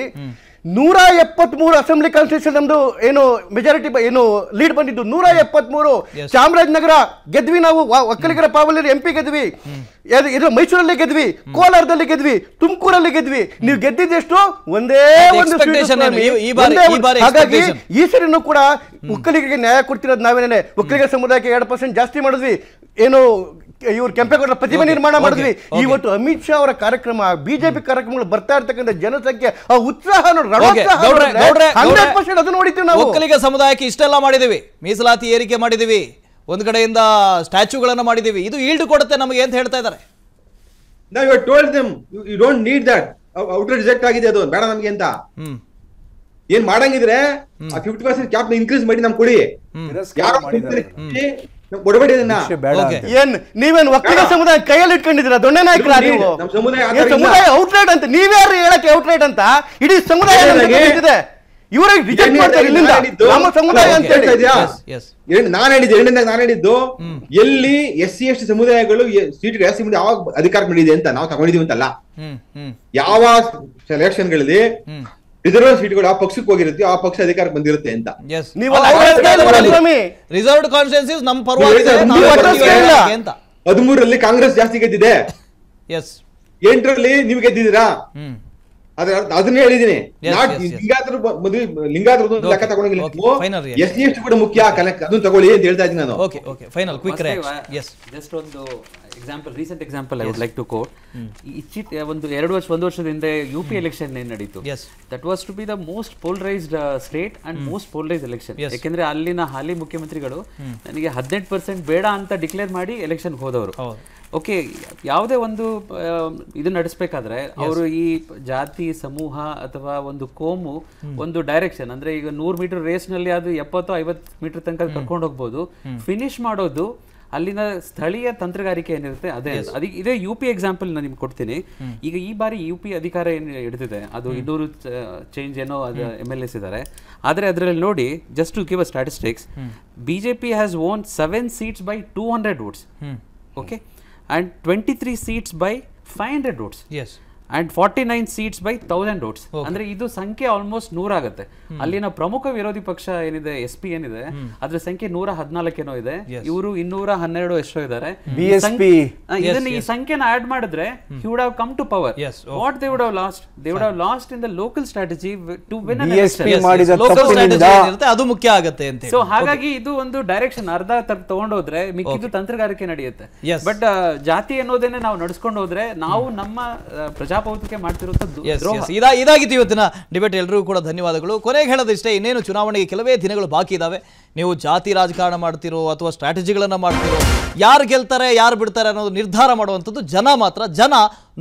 ನೂರ ಎಪ್ಪತ್ಮೂರು ಅಸೆಂಬ್ಲಿ ಕಾನ್ಸ್ಟಿಟ್ಯೂಷನ್ ನಮ್ದು ಏನು ಮೆಜಾರಿಟಿ ಏನು ಲೀಡ್ ಬಂದಿದ್ದು ನೂರ ಎಪ್ಪತ್ಮೂರು ಚಾಮರಾಜನಗರ ಗೆದ್ವಿ ನಾವು ಒಕ್ಕಲಿಗರ ಪಾವಲಿ ಎಂ ಪಿ ಗೆದ್ವಿ ಮೈಸೂರಲ್ಲಿ ಗೆದ್ವಿ ಕೋಲಾರದಲ್ಲಿ ಗೆದ್ವಿ ತುಮಕೂರಲ್ಲಿ ಗೆದ್ವಿ ನೀವು ಗೆದ್ದಿದ್ದೆಷ್ಟು ಒಂದೇ ಒಂದು ಹಾಗಾಗಿ ಈ ಸರಿನೂ ಕೂಡ ಒಕ್ಕಲಿಗರಿಗೆ ನ್ಯಾಯ ಕೊಡ್ತಿರೋದು ನಾವೇನೇ ಒಕ್ಕಲಿಗರ ಸಮುದಾಯಕ್ಕೆ ಎರಡು ಪರ್ಸೆಂಟ್ ಜಾಸ್ತಿ ಮಾಡಿದ್ವಿ ಏನು ಇವ್ರು ಕೆಂಪೇಗೌಡರ ಪ್ರತಿಮೆ ನಿರ್ಮಾಣ ಮಾಡಿದ್ವಿ ಇವತ್ತು ಅಮಿತ್ ಶಾ ಅವರ ಕಾರ್ಯಕ್ರಮ ಬಿಜೆಪಿ ಕಾರ್ಯಕ್ರಮಗಳು ಬರ್ತಾ ಇರ್ತಕ್ಕಂಥ ಜನಸಂಖ್ಯೆ ಆ ಉತ್ಸಾಹ ನಾವು ಒಕ್ಕಲಿಗ ಸಮುದಾಯಕ್ಕೆ ಇಷ್ಟೆಲ್ಲ ಮಾಡಿದೀವಿ ಮೀಸಲಾತಿ ಏರಿಕೆ ಮಾಡಿದೀವಿ ಒಂದ್ ಕಡೆಯಿಂದ ಸ್ಟ್ಯಾಚ್ಯೂಗಳನ್ನು ಮಾಡಿದೀವಿ ಇದು ಈಲ್ಡ್ ಕೊಡುತ್ತೆ ನಮಗೆ ಅಂತ ಹೇಳ್ತಾ ಇದ್ದಾರೆ told you need out reject ಆಗಿದೆ ಅದು ಬೇಡ ನಮಗೆ ಅಂತ ಏನ್ ಮಾಡಂಗಿದ್ರೆ ಫಿಫ್ಟಿ ಪರ್ಸೆಂಟ್ ಕ್ಯಾಪ್ ಇನ್ಕ್ರೀಸ್ ಮಾಡಿ ನಮ್ ಕೊಡಿ ಏನ್ ನೀವೇನ್ ಒಕ್ಕಲಿಗ ಸಮುದಾಯ ಕೈಯಲ್ಲಿ ಇಟ್ಕೊಂಡಿದ್ದೀರಾ ದೊಣ್ಣೆ ನಾಯಕರ ನೀವು ಸಮುದಾಯ ಔಟ್ಲೈಟ್ ಅಂತ ನೀವ್ಯಾರು ಹೇಳಕ್ಕೆ ಔಟ್ಲೈಟ್ ಅಂತ ಇಡೀ ಸಮುದಾಯ ಇದೆ ಇವರೇ ರಿಜೆಕ್ಟ್ ಮಾಡ್ತಾರೆ ಇಲ್ಲಿಂದ ನಮ್ಮ ಸಮುದಾಯ ಅಂತ ಹೇಳಿ ನಾನು ಹೇಳಿದ್ದು ಎರಡನೇದಾಗ ನಾನು ಹೇಳಿದ್ದು ಎಲ್ಲಿ ಎಸ್ ಸಿ ಎಸ್ ಟಿ ಸಮುದಾಯಗಳು ಸೀಟ್ ಜಾಸ್ತಿ ಮಾಡಿ ಯಾವಾಗ ಅಧಿಕಾರ ಮಾಡಿದೆ ಅಂತ ನಾವು ತಗೊಂಡಿದೀವಿ ಅಂತಲ್ಲ ಯಾವ ಸೆಲೆಕ್ಷನ್ಗಳಲ್ಲಿ ರಿಸರ್ವ್ ಸೀಟ್ಗಳು ಆ ಪಕ್ಷಕ್ಕೆ ಹೋಗಿರುತ್ತೆ ಆ ಪಕ್ಷ ಅಧಿಕಾರಕ್ಕೆ ಬಂದಿರುತ್ತೆ ಅಂತ ರಿಸರ್ವ್ ಕಾನ್ಸ್ಟಿಟ್ಯೂನ್ಸಿ ನಮ್ಮ ಕಾಂಗ್ರೆಸ್ ಜಾಸ್ತಿ ಗೆದ್ದಿದೆ ಎಂಟರಲ್ಲಿ ನೀವು ಗೆದ್ದಿದ್ದೀರಾ ಅದ್ರ ಅದನ್ನ ಹೇಳಿದೀನಿ ಲಿಂಗಾದ್ರ ಮದುವೆ ಲಿಂಗಾದ್ರ ಲೆಕ್ಕ ತಗೊಂಡಿಲ್ಲ ಎಸ್ ಸಿ ಕೂಡ ಮುಖ್ಯ ಅದನ್ನ ತಗೊಳ್ಳಿ ಅಂತ ಹೇಳ್ತಾ ಇದ್ದೀನಿ ನಾನು ಜಸ್ಟ್ ಒಂದು example recent example I would like to quote ಇಚ್ಚಿತ ಒಂದು ಎರಡು ವರ್ಷ ಒಂದು ವರ್ಷದ ಹಿಂದೆ ಯು ಪಿ ಎಲೆಕ್ಷನ್ ಏನು ನಡೀತು that was to be the most polarised state and most polarise election ಯಾಕೆಂದ್ರೆ ಅಲ್ಲಿನ ಹಾಲಿ ಮುಖ್ಯಮಂತ್ರಿಗಳು hmm. ನನಗೆ ಹದಿನೆಂಟು ಪರ್ಸೆಂಟ್ ಬೇಡ ಅಂತ ಡಿಕ್ಲೇರ್ ಮಾಡಿ ಎಲೆಕ್ಷನ್ ಹೋದವರು ಓಕೆ ಯಾವುದೇ ಒಂದು um, ಇದು ನಡೆಸಬೇಕಾದ್ರೆ ಅವರು ಈ ಜಾತಿ ಸಮೂಹ ಅಥವಾ ಒಂದು ಕೋಮು hmm. ಒಂದು ಡೈರೆಕ್ಷನ್ ಅಂದ್ರೆ ಈಗ ನೂರು ಮೀಟರ್ ರೇಸ್ನಲ್ಲಿ ಅದು ಎಪ್ಪತ್ತು ಐವತ್ತು ಮೀಟರ್ ತನಕ hmm. ಕರ್ಕೊಂಡು ಹೋಗ್ಬೋದು ಫಿನಿಶ್ ಮಾಡೋದು ಅಲ್ಲಿನ ಸ್ಥಳೀಯ ತಂತ್ರಗಾರಿಕೆ ಏನಿರುತ್ತೆ ಅದೇ ಅದಕ್ಕೆ ಇದೇ ಯು ಪಿ ಎಕ್ಸಾಂಪಲ್ ನಾನು ನಿಮ್ಗೆ ಕೊಡ್ತೀನಿ ಈಗ ಈ ಬಾರಿ ಯು ಪಿ ಅಧಿಕಾರ ಏನು ಹಿಡಿದಿದೆ ಅದು ಇನ್ನೂರು ಚೇಂಜ್ ಏನೋ ಅದು ಎಮ್ ಎಲ್ ಎಸ್ ಇದ್ದಾರೆ ಆದರೆ ಅದರಲ್ಲಿ ನೋಡಿ just to give a statistics B J P has won seven seats by two hundred votes okay and twenty three seats by five hundred votes and forty nine seats by thousand votes ಅಂದ್ರೆ ಇದು ಸಂಖ್ಯೆ almost ನೂರ ಆಗುತ್ತೆ ಅಲ್ಲಿನ ಪ್ರಮುಖ ವಿರೋಧಿ ಪಕ್ಷ ಏನಿದೆ ಎಸ್ ಪಿ ಏನಿದೆ ಅದ್ರ ಸಂಖ್ಯೆ ನೂರ ಹದಿನಾಲ್ಕೇನೋ ಇದೆ ಇವರು ಇನ್ನೂರ ಹನ್ನೆರಡು ಎಷ್ಟೋ ಇದಾರೆ ಈ ಸಂಖ್ಯೆನ ಆಡ್ ಮಾಡಿದ್ರೆ he would come to power what they would lost they would lost in the local strategy to win ಅದು ಮುಖ್ಯ ಆಗುತ್ತೆ ಸೊ ಹಾಗಾಗಿ ಇದು ಒಂದು ಡೈರೆಕ್ಷನ್ ಅರ್ಧ ತಗೊಂಡೋದ್ರೆ ಮಿಕ್ಕಿದ್ದು ತಂತ್ರಗಾರಿಕೆ ನಡೆಯುತ್ತೆ ಬಟ್ ಜಾತಿ ಅನ್ನೋದೇನೆ ನಾವು ನಡ್ಸ್ಕೊಂಡು ಹೋದ್ರೆ ನಾವು ನಮ್ಮ ಪ್ರಜಾ ಪ್ರಜಾಪ್ರಭುತ್ವಕ್ಕೆ ಮಾಡ್ತಿರುವಂತದ್ದು ಇದಾಗಿತ್ತು ಇವತ್ತಿನ ಡಿಬೇಟ್ ಎಲ್ಲರಿಗೂ ಕೂಡ ಧನ್ಯವಾದಗಳು ಕೊನೆಗೆ ಹೇಳೋದಿಷ್ಟೇ ಇನ್ನೇನು ಚುನಾವಣೆಗೆ ಕೆಲವೇ ದಿನಗಳು ಬಾಕಿ ಇದಾವೆ ನೀವು ಜಾತಿ ರಾಜಕಾರಣ ಮಾಡ್ತಿರೋ ಅಥವಾ ಸ್ಟ್ರಾಟಜಿಗಳನ್ನ ಮಾಡ್ತಿರೋ ಯಾರು ಗೆಲ್ತಾರೆ ಯಾರು ಬಿಡ್ತಾರೆ ಅನ್ನೋದು ನಿರ್ಧಾರ ಮಾಡುವಂಥದ್ದು ಜನ ಮಾತ್ರ ಜನ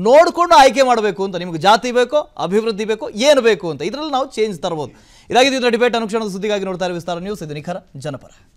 ನೋಡಿಕೊಂಡು ಆಯ್ಕೆ ಮಾಡಬೇಕು ಅಂತ ನಿಮ್ಗೆ ಜಾತಿ ಬೇಕೋ ಅಭಿವೃದ್ಧಿ ಬೇಕು ಏನು ಬೇಕು ಅಂತ ಇದರಲ್ಲಿ ನಾವು ಚೇಂಜ್ ತರಬಹುದು ಇದಾಗಿದ್ದು ಡಿಬೇಟ್ ಅನುಕ್ಷಣದ ಸುದ್ದಿಗಾಗಿ ನೋಡ್ತಾ ವಿಸ್ತಾರ ನ್ಯೂಸ್ ಇದು ನಿಖರ ಜನಪರ